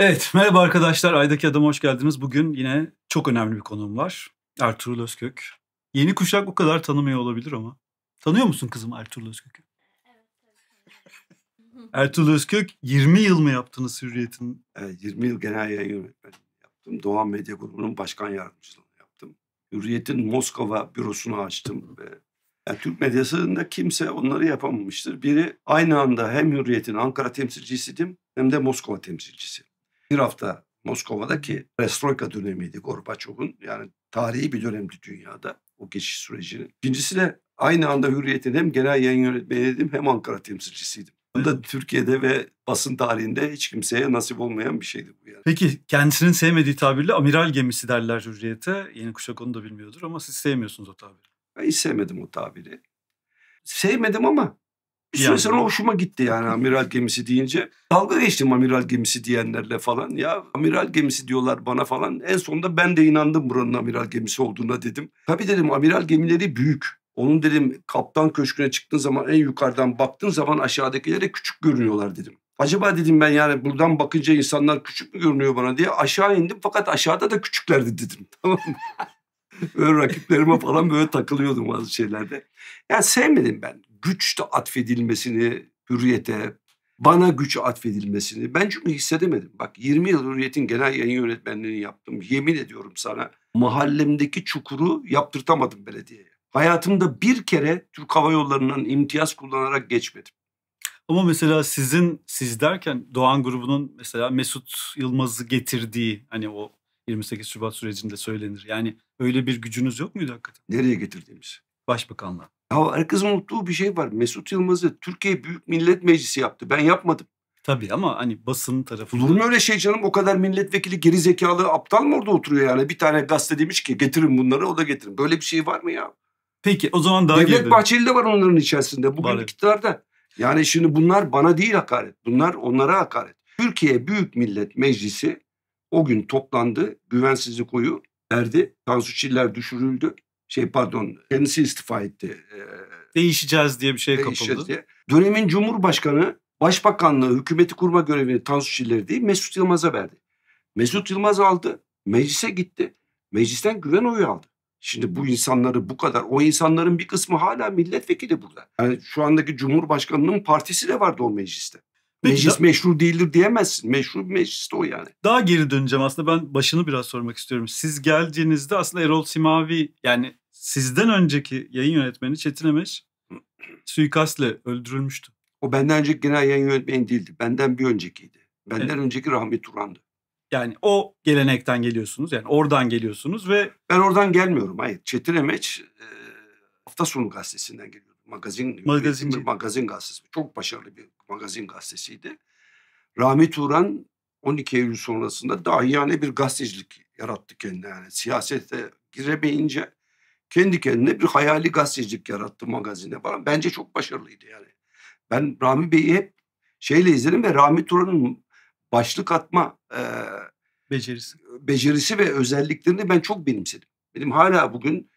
Evet, merhaba arkadaşlar. Ay'daki Adam'a hoş geldiniz. Bugün yine çok önemli bir konuğum var. Ertuğrul Özkök. Yeni kuşak o kadar tanımıyor olabilir ama. Tanıyor musun kızım Ertuğrul Özkök'ü? Ertuğrul Özkök 20 yıl mı yaptınız Hürriyet'in? Evet, 20 yıl genel yayın yönetmenliği yaptım. Doğan Medya Grubu'nun başkan yardımcılığını yaptım. Hürriyet'in Moskova bürosunu açtım ve yani e, Türk medyasında kimse onları yapamamıştır. Biri aynı anda hem Hürriyet'in Ankara temsilcisiydim hem de Moskova temsilcisi bir hafta Moskova'daki Restroika dönemiydi Gorbaçov'un. Yani tarihi bir dönemdi dünyada o geçiş sürecinin. İkincisi de aynı anda Hürriyet'in hem genel yayın yönetmeniydim hem Ankara temsilcisiydim. Bu da Türkiye'de ve basın tarihinde hiç kimseye nasip olmayan bir şeydi bu yani. Peki kendisinin sevmediği tabirle amiral gemisi derler Hürriyet'e. Yeni kuşak onu da bilmiyordur ama siz sevmiyorsunuz o tabiri. Ben hiç sevmedim o tabiri. Sevmedim ama bir süre yani. sonra hoşuma gitti yani amiral gemisi deyince. Dalga geçtim amiral gemisi diyenlerle falan. Ya amiral gemisi diyorlar bana falan. En sonunda ben de inandım buranın amiral gemisi olduğuna dedim. Tabii dedim amiral gemileri büyük. Onun dedim kaptan köşküne çıktığın zaman en yukarıdan baktığın zaman aşağıdakilere küçük görünüyorlar dedim. Acaba dedim ben yani buradan bakınca insanlar küçük mü görünüyor bana diye aşağı indim fakat aşağıda da küçüklerdi dedim. Tamam mı? böyle rakiplerime falan böyle takılıyordum bazı şeylerde. Yani sevmedim ben güç de atfedilmesini hürriyete, bana güç atfedilmesini ben çünkü hissedemedim. Bak 20 yıl Hürriyet'in genel yayın yönetmenliğini yaptım. Yemin ediyorum sana mahallemdeki çukuru yaptırtamadım belediyeye. Hayatımda bir kere Türk Hava Yolları'ndan imtiyaz kullanarak geçmedim. Ama mesela sizin siz derken Doğan grubunun mesela Mesut Yılmaz'ı getirdiği hani o 28 Şubat sürecinde söylenir. Yani öyle bir gücünüz yok muydu hakikaten? Nereye getirdiğimiz? Başbakanlığa. Ya herkesin unuttuğu bir şey var. Mesut Yılmaz'ı Türkiye Büyük Millet Meclisi yaptı. Ben yapmadım. Tabii ama hani basın tarafı. Olur mu öyle şey canım? O kadar milletvekili geri zekalı aptal mı orada oturuyor yani? Bir tane gazete demiş ki getirin bunları o da getirin. Böyle bir şey var mı ya? Peki o zaman daha Devlet Bahçeli de var onların içerisinde. Bugün var, iktidarda. Yani şimdi bunlar bana değil hakaret. Bunlar onlara hakaret. Türkiye Büyük Millet Meclisi o gün toplandı. Güvensizlik oyu verdi. Tansu Çiller düşürüldü şey pardon kendisi istifa etti. değişeceğiz diye bir şey kapıldı. Diye. Dönemin Cumhurbaşkanı Başbakanlığı hükümeti kurma görevini Tansu Çiller değil Mesut Yılmaz'a verdi. Mesut Yılmaz aldı. Meclise gitti. Meclisten güven oyu aldı. Şimdi bu insanları bu kadar, o insanların bir kısmı hala milletvekili burada. Yani şu andaki Cumhurbaşkanı'nın partisi de vardı o mecliste meclis da... meşru değildir diyemezsin. Meşru bir meclis de o yani. Daha geri döneceğim aslında ben başını biraz sormak istiyorum. Siz geldiğinizde aslında Erol Simavi yani sizden önceki yayın yönetmeni Çetin Emeş suikastla öldürülmüştü. O benden önceki genel yayın yönetmeni değildi. Benden bir öncekiydi. Benden evet. önceki Rahmi Turan'dı. Yani o gelenekten geliyorsunuz. Yani oradan geliyorsunuz ve... Ben oradan gelmiyorum. Hayır. Çetin Emeç e, hafta sonu gazetesinden geliyordu. Magazin, magazin, magazin gazetesi. Çok başarılı bir magazin gazetesiydi. Rami Turan 12 Eylül sonrasında dahiyane bir gazetecilik yarattı kendine. Yani siyasete giremeyince kendi kendine bir hayali gazetecilik yarattı magazine falan. Bence çok başarılıydı yani. Ben Rami Bey'i hep şeyle izledim ve Rami Turan'ın başlık atma e, becerisi. becerisi ve özelliklerini ben çok benimsedim. Benim hala bugün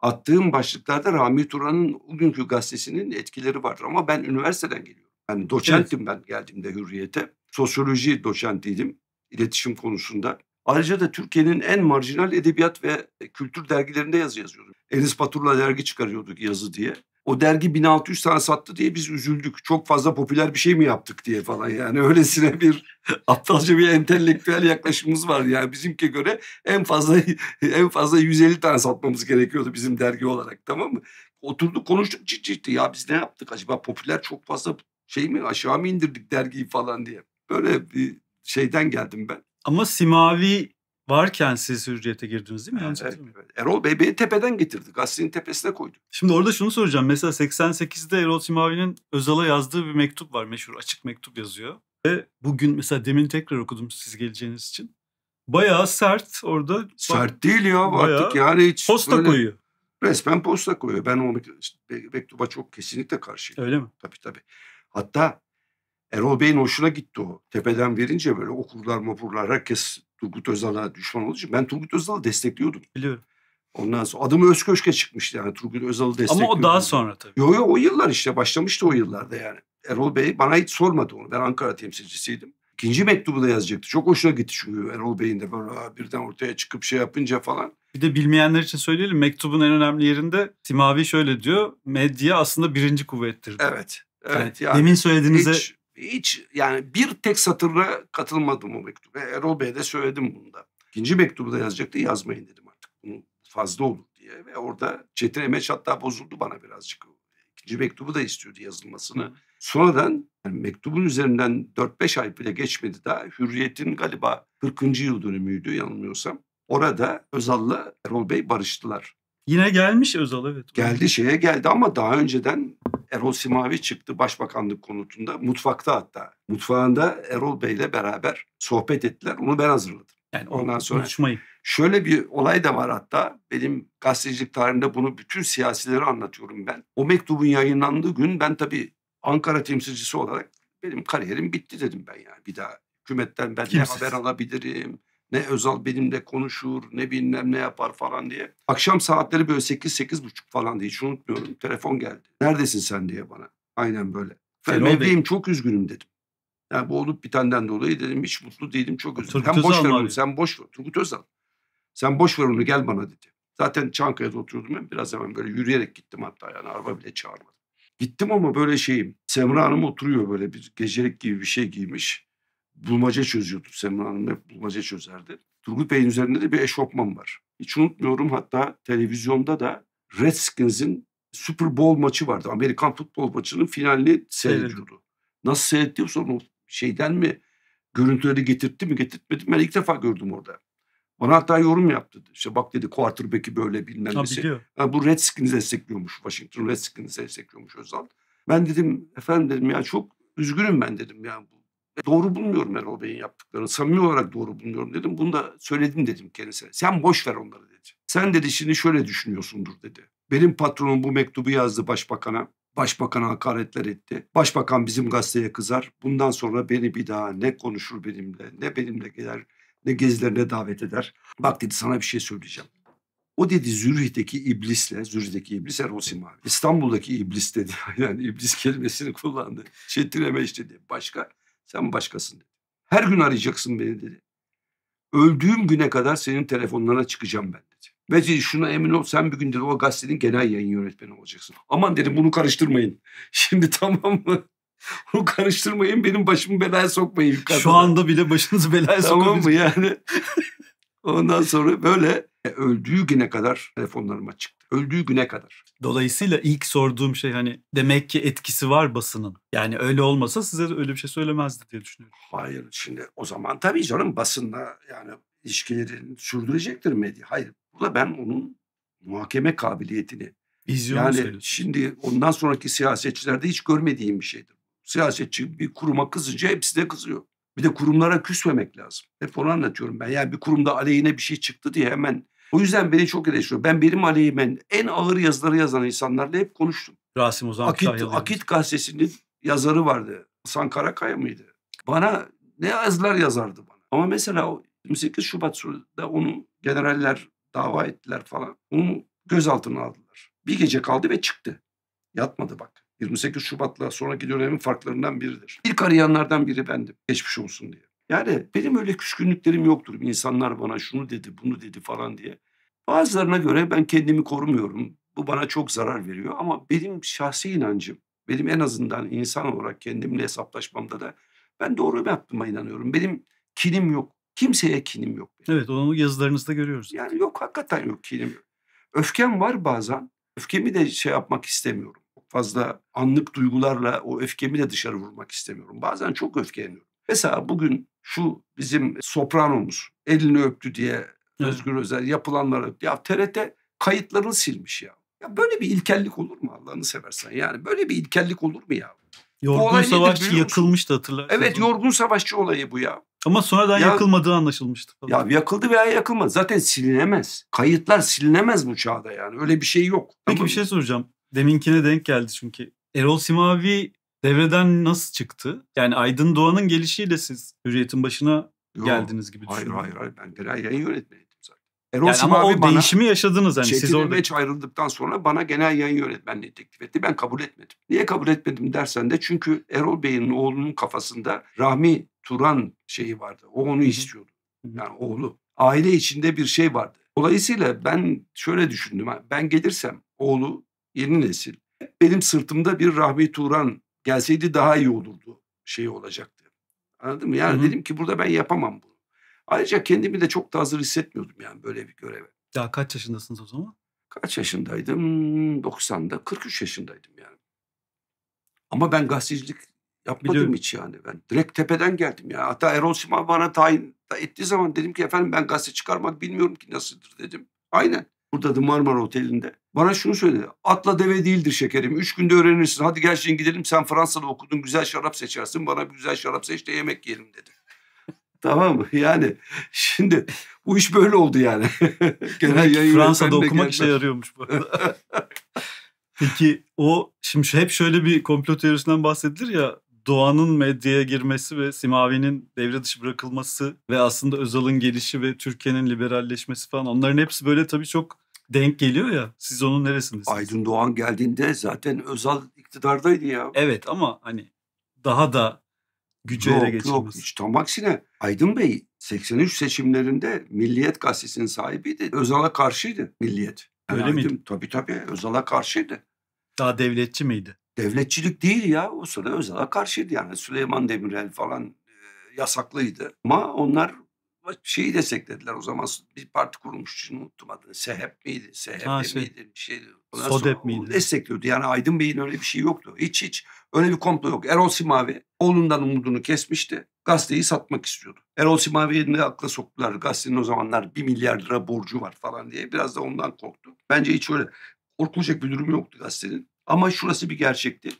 attığım başlıklarda Rami Turan'ın bugünkü gazetesinin etkileri var. Ama ben üniversiteden geliyorum. Yani doçentim evet. ben geldiğimde hürriyete. Sosyoloji doçentiydim iletişim konusunda. Ayrıca da Türkiye'nin en marjinal edebiyat ve e, kültür dergilerinde yazı yazıyordum. Enis Paturla dergi çıkarıyorduk yazı diye. O dergi 1600 tane sattı diye biz üzüldük. Çok fazla popüler bir şey mi yaptık diye falan yani. Öylesine bir aptalca bir entelektüel yaklaşımımız var. Yani bizimki göre en fazla en fazla 150 tane satmamız gerekiyordu bizim dergi olarak tamam mı? Oturduk konuştuk ciddi ciddi ya biz ne yaptık acaba popüler çok fazla şey mi aşağı mı indirdik dergiyi falan diye. Böyle bir şeyden geldim ben. Ama Simavi varken siz hürriyete girdiniz değil mi? Yanlış evet, Erol Bey tepeden getirdik. Gazetenin tepesine koyduk. Şimdi orada şunu soracağım. Mesela 88'de Erol Simavi'nin Özal'a yazdığı bir mektup var. Meşhur açık mektup yazıyor. Ve bugün mesela demin tekrar okudum siz geleceğiniz için. Bayağı sert orada. Sert değil ya artık yani hiç. Posta böyle... koyuyor. Resmen posta koyuyor. Ben o mektuba çok kesinlikle karşıyım. Öyle mi? Tabii tabii. Hatta Erol Bey'in hoşuna gitti o. Tepeden verince böyle okurlar mapurlar herkes Turgut Özal'a düşman olacak. ben Turgut Özal'ı destekliyordum. Biliyorum. Ondan sonra adımı Özköşk'e çıkmıştı yani Turgut Özal'ı destekliyordum. Ama o daha sonra tabii. Yok yok o yıllar işte başlamıştı o yıllarda yani. Erol Bey bana hiç sormadı onu. Ben Ankara temsilcisiydim. İkinci mektubu da yazacaktı. Çok hoşuna gitti çünkü Erol Bey'in de böyle birden ortaya çıkıp şey yapınca falan. Bir de bilmeyenler için söyleyelim mektubun en önemli yerinde Timavi şöyle diyor. Medya aslında birinci kuvvettir. Evet. Evet, yani, demin söylediğinize... Hiç, hiç yani bir tek satırla katılmadım o mektuba. Erol Bey'e de söyledim da. İkinci mektubu da yazacaktı yazmayın dedim artık. Bunu fazla olur diye. Ve orada Çetin Emeç hatta bozuldu bana birazcık. İkinci mektubu da istiyordu yazılmasını. Sonradan yani mektubun üzerinden 4-5 ay bile geçmedi daha. Hürriyet'in galiba 40. yıl dönümüydü yanılmıyorsam. Orada Özal'la Erol Bey barıştılar. Yine gelmiş Özal evet. Geldi şeye geldi ama daha önceden Erol Simavi çıktı başbakanlık konutunda mutfakta hatta. Mutfağında Erol Bey'le beraber sohbet ettiler. Onu ben hazırladım. Yani ondan sonra konuşmayı. şöyle bir olay da var hatta. Benim gazetecilik tarihinde bunu bütün siyasilere anlatıyorum ben. O mektubun yayınlandığı gün ben tabii Ankara temsilcisi olarak benim kariyerim bitti dedim ben yani. Bir daha hükümetten ben Kimsiz. ne haber alabilirim? Ne Özal benimle konuşur ne bilmem ne yapar falan diye. Akşam saatleri böyle sekiz sekiz buçuk falan diye hiç unutmuyorum. Telefon geldi. Neredesin sen diye bana. Aynen böyle. Ben evdeyim çok üzgünüm dedim. Yani bu olup bitenden dolayı dedim hiç mutlu değilim çok üzgünüm. Turgut sen boş ver onu sen boş ver. Turgut Özal. Sen boş ver onu gel bana dedi. Zaten Çankaya'da oturuyordum ben biraz hemen böyle yürüyerek gittim hatta yani araba bile çağırmadım. Gittim ama böyle şeyim. Semra Hanım oturuyor böyle bir gecelik gibi bir şey giymiş bulmaca çözüyordu Semra Hanım hep bulmaca çözerdi. Turgut Bey'in üzerinde de bir eşofman var. Hiç unutmuyorum hatta televizyonda da Redskins'in Super Bowl maçı vardı. Amerikan futbol maçının finalini seyrediyordu. Evet. Nasıl seyretti o şeyden mi görüntüleri getirtti mi getirtmedi mi ben ilk defa gördüm orada. Bana hatta yorum yaptı. İşte bak dedi quarterback'i böyle bilmem nesi. Yani bu Redskins'i destekliyormuş. Washington Redskins'i destekliyormuş Özal. Ben dedim efendim dedim ya çok üzgünüm ben dedim ya bu Doğru bulmuyorum Erol Bey'in yaptıklarını. Samimi olarak doğru bulmuyorum dedim. Bunu da söyledim dedim kendisine. Sen boş ver onları dedi. Sen dedi şimdi şöyle düşünüyorsundur dedi. Benim patronum bu mektubu yazdı başbakana. Başbakan hakaretler etti. Başbakan bizim gazeteye kızar. Bundan sonra beni bir daha ne konuşur benimle, ne benimle gider, ne gezilerine davet eder. Bak dedi sana bir şey söyleyeceğim. O dedi Zürih'teki iblisle, Zürih'teki iblis Erol Simavi. İstanbul'daki iblis dedi. Yani iblis kelimesini kullandı. Çetiremeş dedi. Başka sen başkasın dedi. Her gün arayacaksın beni dedi. Öldüğüm güne kadar senin telefonlarına çıkacağım ben dedi. Ve dedi, şuna emin ol sen bir gün dedi o gazetenin genel yayın yönetmeni olacaksın. Aman dedim bunu karıştırmayın. Şimdi tamam mı? Bunu karıştırmayın benim başımı belaya sokmayın. Kadına. Şu anda bile başınızı belaya sokmayın. Tamam mı yani? Ondan sonra böyle e, öldüğü güne kadar telefonlarıma çıktı öldüğü güne kadar. Dolayısıyla ilk sorduğum şey hani demek ki etkisi var basının. Yani öyle olmasa size de öyle bir şey söylemezdi diye düşünüyorum. Hayır şimdi o zaman tabii canım basınla yani ilişkilerini sürdürecektir medya. Hayır Bu da ben onun muhakeme kabiliyetini Vizyonu yani şimdi ondan sonraki siyasetçilerde hiç görmediğim bir şeydir. Siyasetçi bir kuruma kızınca hepsi de kızıyor. Bir de kurumlara küsmemek lazım. Hep onu anlatıyorum ben. Yani bir kurumda aleyhine bir şey çıktı diye hemen o yüzden beni çok eleştiriyor. Ben benim aleyhimen en ağır yazıları yazan insanlarla hep konuştum. Rasim Ozan Akit, Akit gazetesinin yazarı vardı. Hasan Karakaya mıydı? Bana ne yazılar yazardı bana. Ama mesela o 28 Şubat'ta onu generaller dava ettiler falan. Onu gözaltına aldılar. Bir gece kaldı ve çıktı. Yatmadı bak. 28 Şubat'la sonraki dönemin farklarından biridir. İlk arayanlardan biri bendim. Geçmiş olsun diye. Yani benim öyle küskünlüklerim yoktur. İnsanlar bana şunu dedi, bunu dedi falan diye. Bazılarına göre ben kendimi korumuyorum. Bu bana çok zarar veriyor ama benim şahsi inancım, benim en azından insan olarak kendimle hesaplaşmamda da ben doğru yaptığıma inanıyorum. Benim kinim yok. Kimseye kinim yok. Benim. Evet onu yazılarınızda görüyoruz. Yani yok hakikaten yok kinim. Öfkem var bazen. Öfkemi de şey yapmak istemiyorum. Fazla anlık duygularla o öfkemi de dışarı vurmak istemiyorum. Bazen çok öfkeleniyorum. Mesela bugün şu bizim sopranomuz elini öptü diye Özgür Özel yapılanları Ya TRT kayıtlarını silmiş ya. Ya böyle bir ilkellik olur mu Allah'ını seversen? Yani böyle bir ilkellik olur mu ya? Yorgun Savaşçı nedir, yakılmıştı hatırlarsınız. Evet Yorgun Savaşçı olayı bu ya. Ama sonradan ya, yakılmadığı anlaşılmıştı. Falan. Ya yakıldı veya yakılmadı. Zaten silinemez. Kayıtlar silinemez bu çağda yani. Öyle bir şey yok. Peki tamam bir şey soracağım. Deminkine denk geldi çünkü. Erol Simavi devreden nasıl çıktı? Yani Aydın Doğan'ın gelişiyle siz Hürriyet'in başına Yo, geldiniz gibi hayır, düşünüyorum. Hayır hayır ben genel yayın yönetmeniydim zaten. Erol yani Simavi ama o bana, değişimi yaşadınız. Yani siz orada... Beç ayrıldıktan sonra bana genel yayın yönetmenliği teklif etti. Ben kabul etmedim. Niye kabul etmedim dersen de çünkü Erol Bey'in oğlunun kafasında Rahmi Turan şeyi vardı. O onu istiyordu. Yani oğlu. Aile içinde bir şey vardı. Dolayısıyla ben şöyle düşündüm. Ben gelirsem oğlu yeni nesil benim sırtımda bir Rahmi Turan gelseydi daha iyi olurdu şey olacaktı. Anladın mı? Yani Hı-hı. dedim ki burada ben yapamam bunu. Ayrıca kendimi de çok da hazır hissetmiyordum yani böyle bir göreve. Daha kaç yaşındasınız o zaman? Kaç yaşındaydım? 90'da 43 yaşındaydım yani. Ama ben gazetecilik yapmadım hiç yani. Ben direkt tepeden geldim ya. Hatta Erol Sima bana tayin ettiği zaman dedim ki efendim ben gazete çıkarmak bilmiyorum ki nasıldır dedim. Aynen. Burada da Marmara Oteli'nde. Bana şunu söyledi. Atla deve değildir şekerim. Üç günde öğrenirsin. Hadi gel şimdi gidelim. Sen Fransa'da okudun. Güzel şarap seçersin. Bana bir güzel şarap seç de yemek yiyelim dedi. tamam mı? Yani şimdi bu iş böyle oldu yani. Genel yayın Fransa'da okumak gelmez. işe yarıyormuş bu arada. Peki o şimdi hep şöyle bir komplo teorisinden bahsedilir ya doğanın medyaya girmesi ve Simavi'nin devre dışı bırakılması ve aslında Özal'ın gelişi ve Türkiye'nin liberalleşmesi falan onların hepsi böyle tabii çok denk geliyor ya. Siz onun neresiniz? Aydın Doğan geldiğinde zaten Özal iktidardaydı ya. Evet ama hani daha da gücü yok, ele geçirmesi. Yok hiç tam aksine Aydın Bey 83 seçimlerinde Milliyet gazetesinin sahibiydi. Özal'a karşıydı Milliyet. Yani Öyle Aydın, miydi? Tabii tabii Özal'a karşıydı. Daha devletçi miydi? Devletçilik değil ya o sırada Özal'a karşıydı yani Süleyman Demirel falan e, yasaklıydı. Ama onlar şeyi desteklediler o zaman bir parti kurulmuş şimdi unuttum adını. Sehep miydi? Sehep şey, miydi? Bir şeydi. Ondan Sodep miydi? Destekliyordu. Yani Aydın Bey'in öyle bir şey yoktu. Hiç hiç. Öyle bir komplo yok. Erol Simavi oğlundan umudunu kesmişti. Gazeteyi satmak istiyordu. Erol Simavi'yi akla soktular. Gazetenin o zamanlar bir milyar lira borcu var falan diye. Biraz da ondan korktu. Bence hiç öyle korkulacak bir durum yoktu gazetenin. Ama şurası bir gerçekti.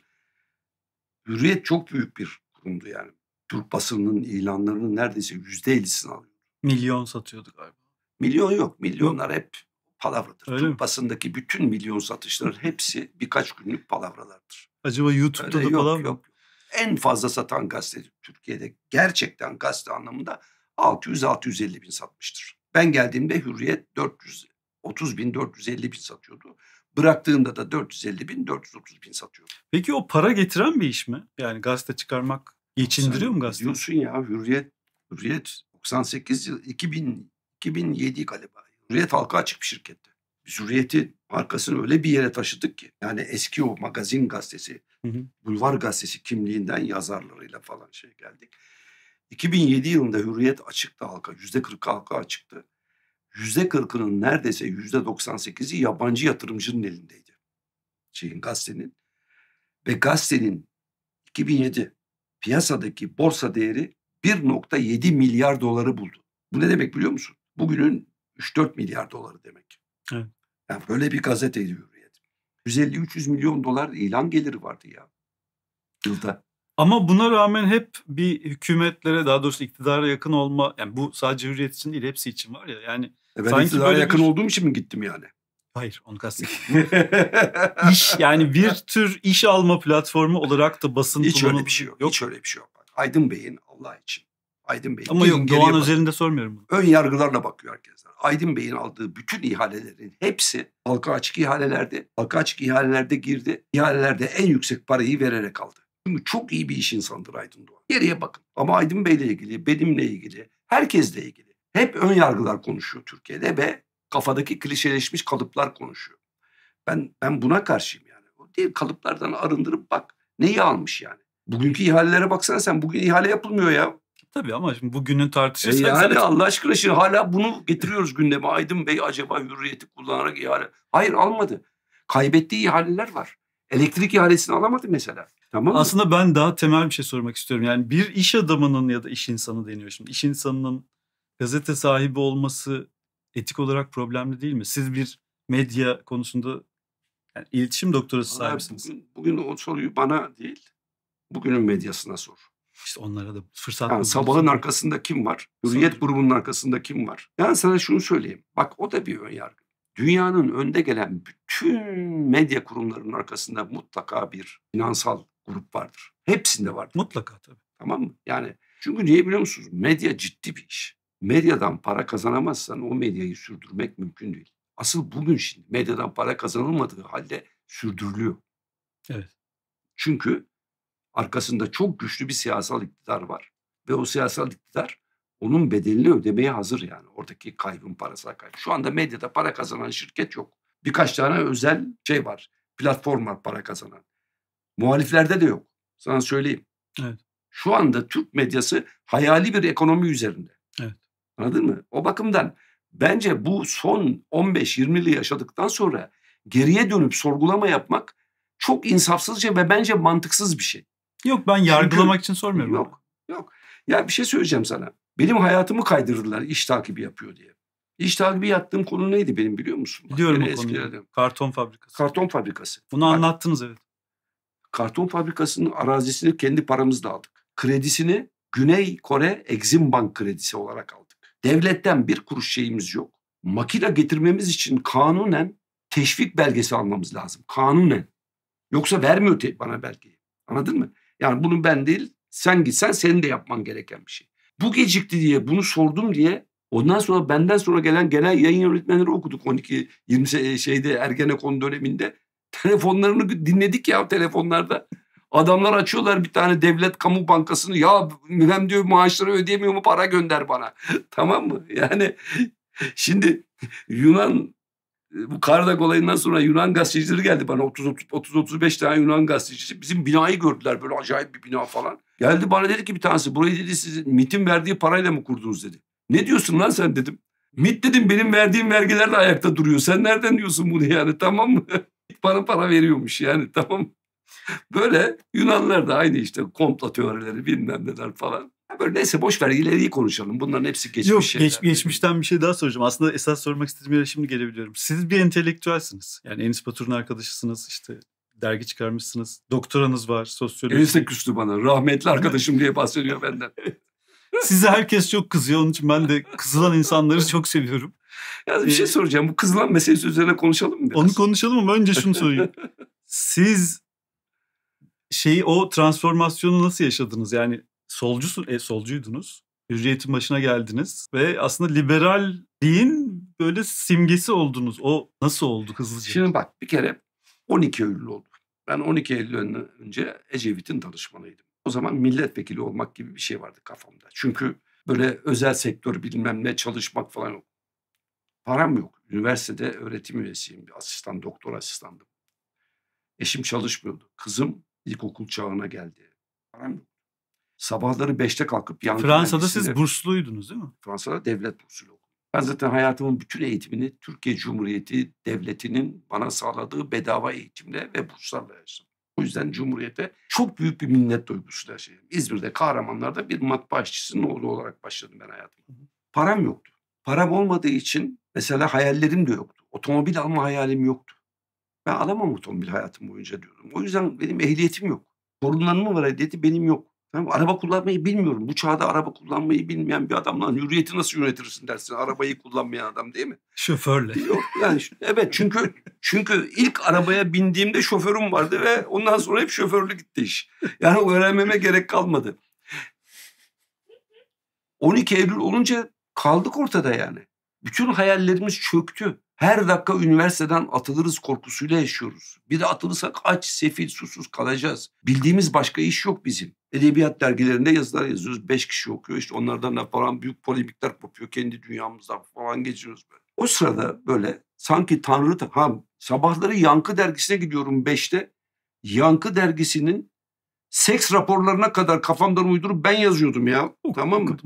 Hürriyet çok büyük bir kurumdu yani. Türk basınının ilanlarının neredeyse yüzde ellisini alıyor. Milyon satıyordu galiba. Milyon yok. Milyonlar hep palavradır. Öyle Türk mi? basındaki bütün milyon satışların hepsi birkaç günlük palavralardır. Acaba YouTube'da Öyle da yok, mı? Yok. En fazla satan gazete Türkiye'de gerçekten gazete anlamında 600-650 bin satmıştır. Ben geldiğimde Hürriyet 400-30 bin 450 bin satıyordu. Bıraktığımda da 450 bin 430 bin satıyordu. Peki o para getiren bir iş mi? Yani gazete çıkarmak geçindiriyor Sen mu gazete? Diyorsun ya Hürriyet Hürriyet 98 yıl 2000 2007 galiba. Hürriyet halka açık bir şirketti. Biz Hürriyet'i markasını öyle bir yere taşıdık ki. Yani eski o magazin gazetesi, hı hı. bulvar gazetesi kimliğinden yazarlarıyla falan şey geldik. 2007 yılında Hürriyet açıktı halka. Yüzde 40 halka açıktı. Yüzde 40'ının neredeyse yüzde 98'i yabancı yatırımcının elindeydi. Şeyin gazetenin. Ve gazetenin 2007 piyasadaki borsa değeri 1.7 milyar doları buldu. Bu ne demek biliyor musun? Bugünün 3-4 milyar doları demek. Evet. Yani böyle bir gazete Hürriyet. 150-300 milyon dolar ilan geliri vardı ya yılda. Ama buna rağmen hep bir hükümetlere daha doğrusu iktidara yakın olma yani bu sadece hürriyet için değil hepsi için var ya yani. E ben sanki iktidara yakın bir... olduğum için mi gittim yani? Hayır onu kastetmiyorum. İş yani bir tür iş alma platformu olarak da basın hiç kullanım... öyle bir şey yok. yok. Hiç öyle bir şey yok. Aydın Bey'in Allah için. Aydın Bey'in. Ama yok Doğan bak- üzerinde sormuyorum Ön yargılarla bakıyor herkesler. Aydın Bey'in aldığı bütün ihalelerin hepsi halka açık ihalelerde, halka açık ihalelerde girdi. İhalelerde en yüksek parayı vererek aldı. Çünkü çok iyi bir iş insandır Aydın Doğan. Geriye bakın. Ama Aydın Bey'le ilgili, benimle ilgili, herkesle ilgili hep ön yargılar konuşuyor Türkiye'de ve kafadaki klişeleşmiş kalıplar konuşuyor. Ben ben buna karşıyım yani. O değil kalıplardan arındırıp bak neyi almış yani. Bugünkü ihalelere baksana sen. Bugün ihale yapılmıyor ya. Tabii ama şimdi bugünün tartışması... E yani zaten... Allah aşkına şimdi hala bunu getiriyoruz gündeme. Aydın Bey acaba hürriyeti kullanarak ihale... Hayır almadı. Kaybettiği ihaleler var. Elektrik ihalesini alamadı mesela. Tamam mı? Aslında ben daha temel bir şey sormak istiyorum. Yani bir iş adamının ya da iş insanı deniyor şimdi. İş insanının gazete sahibi olması etik olarak problemli değil mi? Siz bir medya konusunda yani iletişim doktorası Vallahi sahibisiniz. Bugün, bugün o soruyu bana değil Bugünün medyasına sor. İşte onlara da fırsat yani Sabahın arkasında kim var? Hürriyet grubunun arkasında kim var? Yani sana şunu söyleyeyim. Bak o da bir önyargı. Dünyanın önde gelen bütün medya kurumlarının arkasında mutlaka bir finansal grup vardır. Hepsinde vardır. Mutlaka tabii. Tamam mı? Yani çünkü niye biliyor musunuz? Medya ciddi bir iş. Medyadan para kazanamazsan o medyayı sürdürmek mümkün değil. Asıl bugün şimdi medyadan para kazanılmadığı halde sürdürülüyor. Evet. Çünkü arkasında çok güçlü bir siyasal iktidar var. Ve o siyasal iktidar onun bedelini ödemeye hazır yani. Oradaki kaybın parası kaybı. Şu anda medyada para kazanan şirket yok. Birkaç tane özel şey var. Platform var para kazanan. Muhaliflerde de yok. Sana söyleyeyim. Evet. Şu anda Türk medyası hayali bir ekonomi üzerinde. Evet. Anladın mı? O bakımdan bence bu son 15 20 yılı yaşadıktan sonra geriye dönüp sorgulama yapmak çok insafsızca ve bence mantıksız bir şey. Yok ben yargılamak Çünkü, için sormuyorum. Yok yok. Ya bir şey söyleyeceğim sana. Benim hayatımı kaydırdılar iş takibi yapıyor diye. İş takibi yattığım konu neydi benim biliyor musun? Biliyorum Bak, o konuyu. Karton fabrikası. Karton fabrikası. Bunu anlattınız evet. Karton fabrikasının arazisini kendi paramızla aldık. Kredisini Güney Kore Exim Bank kredisi olarak aldık. Devletten bir kuruş şeyimiz yok. Makine getirmemiz için kanunen teşvik belgesi almamız lazım. Kanunen. Yoksa vermiyor bana belgeyi. Anladın mı? Yani bunu ben değil sen gitsen senin de yapman gereken bir şey. Bu gecikti diye bunu sordum diye ondan sonra benden sonra gelen genel yayın yönetmenleri okuduk 12 20 şeyde Ergenekon döneminde. Telefonlarını dinledik ya telefonlarda. Adamlar açıyorlar bir tane devlet kamu bankasını. Ya mühem diyor maaşları ödeyemiyor mu para gönder bana. tamam mı? Yani şimdi Yunan ee, bu Kardak olayından sonra Yunan gazetecileri geldi bana. 30-35 tane Yunan gazetecisi. Bizim binayı gördüler böyle acayip bir bina falan. Geldi bana dedi ki bir tanesi burayı dedi siz MIT'in verdiği parayla mı kurdunuz dedi. Ne diyorsun lan sen dedim. MIT dedim benim verdiğim vergilerle ayakta duruyor. Sen nereden diyorsun bunu yani tamam mı? MIT bana para veriyormuş yani tamam Böyle Yunanlar da aynı işte komplo teorileri bilmem neler falan. Böyle neyse boş ver ileriyi konuşalım. Bunların hepsi geçmiş Yok, şeyler. Geç, geçmişten bir şey daha soracağım. Aslında esas sormak istediğim yere şimdi gelebiliyorum. Siz bir entelektüelsiniz. Yani Enis Batur'un arkadaşısınız işte dergi çıkarmışsınız. Doktoranız var, sosyoloji. Enis de küstü bana. Rahmetli arkadaşım diye bahsediyor benden. Size herkes çok kızıyor. Onun için ben de kızılan insanları çok seviyorum. Ya bir şey ee, soracağım. Bu kızılan meselesi üzerine konuşalım mı biraz? Onu konuşalım ama önce şunu sorayım. Siz şeyi o transformasyonu nasıl yaşadınız? Yani solcusun, e, solcuydunuz. Hürriyetin başına geldiniz ve aslında liberalliğin böyle simgesi oldunuz. O nasıl oldu hızlıca? Şimdi bak bir kere 12 Eylül oldu. Ben 12 Eylül önce Ecevit'in danışmanıydım. O zaman milletvekili olmak gibi bir şey vardı kafamda. Çünkü böyle özel sektör bilmem ne çalışmak falan yok. Param yok. Üniversitede öğretim üyesiyim. Bir asistan, doktor asistandım. Eşim çalışmıyordu. Kızım ilkokul çağına geldi. Param yok. Sabahları beşte kalkıp yangın Fransa'da siz bursluydunuz değil mi? Fransa'da devlet bursuyla okudum. Ben zaten hayatımın bütün eğitimini Türkiye Cumhuriyeti Devleti'nin bana sağladığı bedava eğitimle ve burslarla yaşadım. O yüzden Cumhuriyet'e çok büyük bir minnet duygusu da şey. İzmir'de kahramanlarda bir matbaa işçisinin oğlu olarak başladım ben hayatıma. Param yoktu. Param olmadığı için mesela hayallerim de yoktu. Otomobil alma hayalim yoktu. Ben alamam otomobil hayatım boyunca diyordum. O yüzden benim ehliyetim yok. Torunlarım var ehliyeti benim yok. Ben araba kullanmayı bilmiyorum. Bu çağda araba kullanmayı bilmeyen bir adamla hani hürriyeti nasıl yönetirsin dersin arabayı kullanmayan adam değil mi? Şoförle. E, yok yani evet çünkü çünkü ilk arabaya bindiğimde şoförüm vardı ve ondan sonra hep şoförlü gitti iş. Yani öğrenmeme gerek kalmadı. 12 Eylül olunca kaldık ortada yani. Bütün hayallerimiz çöktü. Her dakika üniversiteden atılırız korkusuyla yaşıyoruz. Bir de atılırsak aç, sefil, susuz kalacağız. Bildiğimiz başka iş yok bizim. Edebiyat dergilerinde yazılar yazıyoruz. Beş kişi okuyor. İşte onlardan da falan büyük polemikler kopuyor. Kendi dünyamızdan falan geçiyoruz böyle. O sırada böyle sanki Tanrı... da Ha, sabahları Yankı dergisine gidiyorum beşte. Yankı dergisinin seks raporlarına kadar kafamdan uydurup ben yazıyordum ya. tamam mı?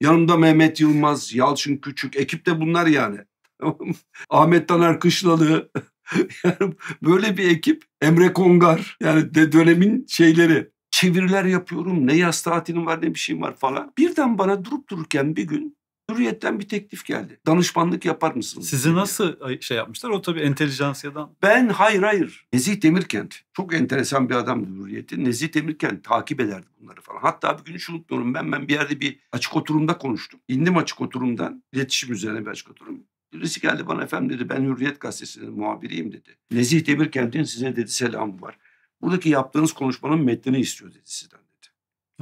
Yanımda Mehmet Yılmaz, Yalçın Küçük, ekip de bunlar yani. Ahmet Taner Kışlalı, yani böyle bir ekip Emre Kongar yani de dönemin şeyleri çeviriler yapıyorum ne yaz tatilim var ne bir şeyim var falan. Birden bana durup dururken bir gün Hürriyet'ten bir teklif geldi. Danışmanlık yapar mısınız? Sizi diye. nasıl şey yapmışlar? O tabii entelijansiyadan. Ben hayır hayır. Nezih Demirkent. Çok enteresan bir adamdı Hürriyet'in. Nezih Demirkent takip ederdi bunları falan. Hatta bir gün hiç unutmuyorum ben. Ben bir yerde bir açık oturumda konuştum. İndim açık oturumdan. iletişim üzerine bir açık oturum. Birisi geldi bana efendim dedi ben Hürriyet Gazetesi'nin muhabiriyim dedi. Nezih Demirkent'in size dedi selam var. Buradaki yaptığınız konuşmanın metnini istiyor dedi sizden dedi.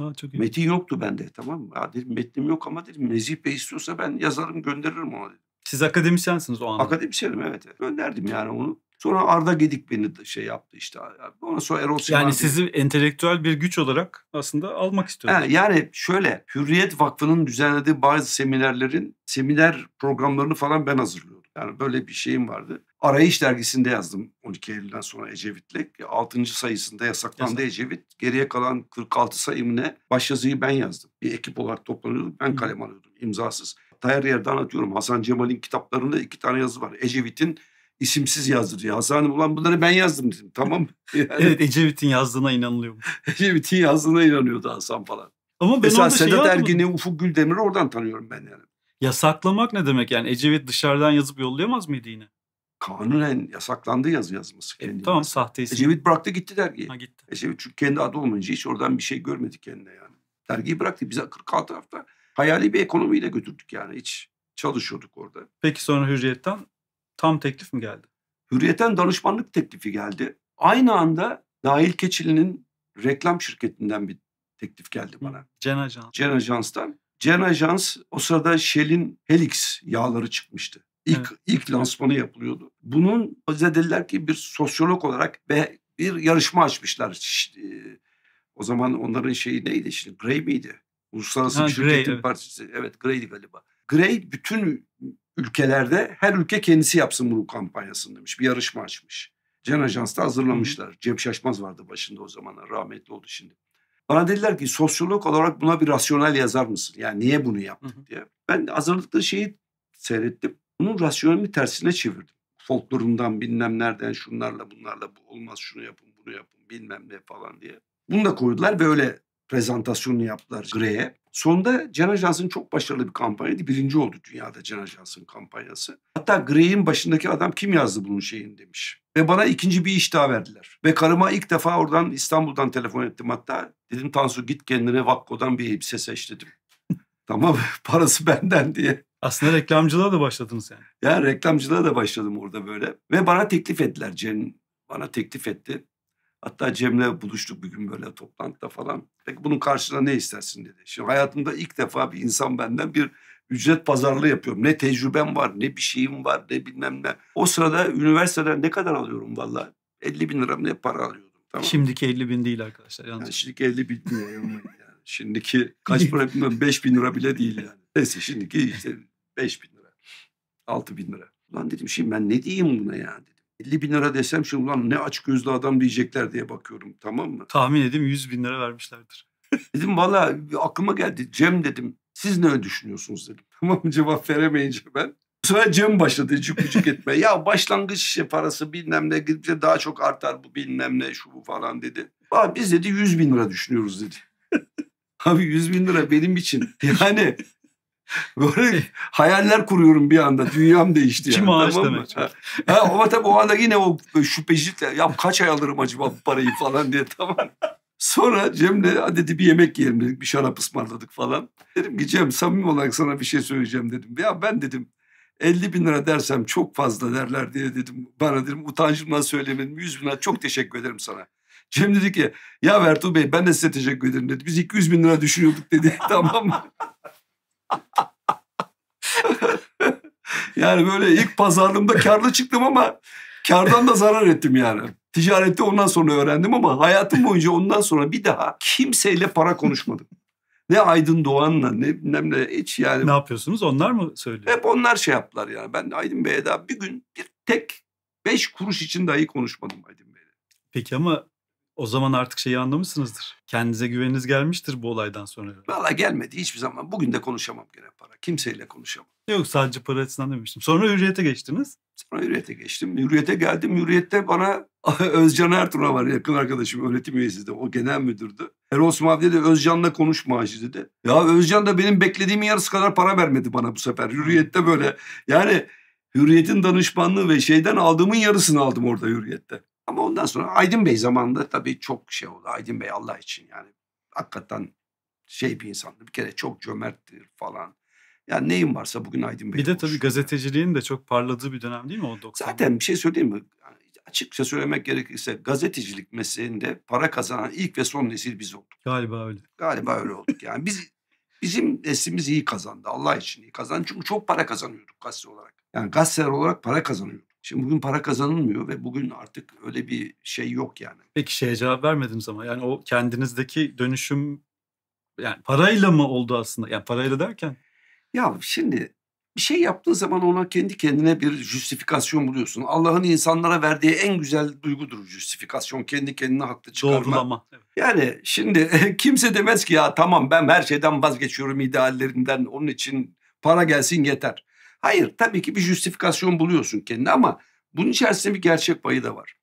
Aa, çok iyi. Metin yoktu bende tamam mı? Ya dedim, metnim yok ama dedim Nezih Bey istiyorsa ben yazarım gönderirim ona dedim. Siz akademisyensiniz o anda. Akademisyenim evet. Gönderdim yani onu. Sonra Arda Gedik beni şey yaptı işte. Ona sonra Erol Sinan. Yani sizi entelektüel bir güç olarak aslında almak istiyorlar. Yani, yani şöyle Hürriyet Vakfı'nın düzenlediği bazı seminerlerin seminer programlarını falan ben hazırlıyordum. Yani böyle bir şeyim vardı. Arayış dergisinde yazdım 12 Eylül'den sonra Ecevit'le. 6. sayısında yasaklandı Yasak. Ecevit. Geriye kalan 46 sayımına başyazıyı ben yazdım. Bir ekip olarak toplanıyordum, Ben kalem alıyordum imzasız. Hatta her yerde anlatıyorum. Hasan Cemal'in kitaplarında iki tane yazı var. Ecevit'in isimsiz yazdırıyor. Hasan ulan bunları ben yazdım dedim. Tamam yani, Evet Ecevit'in yazdığına inanılıyor. Ecevit'in yazdığına inanıyordu Hasan falan. Ama ben Mesela şey Sedat şey Ergin'i, Ufuk Güldemir'i oradan tanıyorum ben yani. Yasaklamak ne demek yani? Ecevit dışarıdan yazıp yollayamaz mıydı yine? Kanunen yasaklandı yazı yazması. e, tamam sahte isim. Ecevit bıraktı gitti dergiyi. Ha gitti. Ecevit çünkü kendi adı olmayınca hiç oradan bir şey görmedi kendine yani. Dergiyi bıraktı. Biz 46 hafta hayali bir ekonomiyle götürdük yani. Hiç çalışıyorduk orada. Peki sonra Hürriyet'ten Tam teklif mi geldi? Hürriyetten danışmanlık teklifi geldi. Aynı anda Nail Keçili'nin reklam şirketinden bir teklif geldi bana. Cen Ajans. Cen Ajans'tan. Cen Ajans o sırada Shell'in Helix yağları çıkmıştı. İlk, evet. ilk lansmanı yapılıyordu. Bunun bize dediler ki bir sosyolog olarak ve bir yarışma açmışlar. İşte, o zaman onların şeyi neydi şimdi? Grey miydi? Uluslararası ha, bir şirketin Grey, evet. partisi. Evet Grey'di galiba. Grey bütün ülkelerde her ülke kendisi yapsın bunu kampanyasını demiş. Bir yarışma açmış. Can Ajans'ta hazırlamışlar. Cem Şaşmaz vardı başında o zamanlar. Rahmetli oldu şimdi. Bana dediler ki sosyolog olarak buna bir rasyonel yazar mısın? Yani niye bunu yaptık diye. Ben hazırlıklı şeyi seyrettim. Bunun rasyonelini tersine çevirdim. Folklorundan bilmem nereden şunlarla bunlarla bu olmaz şunu yapın bunu yapın bilmem ne falan diye. Bunu da koydular ve öyle prezentasyonunu yaptılar Grey'e. Sonunda Can Ajans'ın çok başarılı bir kampanyaydı. Birinci oldu dünyada Can Ajans'ın kampanyası. Hatta Grey'in başındaki adam kim yazdı bunun şeyini demiş. Ve bana ikinci bir iş daha verdiler. Ve karıma ilk defa oradan İstanbul'dan telefon ettim hatta. Dedim Tansu git kendine Vakko'dan bir elbise seç dedim. tamam parası benden diye. Aslında reklamcılığa da başladınız yani. Ya yani reklamcılığa da başladım orada böyle. Ve bana teklif ettiler Cem. Bana teklif etti. Hatta Cem'le buluştuk bir gün böyle toplantıda falan. Peki bunun karşılığında ne istersin dedi. Şimdi hayatımda ilk defa bir insan benden bir ücret pazarlığı yapıyorum. Ne tecrübem var, ne bir şeyim var, ne bilmem ne. O sırada üniversiteden ne kadar alıyorum valla? 50 bin lira ne para alıyordum. Tamam. Şimdiki 50 bin değil arkadaşlar. Yalnız. Yani şimdiki 50 bin değil. yani. Şimdiki kaç para bilmiyorum 5 bin lira bile değil yani. Neyse şimdiki işte 5 bin lira. 6 bin lira. Ulan dedim şimdi ben ne diyeyim buna yani 50 bin lira desem şimdi şey, ulan ne aç gözlü adam diyecekler diye bakıyorum tamam mı? Tahmin edeyim 100 bin lira vermişlerdir. dedim valla aklıma geldi Cem dedim siz ne düşünüyorsunuz dedim. Tamam cevap veremeyince ben. Sonra Cem başladı cükucuk etmeye. ya başlangıç parası bilmem ne gidince daha çok artar bu bilmem ne şu bu falan dedi. Abi biz dedi 100 bin lira düşünüyoruz dedi. Abi 100 bin lira benim için. Yani Böyle hayaller kuruyorum bir anda. Dünyam değişti. Kim yani, ağaç tamam demek. Ha. ama tabii o anda yine o şüphecilikle ya kaç ay alırım acaba bu parayı falan diye tamam. Sonra Cem'le dedi bir yemek yiyelim dedik. Bir şarap ısmarladık falan. Dedim ki Cem samimi olarak sana bir şey söyleyeceğim dedim. Ya ben dedim 50 bin lira dersem çok fazla derler diye dedim. Bana dedim utancımdan söylemedim. 100 bin lira çok teşekkür ederim sana. Cem dedi ki ya Vertuğ Bey ben de size teşekkür ederim dedi. Biz 200 bin lira düşünüyorduk dedi. tamam mı? yani böyle ilk pazarlığımda karlı çıktım ama kardan da zarar ettim yani. Ticareti ondan sonra öğrendim ama hayatım boyunca ondan sonra bir daha kimseyle para konuşmadım. Ne Aydın Doğan'la ne bilmem ne hiç yani. Ne yapıyorsunuz onlar mı söylüyor? Hep onlar şey yaptılar yani. Ben Aydın Bey'e daha bir gün bir tek beş kuruş için dahi konuşmadım Aydın Bey'le. Peki ama o zaman artık şeyi anlamışsınızdır. Kendinize güveniniz gelmiştir bu olaydan sonra. Valla gelmedi hiçbir zaman. Bugün de konuşamam gene para. Kimseyle konuşamam. Yok sadece para açısından demiştim. Sonra hürriyete geçtiniz. Sonra hürriyete geçtim. Hürriyete geldim. Hürriyette bana Özcan Ertuğrul'a var yakın arkadaşım öğretim üyesi de o genel müdürdü. Erol Osman dedi Özcan'la konuş maaşı dedi. Ya Özcan da benim beklediğimin yarısı kadar para vermedi bana bu sefer. Hürriyette böyle yani Hürriyet'in danışmanlığı ve şeyden aldığımın yarısını aldım orada Hürriyet'te. Ama ondan sonra Aydın Bey zamanında tabii çok şey oldu. Aydın Bey Allah için yani hakikaten şey bir insandı. Bir kere çok cömerttir falan. Yani neyim varsa bugün Aydın Bey. Bir de tabii gazeteciliğin de çok parladığı bir dönem değil mi o 90? Zaten bir şey söyleyeyim mi? Yani açıkça söylemek gerekirse gazetecilik mesleğinde para kazanan ilk ve son nesil biz olduk. Galiba öyle. Galiba öyle olduk. Yani biz bizim neslimiz iyi kazandı. Allah için iyi kazandı. Çünkü çok para kazanıyorduk gazete olarak. Yani gazeteler olarak para kazanıyorduk. Şimdi bugün para kazanılmıyor ve bugün artık öyle bir şey yok yani. Peki şeye cevap vermediniz ama yani o kendinizdeki dönüşüm yani parayla mı oldu aslında? Yani parayla derken? Ya şimdi bir şey yaptığın zaman ona kendi kendine bir justifikasyon buluyorsun. Allah'ın insanlara verdiği en güzel duygudur justifikasyon. Kendi kendine haklı çıkarma. Doğrulama. Evet. Yani şimdi kimse demez ki ya tamam ben her şeyden vazgeçiyorum ideallerimden. Onun için para gelsin yeter. Hayır tabii ki bir justifikasyon buluyorsun kendine ama bunun içerisinde bir gerçek payı da var.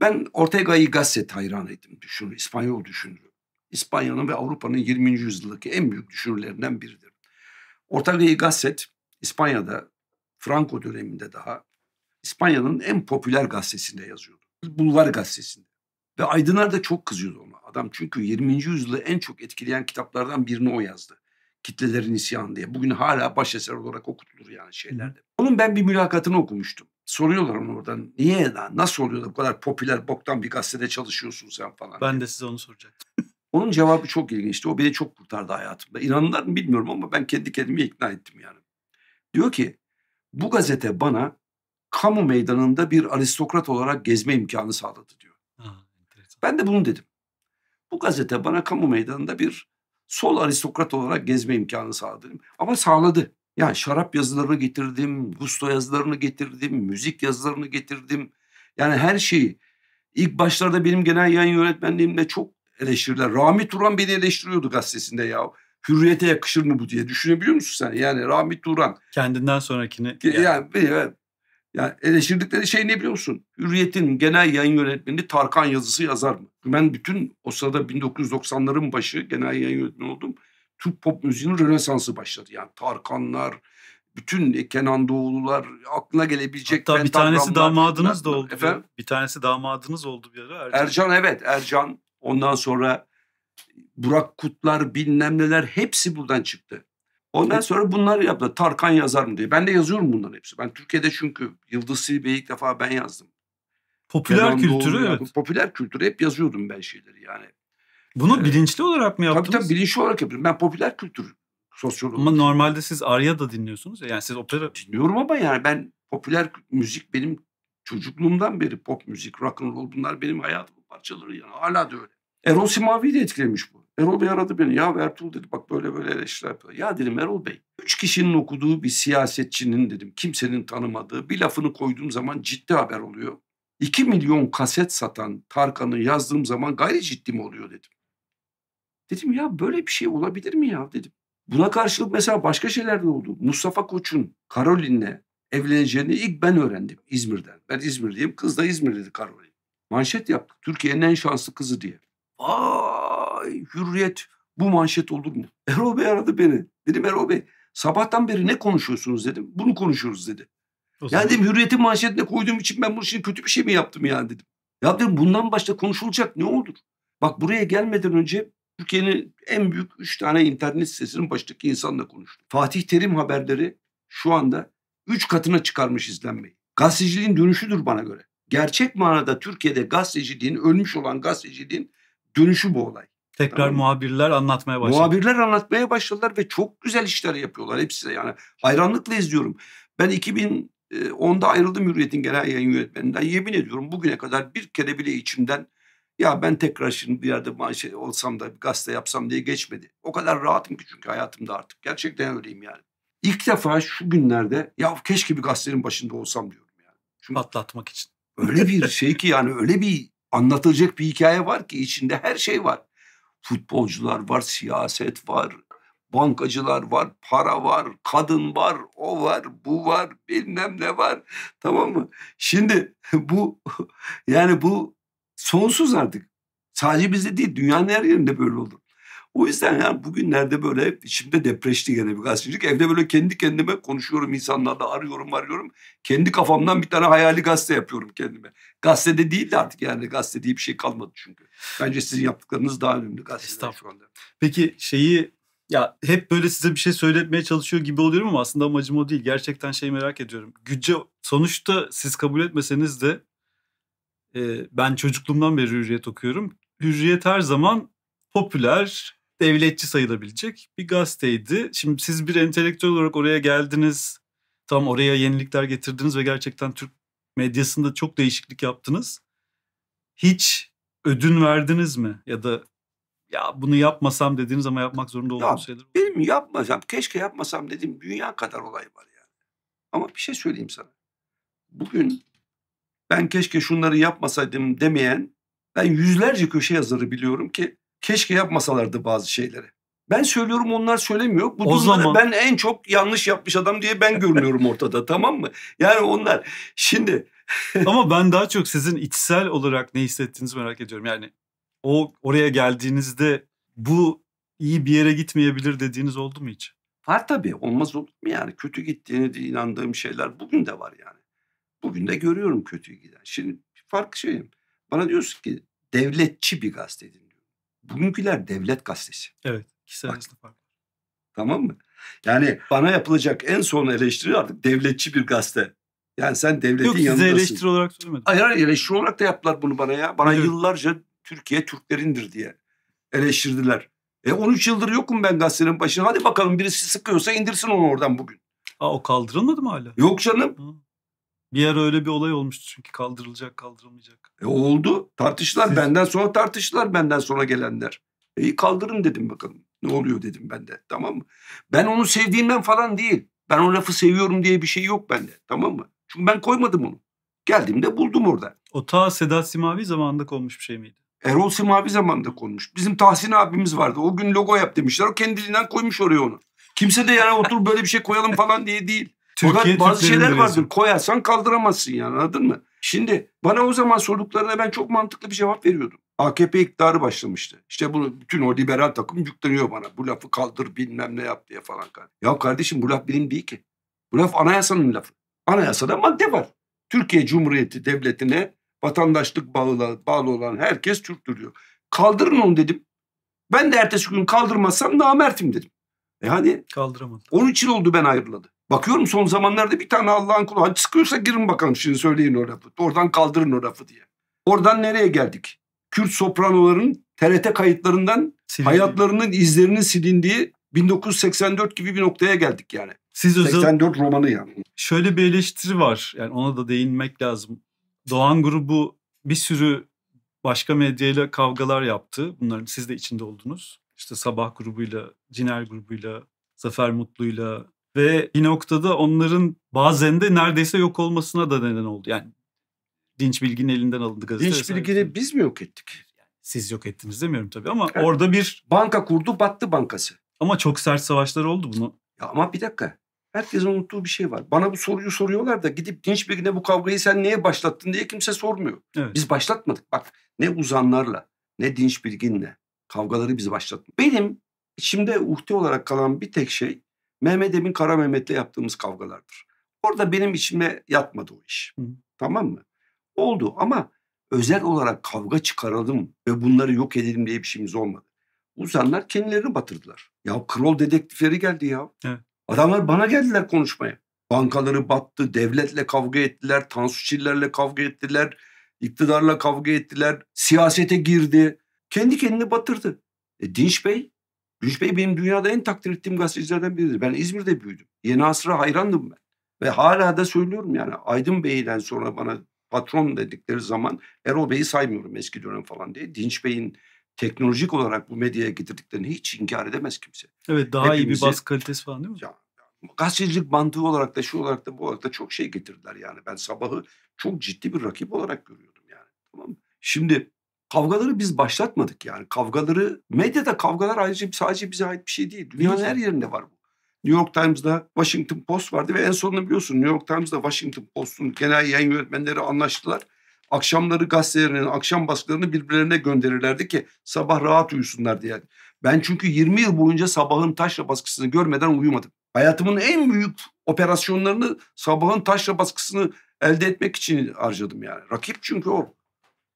Ben Ortega'yı gazete hayranıydım. Düşünür, İspanyol düşünürü. İspanya'nın ve Avrupa'nın 20. yüzyıldaki en büyük düşünürlerinden biridir. Ortega'yı gazet İspanya'da Franco döneminde daha İspanya'nın en popüler gazetesinde yazıyordu. Bulvar gazetesinde. Ve Aydınlar da çok kızıyordu ona. Adam çünkü 20. yüzyılı en çok etkileyen kitaplardan birini o yazdı kitlelerin isyanı diye. Bugün hala baş eser olarak okutulur yani şeylerde. Onun ben bir mülakatını okumuştum. Soruyorlar onu oradan. Niye lan? Nasıl oluyor da bu kadar popüler boktan bir gazetede çalışıyorsun sen falan. Ben de size onu soracaktım. Onun cevabı çok ilginçti. O beni çok kurtardı hayatımda. İnanırlar mı bilmiyorum ama ben kendi kendimi ikna ettim yani. Diyor ki bu gazete bana kamu meydanında bir aristokrat olarak gezme imkanı sağladı diyor. Ha, ben de bunu dedim. Bu gazete bana kamu meydanında bir sol aristokrat olarak gezme imkanı sağladım. Ama sağladı. Yani şarap yazılarını getirdim, gusto yazılarını getirdim, müzik yazılarını getirdim. Yani her şeyi. İlk başlarda benim genel yayın yönetmenliğimde çok eleştiriler. Rami Turan beni eleştiriyordu gazetesinde ya. Hürriyete yakışır mı bu diye düşünebiliyor musun sen? Yani Rami Turan. Kendinden sonrakini. Yani, yani yani eleştirdikleri şey ne biliyor musun? Hürriyet'in genel yayın yönetmeni Tarkan yazısı yazar mı? Ben bütün o sırada 1990'ların başı genel yayın yönetmeni oldum. Türk pop müziğinin rönesansı başladı. Yani Tarkanlar, bütün e, Kenan Doğulular aklına gelebilecek. Hatta bir tanesi damadınız da oldu. Efendim? Bir, bir tanesi damadınız oldu bir ara. Ercan. Ercan evet Ercan. Ondan sonra Burak Kutlar bilmem neler hepsi buradan çıktı. Ondan sonra bunlar yaptı. Tarkan yazar mı diye. Ben de yazıyorum bunların hepsi. Ben Türkiye'de çünkü Yıldız Silbe'yi ilk defa ben yazdım. Popüler kültürü evet. Popüler kültürü hep yazıyordum ben şeyleri yani. Bunu ee, bilinçli olarak mı yaptınız? Tabii tabii bilinçli olarak yapıyorum. Ben popüler kültür sosyologum. Ama normalde siz Arya da dinliyorsunuz ya. Yani siz opera... Dinliyorum ama yani ben popüler müzik benim çocukluğumdan beri pop müzik, rock and roll bunlar benim hayatımın parçaları yani. Hala da öyle. Erol Simavi'yi de etkilemiş bu. Erol Bey aradı beni. Ya Ertuğrul dedi bak böyle böyle eleştiriler yapıyor. Ya dedim Erol Bey. Üç kişinin okuduğu bir siyasetçinin dedim kimsenin tanımadığı bir lafını koyduğum zaman ciddi haber oluyor. İki milyon kaset satan Tarkan'ı yazdığım zaman gayri ciddi mi oluyor dedim. Dedim ya böyle bir şey olabilir mi ya dedim. Buna karşılık mesela başka şeyler de oldu. Mustafa Koç'un Karolin'le evleneceğini ilk ben öğrendim İzmir'den. Ben İzmirliyim kız da İzmirli dedi Karolin. Manşet yaptık Türkiye'nin en şanslı kızı diye. Aa hürriyet bu manşet olur mu? Erol Bey aradı beni. Dedim Erol Bey sabahtan beri ne konuşuyorsunuz dedim. Bunu konuşuyoruz dedi. Yani dedim hürriyetin manşetine koyduğum için ben bunun için kötü bir şey mi yaptım yani dedim. Ya dedim bundan başta konuşulacak ne olur? Bak buraya gelmeden önce Türkiye'nin en büyük üç tane internet sitesinin baştaki insanla konuştum. Fatih Terim haberleri şu anda üç katına çıkarmış izlenmeyi. Gazeteciliğin dönüşüdür bana göre. Gerçek manada Türkiye'de gazeteciliğin, ölmüş olan gazeteciliğin dönüşü bu olay. Tekrar tamam. muhabirler anlatmaya başladı. Muhabirler anlatmaya başladılar ve çok güzel işler yapıyorlar hepsi de yani. Hayranlıkla izliyorum. Ben 2010'da e, ayrıldım Hürriyet'in genel yayın yönetmeninden. Yemin ediyorum bugüne kadar bir kere bile içimden ya ben tekrar şimdi bir yerde manşet olsam da bir gazete yapsam diye geçmedi. O kadar rahatım ki çünkü hayatımda artık. Gerçekten öyleyim yani. İlk defa şu günlerde ya keşke bir gazetenin başında olsam diyorum yani. Çünkü Patlatmak için. Öyle bir şey ki yani öyle bir anlatılacak bir hikaye var ki içinde her şey var. Futbolcular var, siyaset var, bankacılar var, para var, kadın var, o var, bu var, bilmem ne var. Tamam mı? Şimdi bu yani bu sonsuz artık. Sadece bizde değil, dünyanın her yerinde böyle olur. O yüzden yani bugünlerde böyle içimde depreşti gene bir gazetecilik. Evde böyle kendi kendime konuşuyorum insanlarla arıyorum arıyorum. Kendi kafamdan bir tane hayali gazete yapıyorum kendime. Gazetede değil de artık yani gazete diye bir şey kalmadı çünkü. Bence sizin yaptıklarınız daha önemli gazeteden şu anda. Peki şeyi ya hep böyle size bir şey söyletmeye çalışıyor gibi oluyorum ama aslında amacım o değil. Gerçekten şeyi merak ediyorum. Güce sonuçta siz kabul etmeseniz de e, ben çocukluğumdan beri hürriyet okuyorum. Hürriyet her zaman popüler, devletçi sayılabilecek bir gazeteydi. Şimdi siz bir entelektüel olarak oraya geldiniz. Tam oraya yenilikler getirdiniz ve gerçekten Türk medyasında çok değişiklik yaptınız. Hiç ödün verdiniz mi? Ya da ya bunu yapmasam dediğiniz ama yapmak zorunda olduğum ya, şeyler. Benim yapmasam, keşke yapmasam dediğim dünya kadar olay var yani. Ama bir şey söyleyeyim sana. Bugün ben keşke şunları yapmasaydım demeyen ben yüzlerce köşe yazarı biliyorum ki Keşke yapmasalardı bazı şeyleri. Ben söylüyorum onlar söylemiyor. Bu o zaman ben en çok yanlış yapmış adam diye ben görünüyorum ortada tamam mı? Yani onlar şimdi Ama ben daha çok sizin içsel olarak ne hissettiğinizi merak ediyorum. Yani o oraya geldiğinizde bu iyi bir yere gitmeyebilir dediğiniz oldu mu hiç? Var tabii olmaz olur mu yani kötü gittiğini de inandığım şeyler bugün de var yani. Bugün de görüyorum kötü giden. Şimdi farklı şeyim. Bana diyorsun ki devletçi bir gazetedin Bugünküler devlet gazetesi. Evet. İkisi arasında Tamam mı? Yani bana yapılacak en son eleştiri artık devletçi bir gazete. Yani sen devletin Yok, yanındasın. Yok size eleştiri olarak söylemedim. Hayır hayır eleştiri olarak da yaptılar bunu bana ya. Bana evet. yıllarca Türkiye Türklerindir diye eleştirdiler. E 13 yıldır yokum ben gazetenin başına. Hadi bakalım birisi sıkıyorsa indirsin onu oradan bugün. Aa, o kaldırılmadı mı hala? Yok canım. Hı. Bir yer öyle bir olay olmuştu çünkü kaldırılacak kaldırılmayacak. E oldu. Tartıştılar. Siz... Benden sonra tartıştılar benden sonra gelenler. E kaldırın dedim bakalım. Ne oluyor dedim ben de. Tamam mı? Ben onu sevdiğimden falan değil. Ben o lafı seviyorum diye bir şey yok bende. Tamam mı? Çünkü ben koymadım onu. Geldiğimde buldum orada. O ta Sedat Simavi zamanında konmuş bir şey miydi? Erol Simavi zamanında konmuş. Bizim Tahsin abimiz vardı. O gün logo yap demişler. O kendiliğinden koymuş oraya onu. Kimse de yani otur böyle bir şey koyalım falan diye değil. Türkiye, Fakat bazı şeyler vardır. Diyorsun. Koyarsan kaldıramazsın yani anladın mı? Şimdi bana o zaman sorduklarına ben çok mantıklı bir cevap veriyordum. AKP iktidarı başlamıştı. İşte bunu bütün o liberal takım yükleniyor bana. Bu lafı kaldır bilmem ne yap diye falan. Ya kardeşim bu laf benim değil ki. Bu laf anayasanın lafı. Anayasada madde var. Türkiye Cumhuriyeti Devleti'ne vatandaşlık bağlı, bağlı olan herkes Türktür diyor. Kaldırın onu dedim. Ben de ertesi gün kaldırmazsam namertim dedim. E hani? Kaldıramadım. Onun için oldu ben ayrıladı. Bakıyorum son zamanlarda bir tane Allah'ın kulu hadi sıkıyorsa girin bakalım şimdi söyleyin o lafı. Oradan kaldırın o lafı diye. Oradan nereye geldik? Kürt sopranoların TRT kayıtlarından Silindi. hayatlarının izlerinin silindiği 1984 gibi bir noktaya geldik yani. Siz özel... 84 romanı yani. Şöyle bir eleştiri var. Yani ona da değinmek lazım. Doğan grubu bir sürü başka medyayla kavgalar yaptı. Bunların siz de içinde oldunuz. İşte Sabah grubuyla, Ciner grubuyla, Zafer Mutlu'yla, ve bir noktada onların bazen de neredeyse yok olmasına da neden oldu. Yani Dinç Bilgin elinden alındı gazete. Dinç Bilgin'i biz mi yok ettik? Siz yok ettiniz demiyorum tabii ama yani, orada bir... Banka kurdu, battı bankası. Ama çok sert savaşlar oldu bunu. Ya ama bir dakika. Herkesin unuttuğu bir şey var. Bana bu soruyu soruyorlar da gidip Dinç Bilgin'e bu kavgayı sen niye başlattın diye kimse sormuyor. Evet. Biz başlatmadık. Bak ne uzanlarla ne Dinç Bilgin'le kavgaları biz başlattık. Benim içimde uhde olarak kalan bir tek şey Mehmet Emin Kara Mehmet'le yaptığımız kavgalardır. Orada benim içime yatmadı o iş. Hı. Tamam mı? Oldu ama özel olarak kavga çıkaralım ve bunları yok edelim diye bir şeyimiz olmadı. Uzanlar kendilerini batırdılar. Ya kral dedektifleri geldi ya. Evet. Adamlar bana geldiler konuşmaya. Bankaları battı, devletle kavga ettiler, Tansu Çiller'le kavga ettiler, iktidarla kavga ettiler, siyasete girdi. Kendi kendini batırdı. E, Dinç Bey Gülüş Bey benim dünyada en takdir ettiğim gazetecilerden biridir. Ben İzmir'de büyüdüm. Yeni Asır'a hayrandım ben. Ve hala da söylüyorum yani Aydın Bey'den sonra bana patron dedikleri zaman Erol Bey'i saymıyorum eski dönem falan diye. Dinç Bey'in teknolojik olarak bu medyaya getirdiklerini hiç inkar edemez kimse. Evet daha Hepimizi, iyi bir bas kalitesi falan değil mi? Ya, gazetecilik mantığı olarak da şu olarak da bu olarak da çok şey getirdiler yani. Ben sabahı çok ciddi bir rakip olarak görüyordum yani. Tamam mı? Şimdi Kavgaları biz başlatmadık yani. Kavgaları medyada kavgalar ayrıca sadece bize ait bir şey değil. Dünyanın her yerinde var bu. New York Times'da Washington Post vardı ve en sonunda biliyorsun New York Times'da Washington Post'un genel yayın yönetmenleri anlaştılar. Akşamları gazetelerinin akşam baskılarını birbirlerine gönderirlerdi ki sabah rahat uyusunlar diye. Ben çünkü 20 yıl boyunca sabahın taşla baskısını görmeden uyumadım. Hayatımın en büyük operasyonlarını sabahın taşla baskısını elde etmek için harcadım yani. Rakip çünkü o.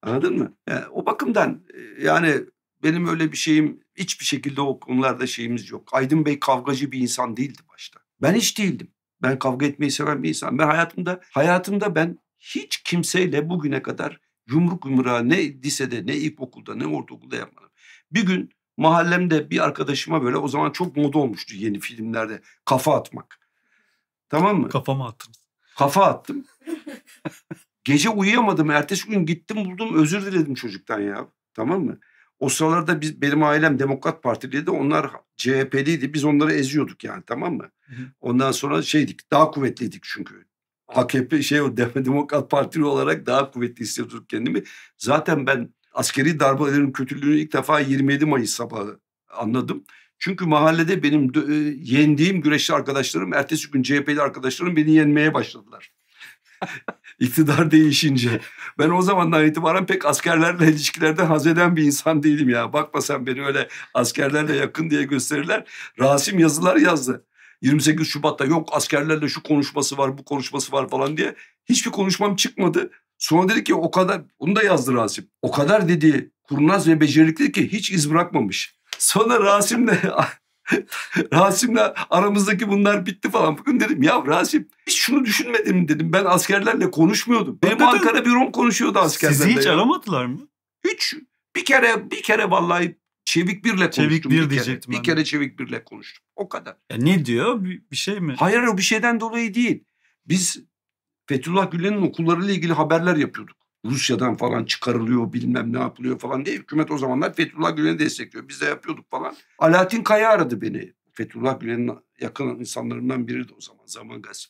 Anladın mı? Yani o bakımdan e, yani benim öyle bir şeyim hiçbir şekilde o konularda şeyimiz yok. Aydın Bey kavgacı bir insan değildi başta. Ben hiç değildim. Ben kavga etmeyi seven bir insan. Ben hayatımda hayatımda ben hiç kimseyle bugüne kadar yumruk yumruğa ne lisede ne ilkokulda ne ortaokulda yapmadım. Bir gün mahallemde bir arkadaşıma böyle o zaman çok moda olmuştu yeni filmlerde kafa atmak. Tamam mı? Kafama attım. Kafa attım. Gece uyuyamadım. Ertesi gün gittim buldum özür diledim çocuktan ya. Tamam mı? O sıralarda biz, benim ailem Demokrat Partiliydi. Onlar CHP'liydi. Biz onları eziyorduk yani tamam mı? Ondan sonra şeydik daha kuvvetliydik çünkü. AKP şey o Demokrat Partili olarak daha kuvvetli hissediyorduk kendimi. Zaten ben askeri darbelerin kötülüğünü ilk defa 27 Mayıs sabahı anladım. Çünkü mahallede benim e, yendiğim güreşçi arkadaşlarım ertesi gün CHP'li arkadaşlarım beni yenmeye başladılar. iktidar değişince. Ben o zamandan itibaren pek askerlerle ilişkilerden haz eden bir insan değilim ya. Bakma sen beni öyle askerlerle yakın diye gösterirler. Rasim yazılar yazdı. 28 Şubat'ta yok askerlerle şu konuşması var bu konuşması var falan diye. Hiçbir konuşmam çıkmadı. Sonra dedi ki o kadar, onu da yazdı Rasim. O kadar dedi kurnaz ve becerikli ki hiç iz bırakmamış. Sonra Rasim de. Rasim'le aramızdaki bunlar bitti falan. Bugün dedim ya Rasim hiç şunu düşünmedim dedim. Ben askerlerle konuşmuyordum. Benim Hakikaten... Ankara Rom konuşuyordu askerlerle. Sizi hiç ya. aramadılar mı? Hiç. Bir kere bir kere vallahi Çevik Bir'le konuştum. Çevik Bir, bir kere. diyecektim. Bir kere Çevik Bir'le konuştum. O kadar. Ya ne diyor? Bir, bir şey mi? Hayır o bir şeyden dolayı değil. Biz Fethullah Gülen'in okullarıyla ilgili haberler yapıyorduk. Rusya'dan falan çıkarılıyor bilmem ne yapılıyor falan diye hükümet o zamanlar Fethullah Gülen'i destekliyor. Biz de yapıyorduk falan. Alaaddin Kaya aradı beni. Fethullah Gülen'in yakın insanlarından biri de o zaman Zaman Gazetesi.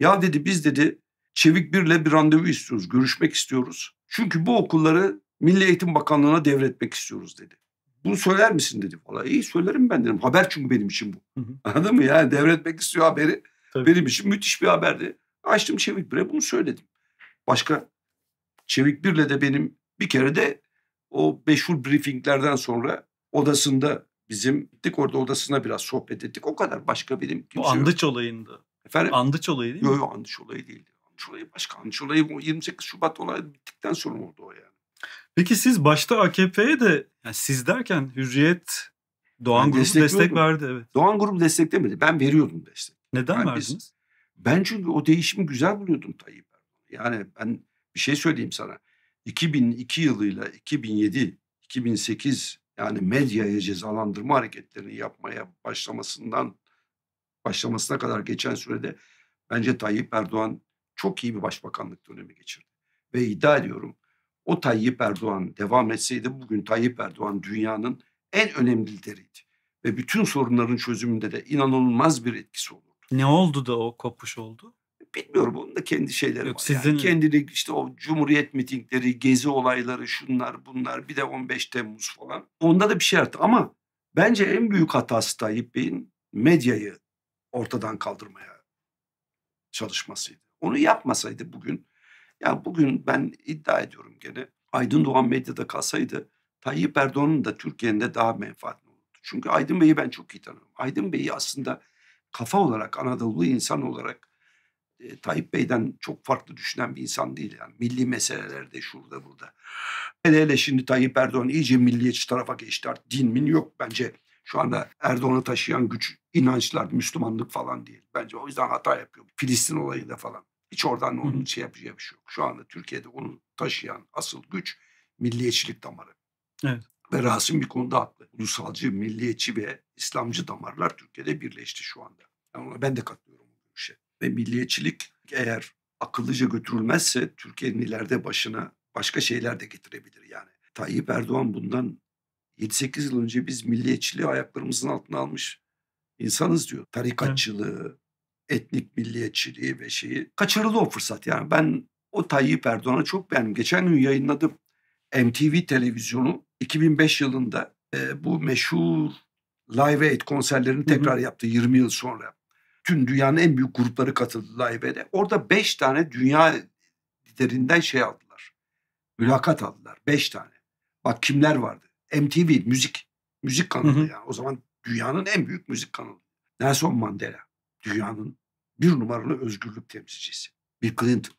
Ya dedi biz dedi Çevik Bir'le bir randevu istiyoruz, görüşmek istiyoruz. Çünkü bu okulları Milli Eğitim Bakanlığı'na devretmek istiyoruz dedi. Bunu söyler misin dedi falan. İyi söylerim ben dedim. Haber çünkü benim için bu. Hı hı. Anladın mı? Yani devretmek istiyor haberi. Tabii. Benim için müthiş bir haberdi. Açtım Çevik Bir'e bunu söyledim. Başka Çevik Bir'le de benim bir kere de o meşhur briefinglerden sonra odasında bizim gittik orada odasına biraz sohbet ettik. O kadar başka benim kimse Bu Andıç yok. olayında. Efendim? Andıç olayı değil mi? Yok yok Andıç olayı değildi. Andıç olayı başka. Andıç olayı o 28 Şubat olayı bittikten sonra oldu o yani. Peki siz başta AKP'ye de yani siz derken Hürriyet Doğan Grubu destek verdi evet. Doğan Grubu desteklemedi. Ben veriyordum destek. Neden yani verdiniz? Biz, ben çünkü o değişimi güzel buluyordum Tayyip Erdoğan. Yani ben bir şey söyleyeyim sana. 2002 yılıyla 2007, 2008 yani medyaya cezalandırma hareketlerini yapmaya başlamasından başlamasına kadar geçen sürede bence Tayyip Erdoğan çok iyi bir başbakanlık dönemi geçirdi. Ve iddia ediyorum o Tayyip Erdoğan devam etseydi bugün Tayyip Erdoğan dünyanın en önemli lideriydi. Ve bütün sorunların çözümünde de inanılmaz bir etkisi olurdu. Ne oldu da o kopuş oldu? Bilmiyorum onun da kendi şeyleri Yok, var. Sizin... Yani kendini işte o cumhuriyet mitingleri, gezi olayları, şunlar bunlar bir de 15 Temmuz falan. Onda da bir şey arttı ama bence en büyük hatası Tayyip Bey'in medyayı ortadan kaldırmaya çalışmasıydı. Onu yapmasaydı bugün ya bugün ben iddia ediyorum gene Aydın Doğan medyada kalsaydı Tayyip Erdoğan'ın da Türkiye'nin de daha menfaatli olurdu. Çünkü Aydın Bey'i ben çok iyi tanıyorum. Aydın Bey'i aslında kafa olarak Anadolu insan olarak e, Tayyip Bey'den çok farklı düşünen bir insan değil. Yani milli meselelerde şurada burada. Hele hele şimdi Tayyip Erdoğan iyice milliyetçi tarafa geçti. Artık din min yok bence. Şu anda Erdoğan'ı taşıyan güç inançlar, Müslümanlık falan değil. Bence o yüzden hata yapıyor. Filistin olayı da falan. Hiç oradan onun şey yapacağı bir şey yok. Şu anda Türkiye'de onu taşıyan asıl güç milliyetçilik damarı. Evet. Ve Rasim bir konuda haklı. Ulusalcı, milliyetçi ve İslamcı damarlar Türkiye'de birleşti şu anda. Yani ona ben de katılıyorum ve milliyetçilik eğer akıllıca götürülmezse Türkiye'nin ileride başına başka şeyler de getirebilir yani. Tayyip Erdoğan bundan 7-8 yıl önce biz milliyetçiliği ayaklarımızın altına almış insanız diyor. Tarikatçılığı, etnik milliyetçiliği ve şeyi. Kaçırıldı o fırsat yani. Ben o Tayyip Erdoğan'ı çok beğendim. Geçen gün yayınladım. MTV televizyonu 2005 yılında e, bu meşhur Live Aid konserlerini tekrar hı hı. yaptı 20 yıl sonra tüm dünyanın en büyük grupları katıldı Laibe'de. Orada beş tane dünya liderinden şey aldılar. Mülakat aldılar. Beş tane. Bak kimler vardı? MTV, müzik. Müzik kanalı ya. yani. O zaman dünyanın en büyük müzik kanalı. Nelson Mandela. Dünyanın bir numaralı özgürlük temsilcisi. Bill Clinton.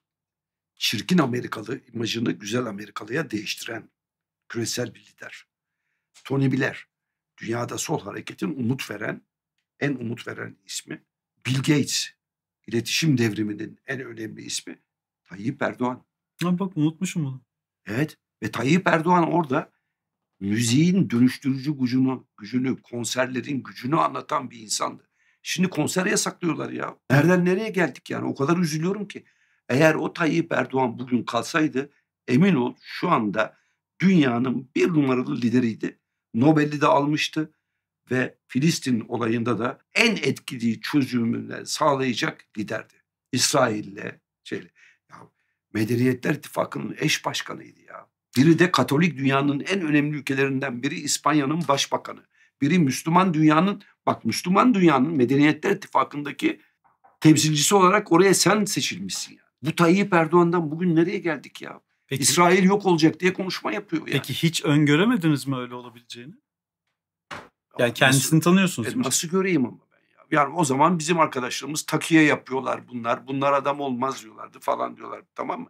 Çirkin Amerikalı imajını güzel Amerikalıya değiştiren küresel bir lider. Tony Blair. Dünyada sol hareketin umut veren, en umut veren ismi. Bill Gates iletişim devriminin en önemli ismi Tayyip Erdoğan. Ha bak unutmuşum bunu. Evet ve Tayyip Erdoğan orada müziğin dönüştürücü gücünü, gücünü, konserlerin gücünü anlatan bir insandı. Şimdi konser yasaklıyorlar ya. Nereden nereye geldik yani o kadar üzülüyorum ki. Eğer o Tayyip Erdoğan bugün kalsaydı emin ol şu anda dünyanın bir numaralı lideriydi. Nobel'i de almıştı ve Filistin olayında da en etkili çözümünü sağlayacak liderdi. İsrail'le şeyle. Ya Medeniyetler İttifakı'nın eş başkanıydı ya. Biri de Katolik dünyanın en önemli ülkelerinden biri İspanya'nın başbakanı. Biri Müslüman dünyanın, bak Müslüman dünyanın Medeniyetler İttifakı'ndaki temsilcisi olarak oraya sen seçilmişsin ya. Bu Tayyip Erdoğan'dan bugün nereye geldik ya? Peki, İsrail yok olacak diye konuşma yapıyor yani. Peki hiç öngöremediniz mi öyle olabileceğini? Yani kendisini nasıl, tanıyorsunuz. E, nasıl göreyim ama ben ya. Yani o zaman bizim arkadaşlarımız takiye yapıyorlar bunlar. Bunlar adam olmaz diyorlardı falan diyorlar tamam mı?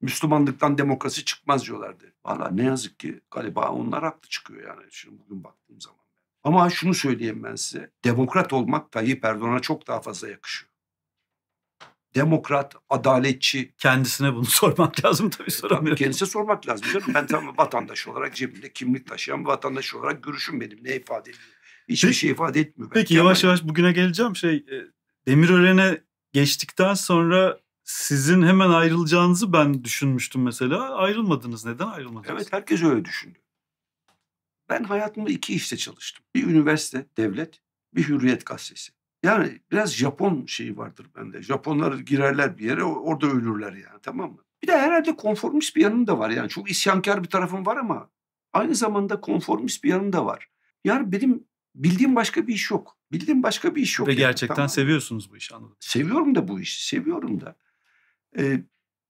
Müslümanlıktan demokrasi çıkmaz diyorlardı. Valla ne yazık ki galiba onlar haklı çıkıyor yani şimdi bugün baktığım zaman. Ama şunu söyleyeyim ben size. Demokrat olmak Tayyip Erdoğan'a çok daha fazla yakışıyor demokrat, adaletçi. Kendisine bunu sormak lazım tabii e, soramıyorum. Tabii kendisine sormak lazım canım. Ben tam vatandaş olarak cebimde kimlik taşıyan vatandaş olarak görüşüm benim ne ifade ediyor. Hiçbir peki, şey ifade etmiyor. Peki yavaş ama... yavaş bugüne geleceğim. Şey e, Demirören'e geçtikten sonra sizin hemen ayrılacağınızı ben düşünmüştüm mesela. Ayrılmadınız. Neden ayrılmadınız? Evet herkes öyle düşündü. Ben hayatımda iki işte çalıştım. Bir üniversite, devlet, bir hürriyet gazetesi. Yani biraz Japon şeyi vardır bende. Japonlar girerler bir yere orada ölürler yani tamam mı? Bir de herhalde konformist bir yanım da var yani. Çok isyankar bir tarafım var ama aynı zamanda konformist bir yanım da var. Yani benim bildiğim başka bir iş yok. Bildiğim başka bir iş yok. Ve yani, gerçekten tamam. seviyorsunuz bu işi anladım. Seviyorum da bu işi seviyorum da. Ee,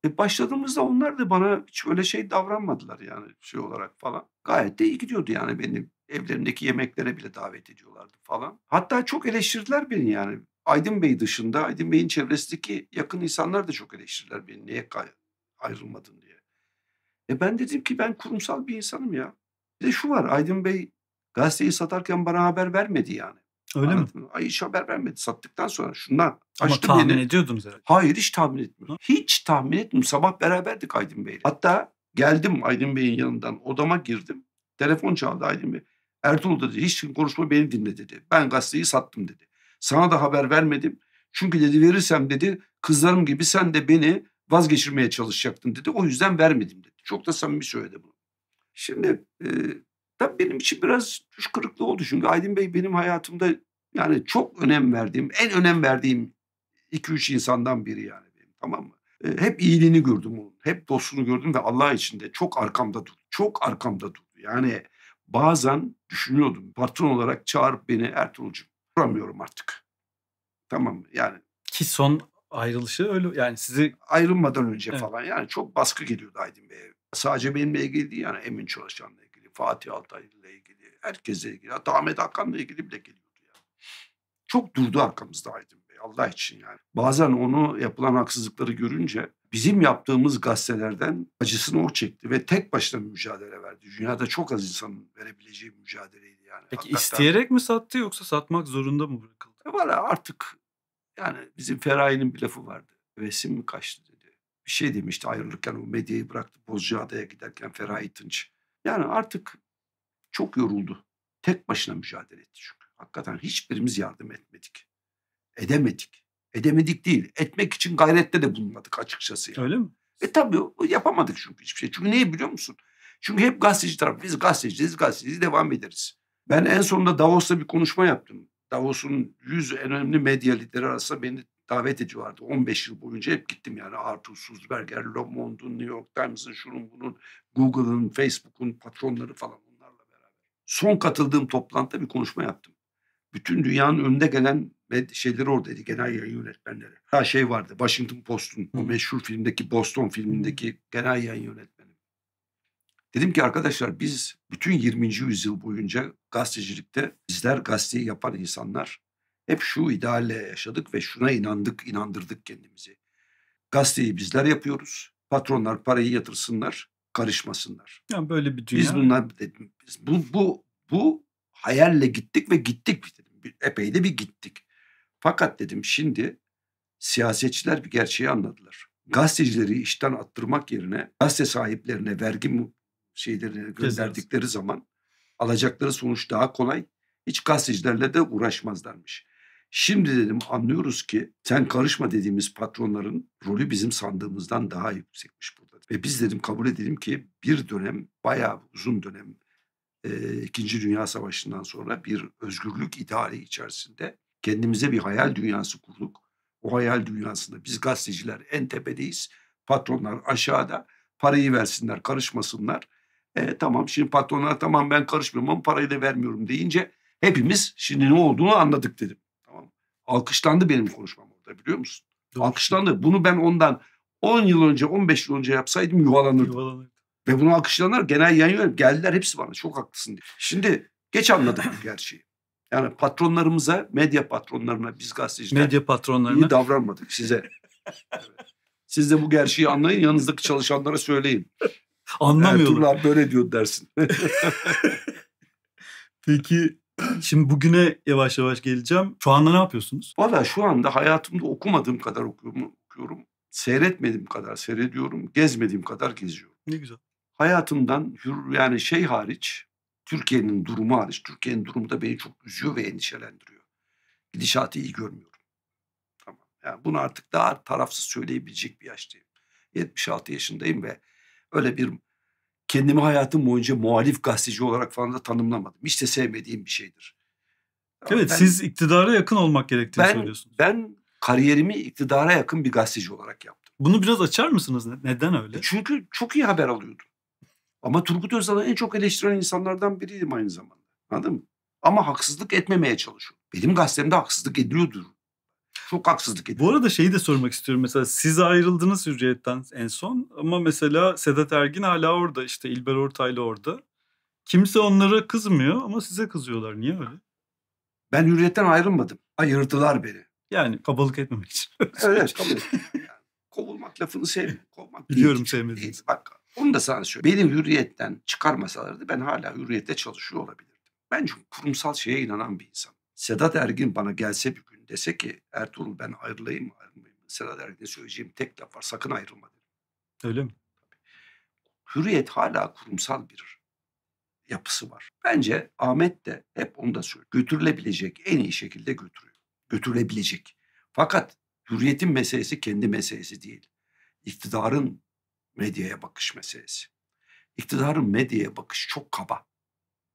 e, başladığımızda onlar da bana hiç öyle şey davranmadılar yani şey olarak falan. Gayet de iyi gidiyordu yani benim evlerindeki yemeklere bile davet ediyorlardı falan. Hatta çok eleştirdiler beni yani. Aydın Bey dışında, Aydın Bey'in çevresindeki yakın insanlar da çok eleştirdiler beni. Niye ayrılmadın diye. E ben dedim ki ben kurumsal bir insanım ya. Bir de şu var Aydın Bey gazeteyi satarken bana haber vermedi yani. Öyle Anladın mi? mi? Ay hiç haber vermedi. Sattıktan sonra şundan Ama açtı tahmin beni. ediyordunuz herhalde. Hayır hiç tahmin etmiyorum. Hiç tahmin etmiyorum. Sabah beraberdik Aydın Bey'le. Hatta geldim Aydın Bey'in yanından odama girdim. Telefon çaldı Aydın Bey. Ertuğrul dedi hiç konuşma beni dinle dedi. Ben gazeteyi sattım dedi. Sana da haber vermedim. Çünkü dedi verirsem dedi kızlarım gibi sen de beni vazgeçirmeye çalışacaktın dedi. O yüzden vermedim dedi. Çok da samimi söyledi bunu. Şimdi e, tabii benim için biraz düş kırıklığı oldu. Çünkü Aydın Bey benim hayatımda yani çok önem verdiğim, en önem verdiğim iki üç insandan biri yani benim tamam mı? E, hep iyiliğini gördüm onun. Hep dostluğunu gördüm ve Allah için de çok arkamda durdu. Çok arkamda durdu. Yani bazen düşünüyordum. Patron olarak çağırıp beni Ertuğrul'cum duramıyorum artık. Tamam Yani. Ki son ayrılışı öyle yani sizi... Ayrılmadan önce evet. falan yani çok baskı geliyordu Aydın Bey'e. Sadece benimle ilgili değil yani Emin Çalışan'la ilgili, Fatih ile ilgili, herkesle ilgili. Hatta Ahmet Hakan'la ilgili bile geliyordu yani. Çok durdu arkamızda Aydın Allah için yani. Bazen onu yapılan haksızlıkları görünce bizim yaptığımız gazetelerden acısını o çekti ve tek başına mücadele verdi. Dünyada çok az insanın verebileceği mücadeleydi yani. Peki Hakikaten, isteyerek mi sattı yoksa satmak zorunda mı bırakıldı? E, valla artık yani bizim Feraye'nin bir lafı vardı. Vesim mi kaçtı dedi. Bir şey demişti ayrılırken o medyayı bıraktı. Bozcaada'ya giderken Feraye Tınç. Yani artık çok yoruldu. Tek başına mücadele etti çünkü. Hakikaten hiçbirimiz yardım etmedik. Edemedik. Edemedik değil. Etmek için gayrette de bulunmadık açıkçası. Yani. Öyle mi? E tabii yapamadık çünkü hiçbir şey. Çünkü neyi biliyor musun? Çünkü hep gazeteci tarafı. Biz gazeteciyiz, gazeteciyiz devam ederiz. Ben en sonunda Davos'ta bir konuşma yaptım. Davos'un 100 en önemli medya lideri arasında beni davet ediyorlardı. 15 yıl boyunca hep gittim yani. Arthur Sulzberger, Le Monde'un, New York Times'ın, şunun bunun, Google'ın, Facebook'un patronları falan bunlarla beraber. Son katıldığım toplantıda bir konuşma yaptım bütün dünyanın önde gelen şeyleri oradaydı genel yayın yönetmenleri. Ha şey vardı. Washington Post'un o meşhur filmdeki Boston filmindeki genel yayın yönetmeni. Dedim ki arkadaşlar biz bütün 20. yüzyıl boyunca gazetecilikte bizler gazeteyi yapan insanlar hep şu idealle yaşadık ve şuna inandık, inandırdık kendimizi. Gazeteyi bizler yapıyoruz. Patronlar parayı yatırsınlar, karışmasınlar. Yani böyle bir dünya. Biz bunlar dedim. Biz bu bu bu hayalle gittik ve gittik bir epey de bir gittik. Fakat dedim şimdi siyasetçiler bir gerçeği anladılar. Gazetecileri işten attırmak yerine gazete sahiplerine vergi şeylerini gönderdikleri zaman alacakları sonuç daha kolay. Hiç gazetecilerle de uğraşmazlarmış. Şimdi dedim anlıyoruz ki sen karışma dediğimiz patronların rolü bizim sandığımızdan daha yüksekmiş burada. Ve biz dedim kabul edelim ki bir dönem bayağı uzun dönem İkinci Dünya Savaşı'ndan sonra bir özgürlük ideali içerisinde kendimize bir hayal dünyası kurduk. O hayal dünyasında biz gazeteciler en tepedeyiz. Patronlar aşağıda. Parayı versinler, karışmasınlar. E, tamam şimdi patronlar tamam ben karışmıyorum ama parayı da vermiyorum deyince hepimiz şimdi ne olduğunu anladık dedim. Tamam. Alkışlandı benim konuşmam orada biliyor musun? Doğru. Alkışlandı. Bunu ben ondan 10 yıl önce 15 yıl önce yapsaydım yuvalanırdım. yuvalanırdım. Ve bunu alkışlayanlar genel yayın yönetim geldiler hepsi bana çok haklısın diye. Şimdi geç anladık bu gerçeği. Yani patronlarımıza, medya patronlarına biz gazeteciler medya patronlarına iyi davranmadık size. Siz de bu gerçeği anlayın, yanınızdaki çalışanlara söyleyin. Anlamıyorlar. Ertuğrul böyle diyor dersin. Peki Şimdi bugüne yavaş yavaş geleceğim. Şu anda ne yapıyorsunuz? Valla şu anda hayatımda okumadığım kadar okuyorum, okuyorum. Seyretmediğim kadar seyrediyorum. Gezmediğim kadar geziyorum. Ne güzel hayatımdan yani şey hariç Türkiye'nin durumu hariç Türkiye'nin durumu da beni çok üzüyor ve endişelendiriyor. Gidişatı iyi görmüyorum. Tamam. Yani bunu artık daha tarafsız söyleyebilecek bir yaştayım. 76 yaşındayım ve öyle bir kendimi hayatım boyunca muhalif gazeteci olarak falan da tanımlamadım. Hiç de sevmediğim bir şeydir. Evet ben, siz iktidara yakın olmak gerektiğini ben, söylüyorsunuz. Ben kariyerimi iktidara yakın bir gazeteci olarak yaptım. Bunu biraz açar mısınız? Neden öyle? Çünkü çok iyi haber alıyordum. Ama Turgut Özal'ı en çok eleştiren insanlardan biriydim aynı zamanda. Anladın mı? Ama haksızlık etmemeye çalışıyorum. Benim gazetemde haksızlık ediliyordur. Çok haksızlık ediyor. Bu arada şeyi de sormak istiyorum. Mesela siz ayrıldınız Hürriyet'ten en son. Ama mesela Sedat Ergin hala orada. işte İlber Ortaylı orada. Kimse onlara kızmıyor ama size kızıyorlar. Niye öyle? Ben Hürriyet'ten ayrılmadım. Ayırdılar beni. Yani kabalık etmemek için. evet, evet kabalık. Yani, kovulmak lafını sevmiyorum. Kovmak Biliyorum sevmediğinizi. Bak onu da sana söyleyeyim. Beni hürriyetten çıkarmasalardı ben hala hürriyette çalışıyor olabilirdim. Ben çünkü kurumsal şeye inanan bir insan. Sedat Ergin bana gelse bir gün dese ki Ertuğrul ben ayrılayım mı ayrılmayayım mı? Sedat Ergin'e söyleyeceğim tek laf var sakın ayrılma derim. Öyle mi? Hürriyet hala kurumsal bir yapısı var. Bence Ahmet de hep onu da söylüyor. Götürülebilecek en iyi şekilde götürüyor. Götürülebilecek. Fakat hürriyetin meselesi kendi meselesi değil. İktidarın medyaya bakış meselesi. İktidarın medyaya bakış çok kaba.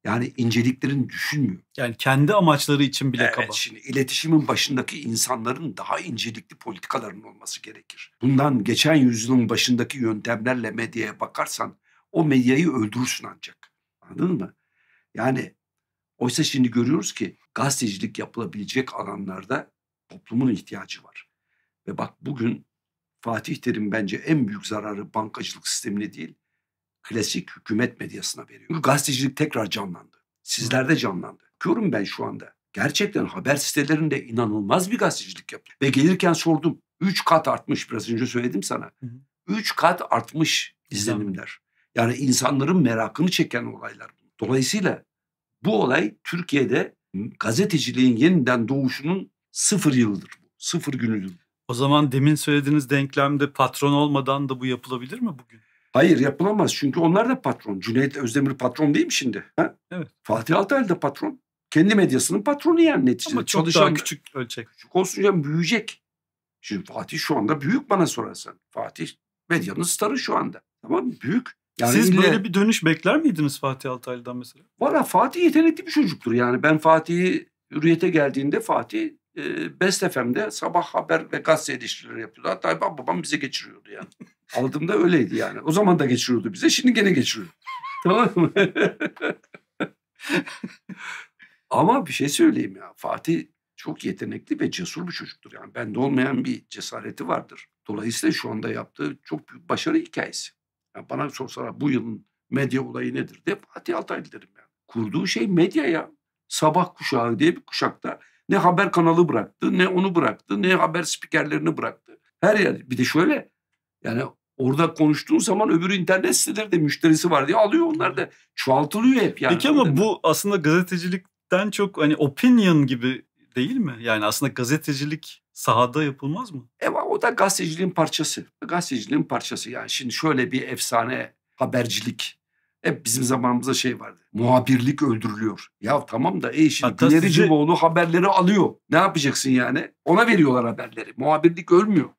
Yani inceliklerini düşünmüyor. Yani kendi amaçları için bile evet, kaba. Şimdi iletişimin başındaki insanların daha incelikli politikaların olması gerekir. Bundan geçen yüzyılın başındaki yöntemlerle medyaya bakarsan o medyayı öldürürsün ancak. Anladın mı? Yani oysa şimdi görüyoruz ki gazetecilik yapılabilecek alanlarda toplumun ihtiyacı var. Ve bak bugün Fatih Terim bence en büyük zararı bankacılık sistemine değil, klasik hükümet medyasına veriyor. Çünkü gazetecilik tekrar canlandı. Sizlerde canlandı. Görüyorum ben şu anda. Gerçekten haber sitelerinde inanılmaz bir gazetecilik yapıyor. Ve gelirken sordum. Üç kat artmış. Biraz önce söyledim sana. Üç kat artmış izlenimler. Yani insanların merakını çeken olaylar. Dolayısıyla bu olay Türkiye'de gazeteciliğin yeniden doğuşunun sıfır yılıdır. Sıfır günüdür. O zaman demin söylediğiniz denklemde patron olmadan da bu yapılabilir mi bugün? Hayır yapılamaz çünkü onlar da patron. Cüneyt Özdemir patron değil mi şimdi? Ha? Evet. Fatih Altaylı da patron. Kendi medyasının patronu yani neticede. Ama çok Çalışan, daha küçük ölçek. Küçük olsun canım büyüyecek. Şimdi Fatih şu anda büyük bana sorarsan. Fatih medyanın starı şu anda. Tamam mı? Büyük. Yani Siz ile... böyle bir dönüş bekler miydiniz Fatih Altaylı'dan mesela? Valla Fatih yetenekli bir çocuktur. Yani ben Fatih'i hürriyete geldiğinde Fatih e, Best FM'de sabah haber ve gazete eleştirileri yapıyordu. Hatta babam bize geçiriyordu yani. Aldığımda öyleydi yani. O zaman da geçiriyordu bize. Şimdi gene geçiriyor. tamam mı? Ama bir şey söyleyeyim ya. Fatih çok yetenekli ve cesur bir çocuktur. Yani bende olmayan bir cesareti vardır. Dolayısıyla şu anda yaptığı çok büyük başarı hikayesi. Yani bana sorsalar bu yılın medya olayı nedir diye Fatih Altaylı derim yani. Kurduğu şey medya ya. Sabah kuşağı diye bir kuşakta ne haber kanalı bıraktı, ne onu bıraktı, ne haber spikerlerini bıraktı. Her yer. Bir de şöyle yani Orada konuştuğun zaman öbür internet siteleri de müşterisi var diye alıyor onlar da çoğaltılıyor hep yani. Peki ama bu aslında gazetecilikten çok hani opinion gibi değil mi? Yani aslında gazetecilik sahada yapılmaz mı? Evet o da gazeteciliğin parçası. Gazeteciliğin parçası yani şimdi şöyle bir efsane habercilik. Hep bizim zamanımızda şey vardı muhabirlik öldürülüyor. Ya tamam da e şimdi Hatta sizi... haberleri alıyor. Ne yapacaksın yani? Ona veriyorlar haberleri. Muhabirlik ölmüyor.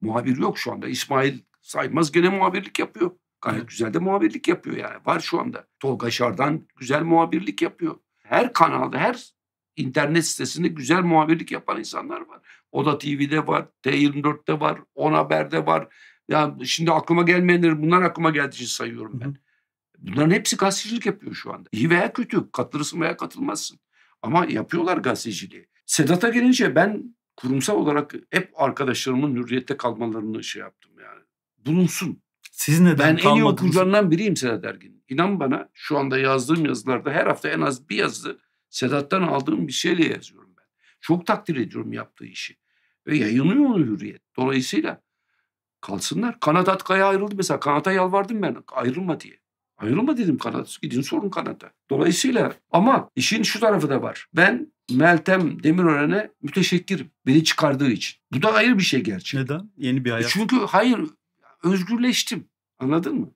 Muhabir yok şu anda. İsmail Saymaz gene muhabirlik yapıyor. Gayet güzel de muhabirlik yapıyor yani. Var şu anda. Tolga Şardan güzel muhabirlik yapıyor. Her kanalda, her internet sitesinde güzel muhabirlik yapan insanlar var. O da TV'de var, T24'te var, On Haber'de var. Ya şimdi aklıma gelmeyenler, bunlar aklıma geldiği için sayıyorum ben. hı. Bunların hepsi gazetecilik yapıyor şu anda. İyi veya kötü katılırsın veya katılmazsın. Ama yapıyorlar gazeteciliği. Sedat'a gelince ben kurumsal olarak hep arkadaşlarımın hürriyette kalmalarını şey yaptım yani. Bulunsun. Siz neden Ben en iyi okurlarından biriyim Sedat Ergin. İnan bana şu anda yazdığım yazılarda her hafta en az bir yazı Sedat'tan aldığım bir şeyle yazıyorum ben. Çok takdir ediyorum yaptığı işi. Ve yayınlıyor onu hürriyet. Dolayısıyla kalsınlar. Kanat Atkaya ayrıldı mesela. Kanata yalvardım ben ayrılma diye. Ayrılma dedim Kanada. Gidin sorun Kanada. Dolayısıyla ama işin şu tarafı da var. Ben Meltem Demirören'e müteşekkirim. Beni çıkardığı için. Bu da ayrı bir şey gerçi. Neden? Yeni bir hayat. E çünkü hayır özgürleştim. Anladın mı?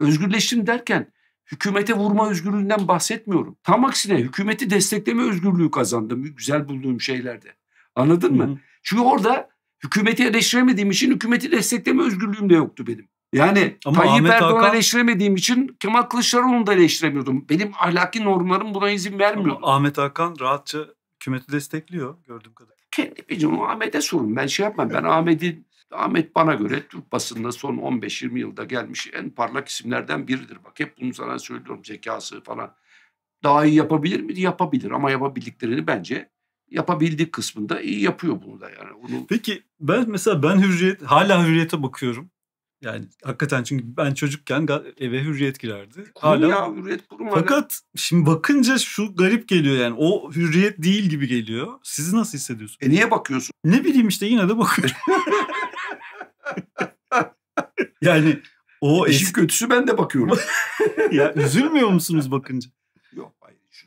Özgürleştim derken hükümete vurma özgürlüğünden bahsetmiyorum. Tam aksine hükümeti destekleme özgürlüğü kazandım. Güzel bulduğum şeylerde. Anladın Hı-hı. mı? Çünkü orada hükümeti eleştiremediğim için hükümeti destekleme özgürlüğüm de yoktu benim. Yani Ama Tayyip Ahmet Erdoğan'ı Hakan... eleştiremediğim için Kemal Kılıçdaroğlu'nu da eleştiremiyordum. Benim ahlaki normlarım buna izin vermiyor. Ama Ahmet Hakan rahatça hükümeti destekliyor gördüğüm kadarıyla. Kendi bileceğim Ahmet'e sorun. Ben şey yapmam. Ben Ahmet'in Ahmet bana göre Türk basında son 15-20 yılda gelmiş en parlak isimlerden biridir. Bak hep bunu sana söylüyorum zekası falan. Daha iyi yapabilir mi? Yapabilir ama yapabildiklerini bence yapabildiği kısmında iyi yapıyor bunu da yani. Onu... Peki ben mesela ben hürriyet hala hürriyete bakıyorum. Yani hakikaten çünkü ben çocukken eve hürriyet girerdi. Kurum Hala ya, hürriyet kurum Fakat hala. şimdi bakınca şu garip geliyor yani. O hürriyet değil gibi geliyor. Siz nasıl hissediyorsunuz? E niye bakıyorsun? Ne bileyim işte yine de bakıyorum. yani o eşit eski... kötüsü ben de bakıyorum. ya üzülmüyor musunuz bakınca? Yok hayır hiç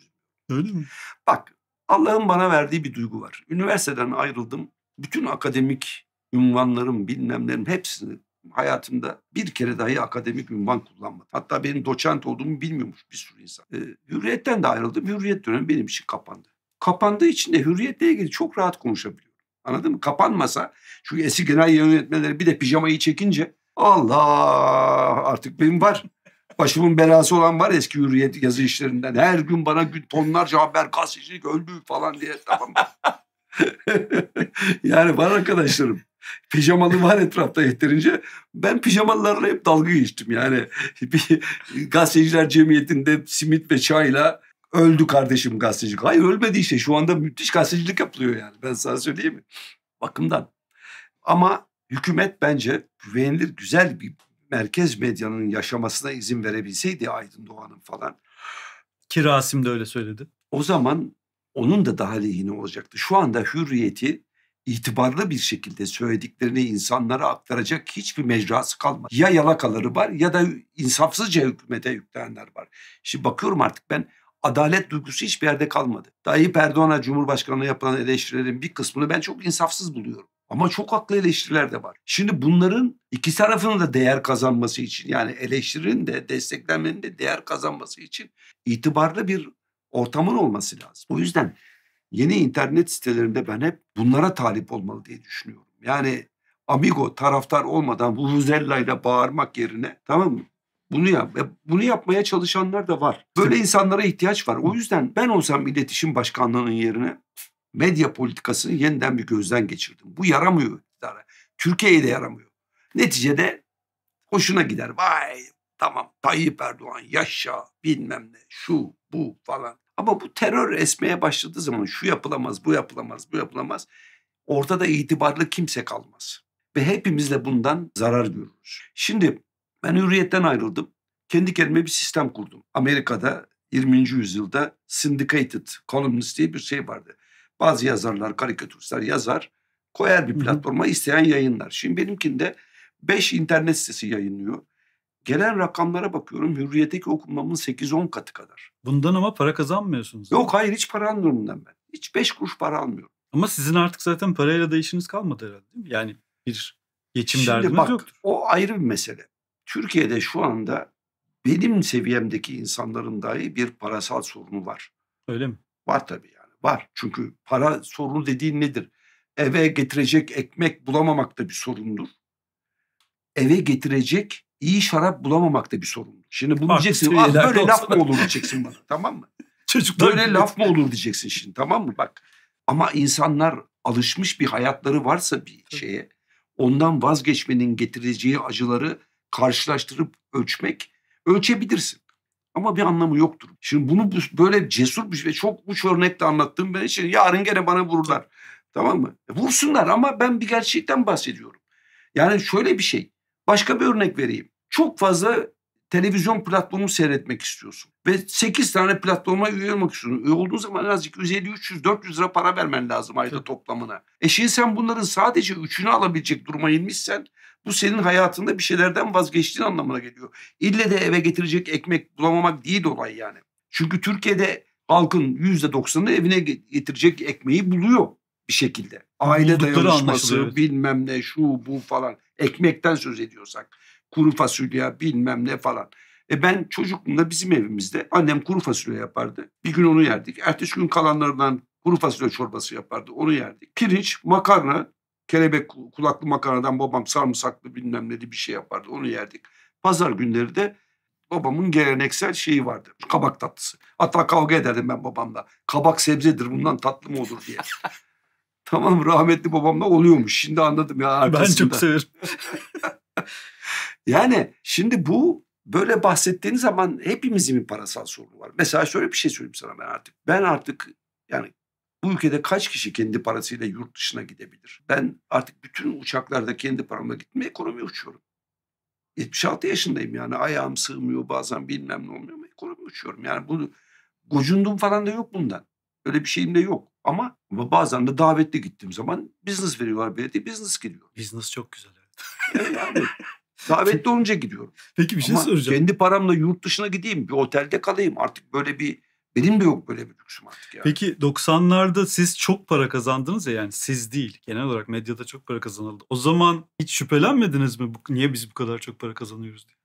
Öyle mi? Bak Allah'ın bana verdiği bir duygu var. Üniversiteden ayrıldım. Bütün akademik ünvanlarım bilmemlerin hepsini hayatımda bir kere dahi akademik ünvan kullanmadım. Hatta benim doçent olduğumu bilmiyormuş bir sürü insan. E, hürriyetten de ayrıldım. Hürriyet dönemi benim için kapandı. Kapandığı için de hürriyetle ilgili çok rahat konuşabiliyorum. Anladın mı? Kapanmasa şu eski genel yönetmeleri bir de pijamayı çekince Allah artık benim var. Başımın belası olan var eski hürriyet yazı işlerinden. Her gün bana gün tonlarca haber gazetecilik öldü falan diye. Tamam. yani var arkadaşlarım. Pijamalı var etrafta yeterince. Ben pijamalılarla hep dalga geçtim. Yani gazeteciler cemiyetinde simit ve çayla öldü kardeşim gazetecilik. Hayır ölmedi işte. Şu anda müthiş gazetecilik yapılıyor yani. Ben sana söyleyeyim mi? Bakımdan. Ama hükümet bence güvenilir güzel bir merkez medyanın yaşamasına izin verebilseydi Aydın Doğan'ın falan. Ki Rasim de öyle söyledi. O zaman onun da daha lehine olacaktı. Şu anda hürriyeti itibarlı bir şekilde söylediklerini insanlara aktaracak hiçbir mecrası kalmadı. Ya yalakaları var ya da insafsızca hükümete yüklenenler var. Şimdi bakıyorum artık ben adalet duygusu hiçbir yerde kalmadı. Tayyip Erdoğan'a Cumhurbaşkanı'na yapılan eleştirilerin bir kısmını ben çok insafsız buluyorum. Ama çok haklı eleştiriler de var. Şimdi bunların iki tarafının da değer kazanması için yani eleştirinin de desteklenmenin de değer kazanması için itibarlı bir ortamın olması lazım. O yüzden yeni internet sitelerinde ben hep bunlara talip olmalı diye düşünüyorum. Yani amigo taraftar olmadan bu ile bağırmak yerine tamam mı? Bunu yap. E, bunu yapmaya çalışanlar da var. Böyle insanlara ihtiyaç var. O yüzden ben olsam iletişim başkanlığının yerine medya politikasını yeniden bir gözden geçirdim. Bu yaramıyor iktidara. Türkiye'ye de yaramıyor. Neticede hoşuna gider. Vay tamam Tayyip Erdoğan yaşa bilmem ne şu bu falan. Ama bu terör esmeye başladığı zaman şu yapılamaz, bu yapılamaz, bu yapılamaz. Orada da itibarlı kimse kalmaz. Ve hepimiz de bundan zarar görürüz. Şimdi ben hürriyetten ayrıldım. Kendi kendime bir sistem kurdum. Amerika'da 20. yüzyılda syndicated columnist diye bir şey vardı. Bazı yazarlar, karikatüristler yazar, koyar bir platforma isteyen yayınlar. Şimdi benimkinde 5 internet sitesi yayınlıyor. Gelen rakamlara bakıyorum hürriyetteki okumamın 8-10 katı kadar. Bundan ama para kazanmıyorsunuz. Yok hayır hiç para almıyorum bundan ben. Hiç 5 kuruş para almıyorum. Ama sizin artık zaten parayla da işiniz kalmadı herhalde değil mi? Yani bir geçim Şimdi derdiniz bak, yoktur. O ayrı bir mesele. Türkiye'de şu anda benim seviyemdeki insanların dahi bir parasal sorunu var. Öyle mi? Var tabii yani var. Çünkü para sorunu dediğin nedir? Eve getirecek ekmek bulamamak da bir sorundur. Eve getirecek iyi şarap bulamamak da bir sorun. Şimdi bunu diyeceksin. Ah böyle olsun. laf mı olur diyeceksin bana. Tamam mı? Çocuklar böyle laf mı olur diyeceksin şimdi. Tamam mı? Bak. Ama insanlar alışmış bir hayatları varsa bir şeye ondan vazgeçmenin getireceği acıları karşılaştırıp ölçmek ölçebilirsin. Ama bir anlamı yoktur. Şimdi bunu böyle cesur bir ve çok uç örnekle anlattığım ben için yarın gene bana vururlar. Tamam mı? E, vursunlar ama ben bir gerçekten bahsediyorum. Yani şöyle bir şey. Başka bir örnek vereyim çok fazla televizyon platformu seyretmek istiyorsun. Ve 8 tane platforma üye olmak istiyorsun. Üye olduğun zaman azıcık 150-300-400 lira para vermen lazım ayda evet. toplamına. E şimdi sen bunların sadece 3'ünü alabilecek duruma inmişsen bu senin hayatında bir şeylerden vazgeçtiğin anlamına geliyor. İlle de eve getirecek ekmek bulamamak değil olay yani. Çünkü Türkiye'de halkın %90'ı evine getirecek ekmeği buluyor bir şekilde. Aile Buldukları dayanışması bilmem ne şu bu falan ekmekten söz ediyorsak. Kuru fasulye bilmem ne falan. E ben çocukluğumda bizim evimizde annem kuru fasulye yapardı. Bir gün onu yerdik. Ertesi gün kalanlarından kuru fasulye çorbası yapardı. Onu yerdik. Pirinç, makarna, kelebek kulaklı makarnadan babam sarımsaklı bilmem neli bir şey yapardı. Onu yerdik. Pazar günleri de babamın geleneksel şeyi vardı. Kabak tatlısı. Hatta kavga ederdim ben babamla. Kabak sebzedir bundan tatlı mı olur diye. tamam rahmetli babamla oluyormuş. Şimdi anladım ya arkasında. Ben çok severim. Yani şimdi bu böyle bahsettiğiniz zaman hepimizin bir parasal sorunu var. Mesela şöyle bir şey söyleyeyim sana ben artık. Ben artık yani bu ülkede kaç kişi kendi parasıyla yurt dışına gidebilir? Ben artık bütün uçaklarda kendi paramla gitme ekonomi uçuyorum. 76 yaşındayım yani ayağım sığmıyor bazen bilmem ne olmuyor ama ekonomi uçuyorum. Yani bunu gocundum falan da yok bundan. Öyle bir şeyim de yok. Ama, bazen de davetli gittiğim zaman business veriyorlar belediye business giriyor. Business çok güzel evet. yani, Davetli olunca gidiyorum. Peki bir şey Ama soracağım. Kendi paramla yurt dışına gideyim, bir otelde kalayım. Artık böyle bir benim de yok böyle bir lüksüm artık yani. Peki 90'larda siz çok para kazandınız ya yani siz değil genel olarak medyada çok para kazanıldı. O zaman hiç şüphelenmediniz mi bu, niye biz bu kadar çok para kazanıyoruz diye?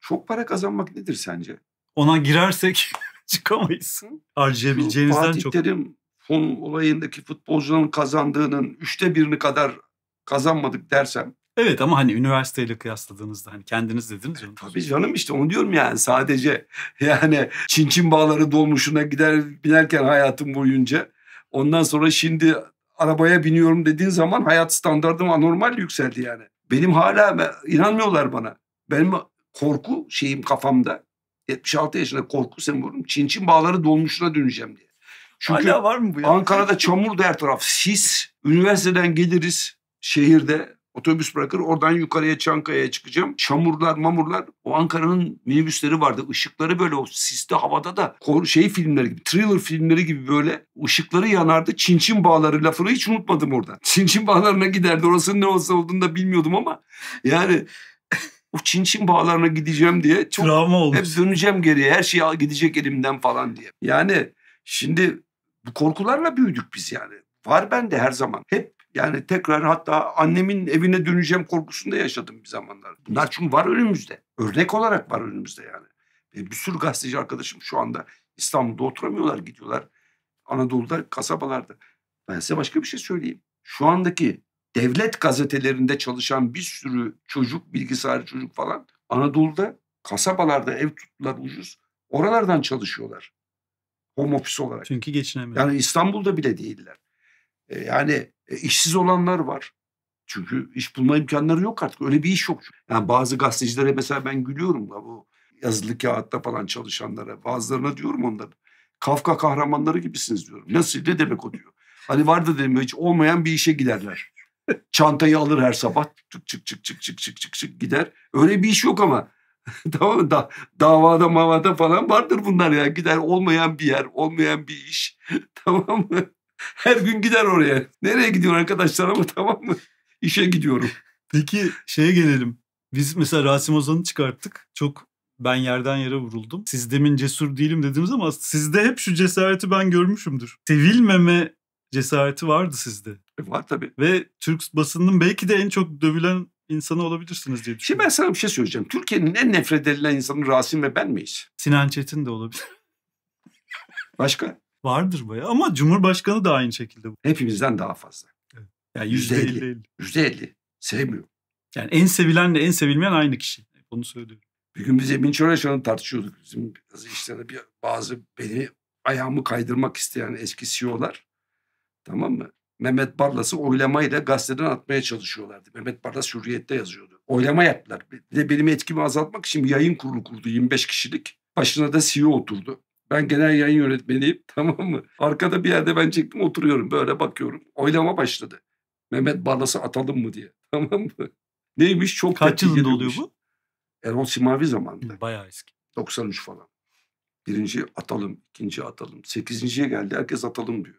Çok para kazanmak nedir sence? Ona girersek çıkamayız. Harcayabileceğinizden çok. Fatih Terim fon olayındaki futbolcunun kazandığının üçte birini kadar kazanmadık dersem Evet ama hani üniversiteyle kıyasladığınızda hani kendiniz dediniz e, onu. Tabii canım işte onu diyorum yani sadece yani Çin Çin bağları dolmuşuna gider binerken hayatım boyunca ondan sonra şimdi arabaya biniyorum dediğin zaman hayat standartım anormal yükseldi yani. Benim hala inanmıyorlar bana. Benim korku şeyim kafamda 76 yaşında korku sembolüm Çin Çin bağları dolmuşuna döneceğim diye. Çünkü hala var mı bu ya? Ankara'da çamur da her taraf sis. Üniversiteden geliriz şehirde Otobüs bırakır oradan yukarıya Çankaya'ya çıkacağım. Çamurlar mamurlar o Ankara'nın minibüsleri vardı. Işıkları böyle o sisli havada da şey filmleri gibi thriller filmleri gibi böyle ışıkları yanardı. Çinçin bağları lafını hiç unutmadım orada. Çinçin bağlarına giderdi. Orasının ne olsa olduğunu da bilmiyordum ama yani o Çinçin bağlarına gideceğim diye çok Travma olmuş. hep döneceğim geriye. Her şey gidecek elimden falan diye. Yani şimdi bu korkularla büyüdük biz yani. Var bende her zaman. Hep yani tekrar hatta annemin evine döneceğim korkusunda yaşadım bir zamanlar. Bunlar çünkü var önümüzde. Örnek olarak var önümüzde yani. E, bir sürü gazeteci arkadaşım şu anda İstanbul'da oturamıyorlar gidiyorlar. Anadolu'da kasabalarda. Ben size başka bir şey söyleyeyim. Şu andaki devlet gazetelerinde çalışan bir sürü çocuk, bilgisayar çocuk falan Anadolu'da kasabalarda ev tuttular ucuz. Oralardan çalışıyorlar. Home office olarak. Çünkü geçinemiyor. Yani İstanbul'da bile değiller. E, yani e, işsiz olanlar var. Çünkü iş bulma imkanları yok artık. Öyle bir iş yok. Yani bazı gazetecilere mesela ben gülüyorum da bu yazılı kağıtta falan çalışanlara. Bazılarına diyorum onları. Kafka kahramanları gibisiniz diyorum. Nasıl ne demek o diyor. Hani vardı dedim hiç olmayan bir işe giderler. Çantayı alır her sabah çık çık çık çık çık çık çık çık gider. Öyle bir iş yok ama. tamam mı? Da, davada mavada falan vardır bunlar ya. Gider olmayan bir yer, olmayan bir iş. tamam mı? Her gün gider oraya. Nereye gidiyorsun arkadaşlar ama tamam mı? İşe gidiyorum. Peki şeye gelelim. Biz mesela Rasim Ozan'ı çıkarttık. Çok ben yerden yere vuruldum. Siz demin cesur değilim dediniz ama sizde hep şu cesareti ben görmüşümdür. Sevilmeme cesareti vardı sizde. E var tabii. Ve Türk basınının belki de en çok dövülen insanı olabilirsiniz diye düşünüyorum. Şimdi ben sana bir şey söyleyeceğim. Türkiye'nin en nefret edilen insanı Rasim ve ben miyiz? Sinan Çetin de olabilir. Başka? Vardır bayağı ama Cumhurbaşkanı da aynı şekilde. Hepimizden daha fazla. Evet. Yani %50. %50. Sevmiyorum. Yani en sevilenle en sevilmeyen aynı kişi. Onu söylüyorum. Bir gün biz Emin Çoraşan'ı tartışıyorduk. Bizim işte bir, bazı beni ayağımı kaydırmak isteyen eski CEO'lar. Tamam mı? Mehmet Barlas'ı oylamayla gazeteden atmaya çalışıyorlardı. Mehmet Barlas Hürriyet'te yazıyordu. Oylama yaptılar. Bir de benim etkimi azaltmak için yayın kurulu kurdu 25 kişilik. Başına da CEO oturdu. Ben genel yayın yönetmeniyim tamam mı? Arkada bir yerde ben çektim oturuyorum böyle bakıyorum. Oylama başladı. Mehmet Barlas'ı atalım mı diye tamam mı? Neymiş çok Kaç yılında gelirmiş. oluyor bu? Erol Simavi zamanında. Bayağı eski. 93 falan. Birinci atalım, ikinci atalım. Sekizinciye geldi herkes atalım diyor.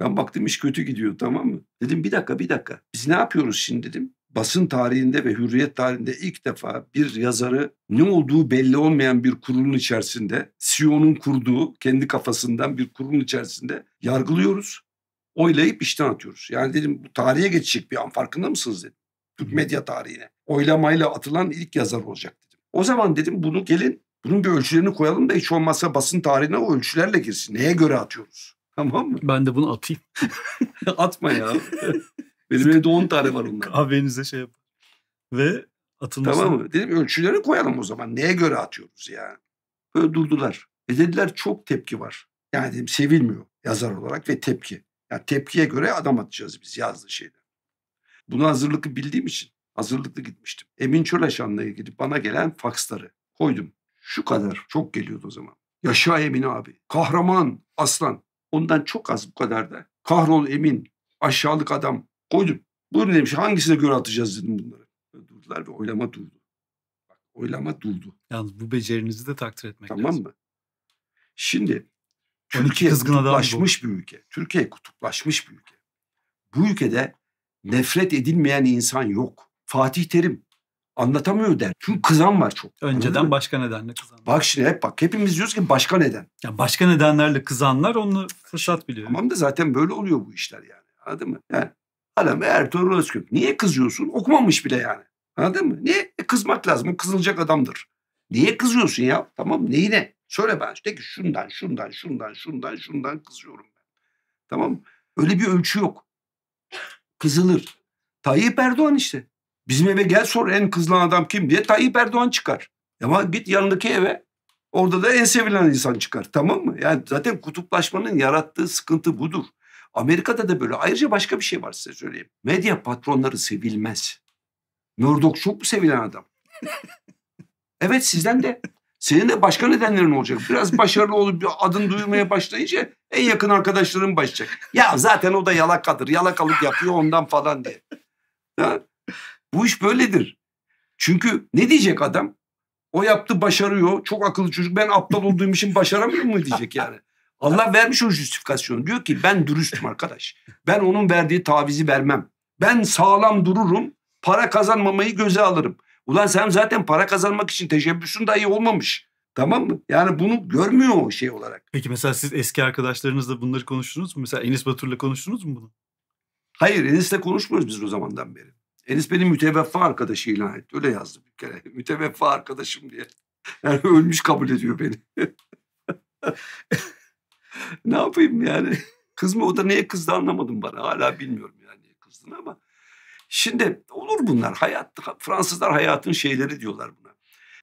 Ben baktım iş kötü gidiyor tamam mı? Dedim bir dakika bir dakika. Biz ne yapıyoruz şimdi dedim basın tarihinde ve hürriyet tarihinde ilk defa bir yazarı ne olduğu belli olmayan bir kurulun içerisinde, CEO'nun kurduğu kendi kafasından bir kurulun içerisinde yargılıyoruz. Oylayıp işten atıyoruz. Yani dedim bu tarihe geçecek bir an farkında mısınız dedim. Türk medya tarihine. Oylamayla atılan ilk yazar olacak dedim. O zaman dedim bunu gelin bunun bir ölçülerini koyalım da hiç olmazsa basın tarihine o ölçülerle girsin. Neye göre atıyoruz? Tamam mı? Ben de bunu atayım. Atma ya. Benim evde 10 tane var onlar. Kahvenize şey yap. Ve atılması. Tamam mı? Dedim ölçüleri koyalım o zaman. Neye göre atıyoruz yani? Böyle durdular. Ve dediler çok tepki var. Yani dedim sevilmiyor yazar olarak ve tepki. Yani tepkiye göre adam atacağız biz yazdığı şeyde. Buna hazırlıklı bildiğim için hazırlıklı gitmiştim. Emin Çöleşan'la ilgili bana gelen faksları koydum. Şu kadar çok geliyordu o zaman. Yaşa Emin abi. Kahraman aslan. Ondan çok az bu kadar da. Kahrol Emin. Aşağılık adam. Koydum. Buyurun demiş hangisine göre atacağız dedim bunları. Durdular ve oylama durdu. Bak, oylama durdu. Yalnız bu becerinizi de takdir etmek tamam lazım. Tamam mı? Şimdi Türkiye kutuplaşmış bir ülke. Türkiye kutuplaşmış bir ülke. Bu ülkede nefret edilmeyen insan yok. Fatih Terim anlatamıyor der. Çünkü kızan var çok. Önceden başka nedenle kızan. Bak şimdi hep bak hepimiz diyoruz ki başka neden. Ya başka nedenlerle kızanlar onu fırsat biliyor. Tamam da zaten böyle oluyor bu işler yani. Anladın mı? Yani Alem Ertuğrul Özkök. Niye kızıyorsun? Okumamış bile yani. Anladın mı? Niye? E, kızmak lazım. O kızılacak adamdır. Niye kızıyorsun ya? Tamam neyine? Söyle ben. De ki şundan, şundan, şundan, şundan, şundan kızıyorum ben. Tamam mı? Öyle bir ölçü yok. Kızılır. Tayyip Erdoğan işte. Bizim eve gel sor en kızılan adam kim diye Tayyip Erdoğan çıkar. Ama git yanındaki eve orada da en sevilen insan çıkar tamam mı? Yani zaten kutuplaşmanın yarattığı sıkıntı budur. Amerika'da da böyle. Ayrıca başka bir şey var size söyleyeyim. Medya patronları sevilmez. Murdoch çok mu sevilen adam? evet sizden de. Senin de başka nedenlerin olacak. Biraz başarılı olup adın duyulmaya başlayınca en yakın arkadaşların başlayacak. Ya zaten o da yalakadır. Yalakalık yapıyor ondan falan diye. Ya, bu iş böyledir. Çünkü ne diyecek adam? O yaptı başarıyor. Çok akıllı çocuk. Ben aptal olduğum için başaramıyor mu diyecek yani. Allah vermiş o justifikasyonu. Diyor ki ben dürüstüm arkadaş. Ben onun verdiği tavizi vermem. Ben sağlam dururum. Para kazanmamayı göze alırım. Ulan sen zaten para kazanmak için teşebbüsün dahi olmamış. Tamam mı? Yani bunu görmüyor o şey olarak. Peki mesela siz eski arkadaşlarınızla bunları konuştunuz mu? Mesela Enis Batur'la konuştunuz mu bunu? Hayır Enis'le konuşmuyoruz biz o zamandan beri. Enis beni müteveffa arkadaşı ilan etti. Öyle yazdı bir kere. Müteveffa arkadaşım diye. Yani ölmüş kabul ediyor beni. ne yapayım yani? Kız mı o da niye kızdı anlamadım bana. Hala bilmiyorum yani niye kızdığını ama. Şimdi olur bunlar. Hayat, Fransızlar hayatın şeyleri diyorlar buna.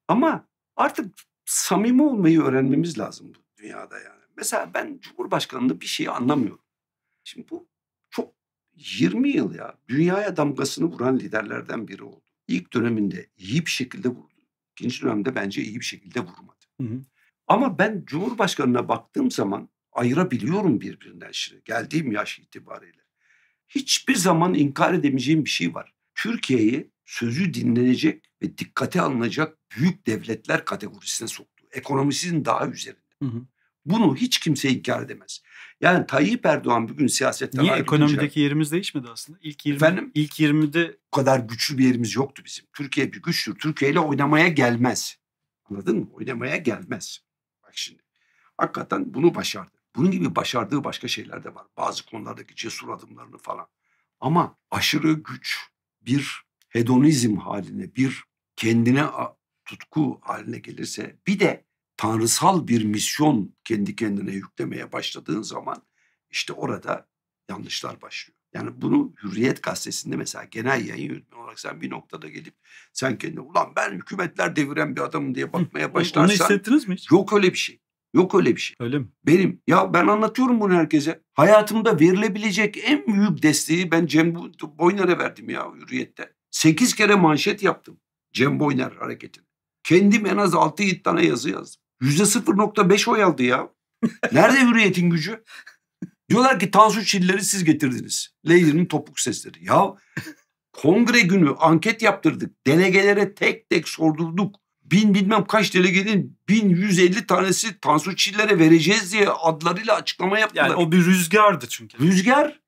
Ama artık samimi olmayı öğrenmemiz lazım bu dünyada yani. Mesela ben Cumhurbaşkanı'nda bir şeyi anlamıyorum. Şimdi bu çok 20 yıl ya dünyaya damgasını vuran liderlerden biri oldu. İlk döneminde iyi bir şekilde vurdu. İkinci dönemde bence iyi bir şekilde vurmadı. Hı hı. Ama ben Cumhurbaşkanı'na baktığım zaman ayırabiliyorum birbirinden şimdi geldiğim yaş itibariyle. Hiçbir zaman inkar edemeyeceğim bir şey var. Türkiye'yi sözü dinlenecek ve dikkate alınacak büyük devletler kategorisine soktu. Ekonomisinin daha üzerinde. Hı hı. Bunu hiç kimse inkar edemez. Yani Tayyip Erdoğan bugün siyasetten Niye ekonomideki yerimiz değişmedi aslında? İlk 20 Efendim, ilk 20'de bu kadar güçlü bir yerimiz yoktu bizim. Türkiye bir güçtür. Türkiye ile oynamaya gelmez. Anladın mı? Oynamaya gelmez. Bak şimdi. Hakikaten bunu başardı. Bunun gibi başardığı başka şeyler de var. Bazı konulardaki cesur adımlarını falan. Ama aşırı güç bir hedonizm haline, bir kendine tutku haline gelirse bir de tanrısal bir misyon kendi kendine yüklemeye başladığın zaman işte orada yanlışlar başlıyor. Yani bunu Hürriyet gazetesinde mesela genel yayın yönetmeni olarak sen bir noktada gelip sen kendine ulan ben hükümetler deviren bir adamım diye bakmaya başlarsan. Onu hissettiniz mi hiç? Yok öyle bir şey. Yok öyle bir şey. Öyle mi? Benim. Ya ben anlatıyorum bunu herkese. Hayatımda verilebilecek en büyük desteği ben Cem Boyner'e verdim ya Hürriyet'te. Sekiz kere manşet yaptım Cem Boyner hareketini. Kendim en az altı yiğit tane yazı yazdım. Yüzde 0.5 oy aldı ya. Nerede Hürriyet'in gücü? Diyorlar ki Tansu Çiller'i siz getirdiniz. Leyli'nin topuk sesleri. Ya kongre günü anket yaptırdık. Delegelere tek tek sordurduk bin bilmem kaç delegenin 1150 tanesi Tansu Çiller'e vereceğiz diye adlarıyla açıklama yaptılar. Yani o bir rüzgardı çünkü. Rüzgar.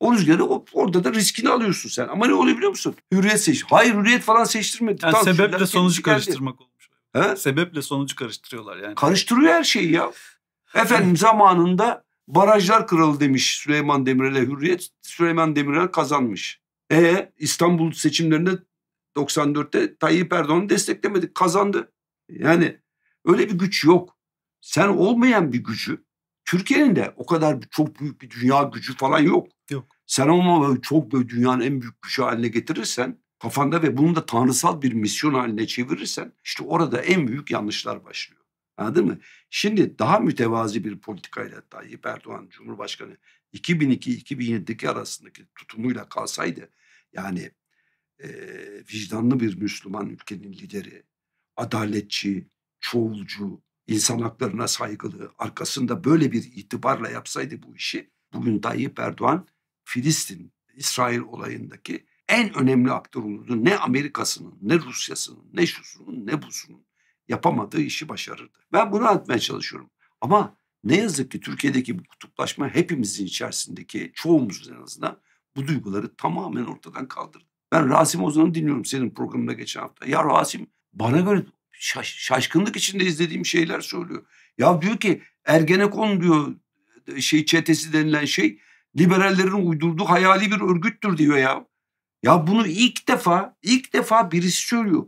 O rüzgarı orada da riskini alıyorsun sen. Ama ne oluyor biliyor musun? Hürriyet seç. Hayır hürriyet falan seçtirmedi. Yani sebeple sonucu karıştırmak geldi. olmuş. He? Sebeple sonucu karıştırıyorlar yani. Karıştırıyor her şeyi ya. Efendim zamanında barajlar kralı demiş Süleyman Demirel'e hürriyet. Süleyman Demirel kazanmış. E İstanbul seçimlerinde 94'te Tayyip Erdoğan'ı desteklemedik. Kazandı. Yani öyle bir güç yok. Sen olmayan bir gücü Türkiye'nin de o kadar çok büyük bir dünya gücü falan yok. Yok. Sen olmamayı çok böyle dünyanın en büyük gücü haline getirirsen kafanda ve bunu da tanrısal bir misyon haline çevirirsen işte orada en büyük yanlışlar başlıyor. Anladın mı? Şimdi daha mütevazi bir politikayla Tayyip Erdoğan Cumhurbaşkanı 2002-2007'deki arasındaki tutumuyla kalsaydı yani e, vicdanlı bir Müslüman ülkenin lideri, adaletçi, çoğulcu, insan haklarına saygılı, arkasında böyle bir itibarla yapsaydı bu işi, bugün Tayyip Erdoğan Filistin, İsrail olayındaki en önemli aktör olurdu. Ne Amerika'sının, ne Rusya'sının, ne şusunun, ne busunun yapamadığı işi başarırdı. Ben bunu atmaya çalışıyorum. Ama ne yazık ki Türkiye'deki bu kutuplaşma hepimizin içerisindeki çoğumuzun en azından bu duyguları tamamen ortadan kaldırdı. Ben Rasim Ozan'ı dinliyorum senin programında geçen hafta. Ya Rasim bana göre şaş, şaşkınlık içinde izlediğim şeyler söylüyor. Ya diyor ki Ergenekon diyor e, şey çetesi denilen şey liberallerin uydurduğu hayali bir örgüttür diyor ya. Ya bunu ilk defa ilk defa birisi söylüyor.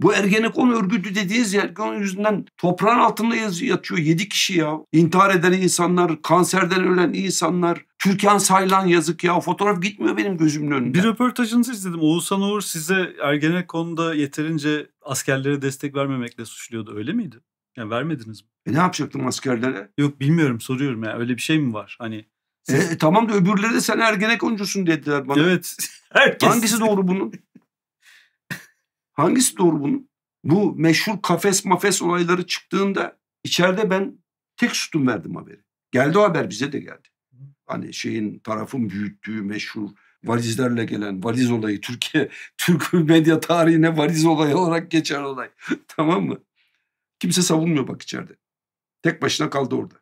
Bu Ergenekon örgütü dediğiniz Ergenekon yüzünden toprağın altında yatıyor 7 kişi ya. İntihar eden insanlar, kanserden ölen insanlar, Türkan Saylan yazık ya. fotoğraf gitmiyor benim gözümün önünde. Bir röportajınızı izledim. Oğuzhan Uğur size Ergenekon'da yeterince askerlere destek vermemekle suçluyordu. Öyle miydi? Yani vermediniz mi? E ne yapacaktım askerlere? Yok bilmiyorum soruyorum ya. Öyle bir şey mi var? Hani siz... E, e tamam da öbürleri de sen Ergenekoncusun dediler bana. Evet. Herkes. Hangisi doğru bunun? Hangisi doğru bunun? Bu meşhur kafes mafes olayları çıktığında içeride ben tek sütun verdim haberi. Geldi o haber bize de geldi. Hani şeyin tarafın büyüttüğü meşhur valizlerle gelen valiz olayı Türkiye Türk medya tarihine valiz olayı olarak geçer olay. tamam mı? Kimse savunmuyor bak içeride. Tek başına kaldı orada.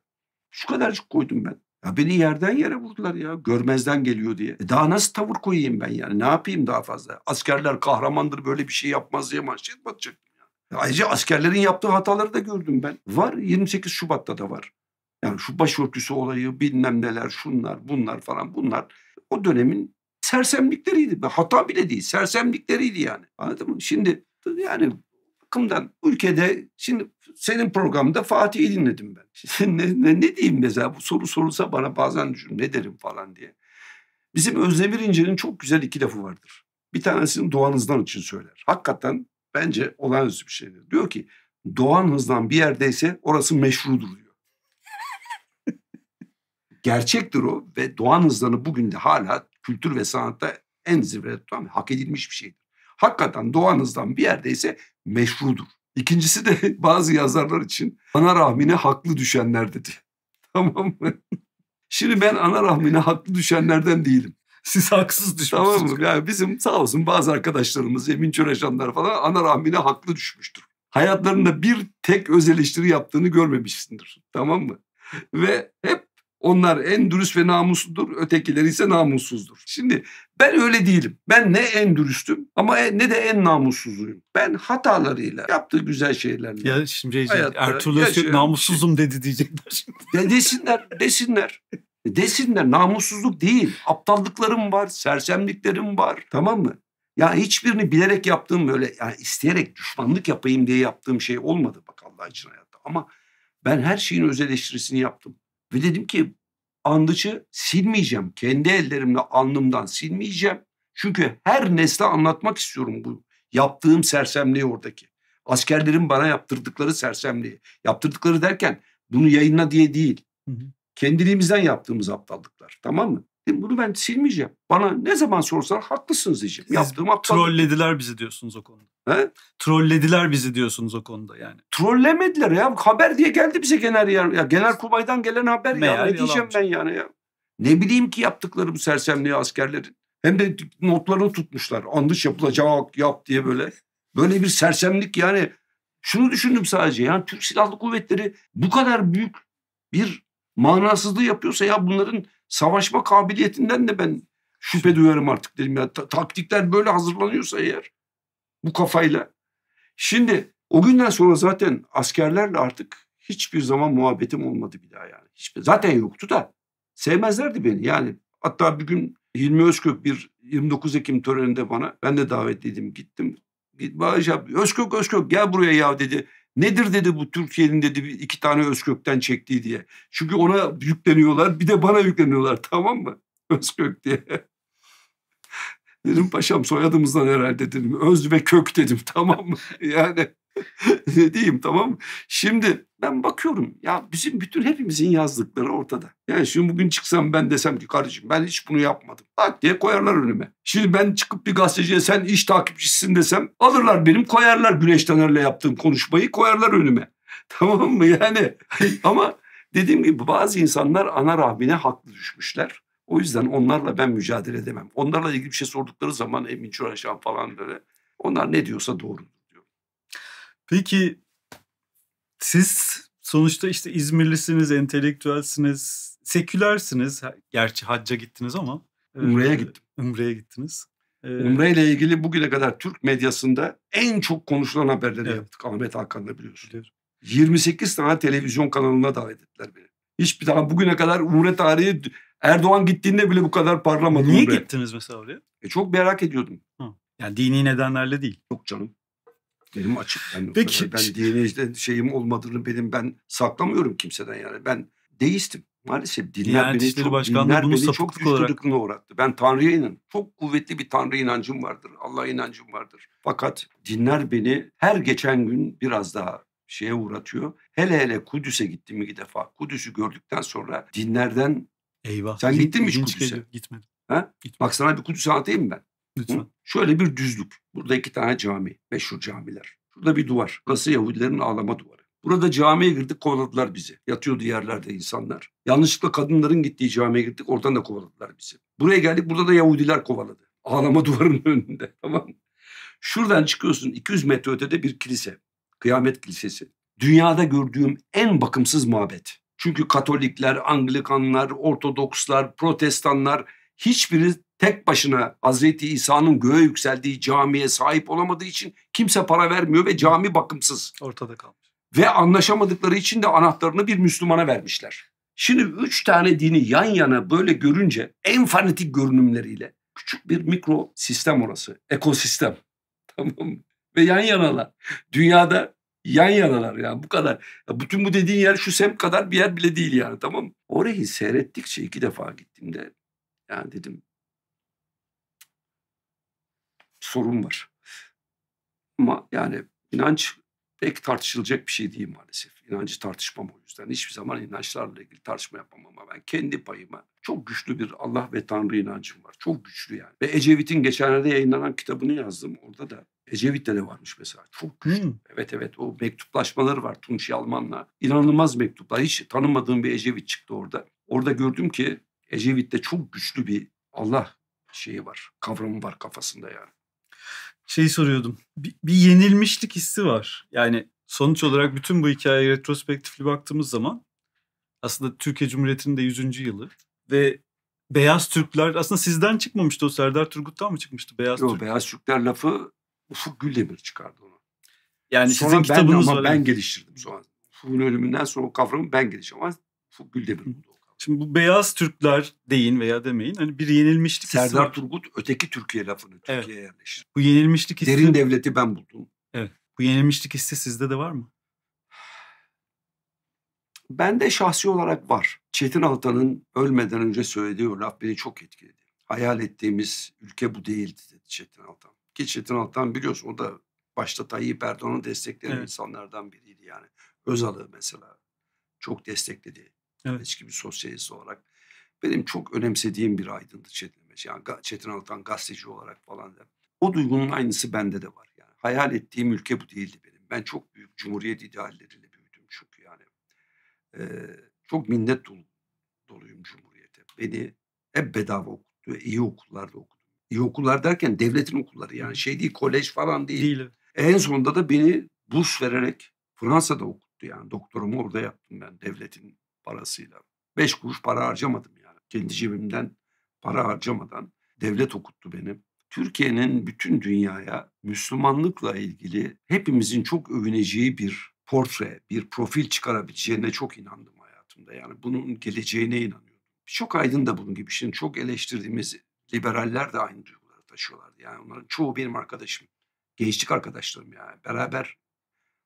Şu kadarcık koydum ben. Ya beni yerden yere vurdular ya görmezden geliyor diye. E daha nasıl tavır koyayım ben yani ne yapayım daha fazla? Askerler kahramandır böyle bir şey yapmaz diye manşet batacak. Ya ayrıca askerlerin yaptığı hataları da gördüm ben. Var 28 Şubat'ta da var. Yani şu başörtüsü olayı bilmem neler şunlar bunlar falan bunlar. O dönemin sersemlikleriydi. Hata bile değil sersemlikleriydi yani. Anladın mı? Şimdi yani hakkımdan ülkede şimdi senin programda Fatih'i dinledim ben. ne, ne, ne diyeyim mesela bu soru sorulsa bana bazen düşün ne derim falan diye. Bizim Özdemir İnce'nin çok güzel iki lafı vardır. Bir tanesini doğanızdan için söyler. Hakikaten bence olağanüstü bir şeydir. Diyor ki doğanızdan bir yerdeyse orası meşrudur diyor. Gerçektir o ve doğan hızlarını bugün de hala kültür ve sanatta en zirvede tutan hak edilmiş bir şeydir. Hakikaten doğanızdan bir yerdeyse meşrudur. İkincisi de bazı yazarlar için ana rahmine haklı düşenler dedi. Tamam mı? Şimdi ben ana rahmine haklı düşenlerden değilim. Siz haksız düşmüşsünüz. Tamam mı? Yani bizim sağ olsun bazı arkadaşlarımız, Emin Çöreşanlar falan ana rahmine haklı düşmüştür. Hayatlarında bir tek öz eleştiri yaptığını görmemişsindir. Tamam mı? Ve hep onlar en dürüst ve namusludur, ötekileri ise namussuzdur. Şimdi ben öyle değilim. Ben ne en dürüstüm ama e, ne de en namussuzuyum. Ben hatalarıyla, yaptığı güzel şeylerle. Ya şimdi Ertuğrul Özkök namussuzum şey. dedi diyecekler şimdi. De desinler, desinler. E, desinler namussuzluk değil. Aptallıklarım var, sersemliklerim var. Tamam mı? Ya hiçbirini bilerek yaptığım böyle yani isteyerek düşmanlık yapayım diye yaptığım şey olmadı bak Allah için hayatta. Ama ben her şeyin öz eleştirisini yaptım. Ve dedim ki andıçı silmeyeceğim. Kendi ellerimle alnımdan silmeyeceğim. Çünkü her nesle anlatmak istiyorum bu yaptığım sersemliği oradaki. Askerlerin bana yaptırdıkları sersemliği. Yaptırdıkları derken bunu yayınla diye değil. Hı hı. Kendiliğimizden yaptığımız aptallıklar. Tamam mı? bunu ben silmeyeceğim. Bana ne zaman sorsalar haklısınız diyeceğim. Siz Yaptığım aptal. Trollediler bizi diyorsunuz o konuda. He? Trollediler bizi diyorsunuz o konuda yani. Trollemediler ya. Haber diye geldi bize genel yer. Ya genel kurmaydan gelen haber Meğer ya. Ne diyeceğim ben yani ya. Ne bileyim ki yaptıkları bu sersemliği askerlerin. Hem de notlarını tutmuşlar. Andış yapılacak yap diye böyle. Böyle bir sersemlik yani. Şunu düşündüm sadece. Yani Türk Silahlı Kuvvetleri bu kadar büyük bir manasızlığı yapıyorsa ya bunların savaşma kabiliyetinden de ben şüphe duyarım artık dedim. ya taktikler böyle hazırlanıyorsa eğer bu kafayla. Şimdi o günden sonra zaten askerlerle artık hiçbir zaman muhabbetim olmadı bir daha yani. Hiçbir, zaten yoktu da sevmezlerdi beni yani. Hatta bir gün Hilmi Özkök bir 29 Ekim töreninde bana ben de davetliydim gittim. Bağış Özkök Özkök gel buraya ya dedi. Nedir dedi bu Türkiye'nin dedi bir iki tane Özkök'ten çektiği diye. Çünkü ona yükleniyorlar bir de bana yükleniyorlar tamam mı? Özkök diye. Dedim paşam soyadımızdan herhalde dedim. Öz ve kök dedim tamam mı? Yani ne diyeyim tamam mı? Şimdi ben bakıyorum ya bizim bütün hepimizin yazdıkları ortada. Yani şimdi bugün çıksam ben desem ki kardeşim ben hiç bunu yapmadım. Bak diye koyarlar önüme. Şimdi ben çıkıp bir gazeteciye sen iş takipçisisin desem alırlar benim koyarlar Güneş Taner'le yaptığım konuşmayı koyarlar önüme. Tamam mı yani? Ama dediğim gibi bazı insanlar ana rahmine haklı düşmüşler. O yüzden onlarla ben mücadele edemem. Onlarla ilgili bir şey sordukları zaman Emin Çoraşan falan böyle onlar ne diyorsa doğru diyor. Peki siz sonuçta işte İzmirlisiniz, entelektüelsiniz, sekülersiniz. Gerçi hacca gittiniz ama. E, Umre'ye gittim. Umre'ye gittiniz. E, Umre ile ilgili bugüne kadar Türk medyasında en çok konuşulan haberleri evet. yaptık. Ahmet Hakan'la biliyorsun. Biliyorum. 28 tane televizyon kanalına davet ettiler beni. Hiçbir daha bugüne kadar Umre tarihi Erdoğan gittiğinde bile bu kadar parlamadı Niye Umre. gittiniz mesela oraya? E çok merak ediyordum. Hı. Yani dini nedenlerle değil. Yok canım. Benim açık. Ben, Peki. ben DNA'den şeyim olmadığını benim ben saklamıyorum kimseden yani. Ben deistim. Maalesef dinler yani beni çok, dinler bunu beni çok güç olarak... uğrattı. Ben Tanrı'ya inan. Çok kuvvetli bir Tanrı inancım vardır. Allah inancım vardır. Fakat dinler beni her geçen gün biraz daha şeye uğratıyor. Hele hele Kudüs'e gittim iki defa. Kudüs'ü gördükten sonra dinlerden... Eyvah. Sen gittin mi hiç Kudüs'e? Gitmedim. Ha? Gitmedim. Bak sana bir Kudüs'ü anlatayım mı ben? Lütfen. Şöyle bir düzlük. Burada iki tane cami. Meşhur camiler. Şurada bir duvar. Burası Yahudilerin ağlama duvarı. Burada camiye girdik kovaladılar bizi. Yatıyordu yerlerde insanlar. Yanlışlıkla kadınların gittiği camiye girdik oradan da kovaladılar bizi. Buraya geldik burada da Yahudiler kovaladı. Ağlama duvarının önünde tamam Şuradan çıkıyorsun 200 metre ötede bir kilise. Kıyamet Kilisesi. Dünyada gördüğüm en bakımsız mabet. Çünkü Katolikler, Anglikanlar, Ortodokslar, Protestanlar hiçbiri tek başına Hazreti İsa'nın göğe yükseldiği camiye sahip olamadığı için kimse para vermiyor ve cami bakımsız. Ortada kalmış. Ve anlaşamadıkları için de anahtarını bir Müslümana vermişler. Şimdi üç tane dini yan yana böyle görünce en fanatik görünümleriyle küçük bir mikro sistem orası. Ekosistem. Tamam Ve yan yanalar. Dünyada yan yanalar yani bu kadar. Ya bütün bu dediğin yer şu sem kadar bir yer bile değil yani tamam mı? Orayı seyrettikçe iki defa gittiğimde yani dedim sorun var. Ama yani inanç pek tartışılacak bir şey değil maalesef. İnancı tartışmam o yüzden. Hiçbir zaman inançlarla ilgili tartışma yapmam ama ben kendi payıma çok güçlü bir Allah ve Tanrı inancım var. Çok güçlü yani. Ve Ecevit'in geçenlerde yayınlanan kitabını yazdım. Orada da Ecevit'te de varmış mesela. Çok güçlü. Hmm. Evet evet o mektuplaşmaları var Tunç Yalman'la. İnanılmaz mektuplar. Hiç tanımadığım bir Ecevit çıktı orada. Orada gördüm ki Ecevit'te çok güçlü bir Allah şeyi var. Kavramı var kafasında yani şey soruyordum. Bir, bir yenilmişlik hissi var. Yani sonuç olarak bütün bu hikayeye retrospektifli baktığımız zaman aslında Türkiye Cumhuriyeti'nin de 100. yılı ve Beyaz Türkler aslında sizden çıkmamıştı o Serdar Turgut'tan mı çıkmıştı Beyaz Yok, Türkler? Beyaz Türkler lafı Ufuk Güldemir çıkardı onu. Yani sonra sizin ben, kitabınız ama var. ben geliştirdim sonra. Ufuk'un ölümünden sonra o kavramı ben geliştirdim ama Ufuk Güldemir oldu. Şimdi bu beyaz Türkler deyin veya demeyin. Hani bir yenilmişlik Serdar hissi. Serdar Turgut öteki Türkiye lafını Türkiye'ye evet. yerleştirdi. Bu yenilmişlik hissi. Derin devleti ben buldum. Evet. Bu yenilmişlik hissi sizde de var mı? Bende şahsi olarak var. Çetin Altan'ın ölmeden önce söylediği o laf beni çok etkiledi. Hayal ettiğimiz ülke bu değildi dedi Çetin Altan. Ki Çetin Altan biliyorsun o da başta Tayyip Erdoğan'ı destekleyen evet. insanlardan biriydi yani. Özal'ı mesela çok destekledi. Evet. Eski bir sosyalist olarak. Benim çok önemsediğim bir aydındı Çetin Emeş. Yani Çetin Altan gazeteci olarak falan da. O duygunun aynısı bende de var. Yani hayal ettiğim ülke bu değildi benim. Ben çok büyük cumhuriyet idealleriyle büyüdüm çünkü yani. Ee, çok minnet dolu, doluyum cumhuriyete. Beni hep bedava okuttu iyi okullarda okudum. İyi okullar derken devletin okulları yani şey değil kolej falan değil. değil. En sonunda da beni burs vererek Fransa'da okuttu yani. Doktorumu orada yaptım ben devletin parasıyla. Beş kuruş para harcamadım yani. Kendi cebimden para harcamadan devlet okuttu beni. Türkiye'nin bütün dünyaya Müslümanlıkla ilgili hepimizin çok övüneceği bir portre, bir profil çıkarabileceğine çok inandım hayatımda. Yani bunun geleceğine inanıyorum. Birçok aydın da bunun gibi. Şimdi çok eleştirdiğimiz liberaller de aynı duyguları taşıyorlardı. Yani onların çoğu benim arkadaşım. Gençlik arkadaşlarım yani. Beraber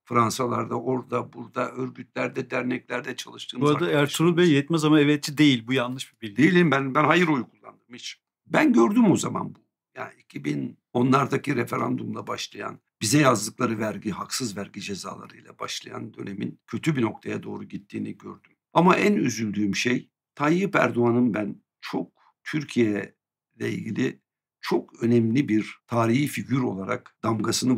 Fransalarda, orada, burada, örgütlerde, derneklerde çalıştığımız Bu arada Ertuğrul Bey yetmez ama evetçi değil. Bu yanlış bir bilgi. Değilim ben. Ben hayır oyu kullandım hiç. Ben gördüm o zaman bu. Yani 2010'lardaki referandumla başlayan, bize yazdıkları vergi, haksız vergi cezalarıyla başlayan dönemin kötü bir noktaya doğru gittiğini gördüm. Ama en üzüldüğüm şey Tayyip Erdoğan'ın ben çok Türkiye ile ilgili çok önemli bir tarihi figür olarak damgasını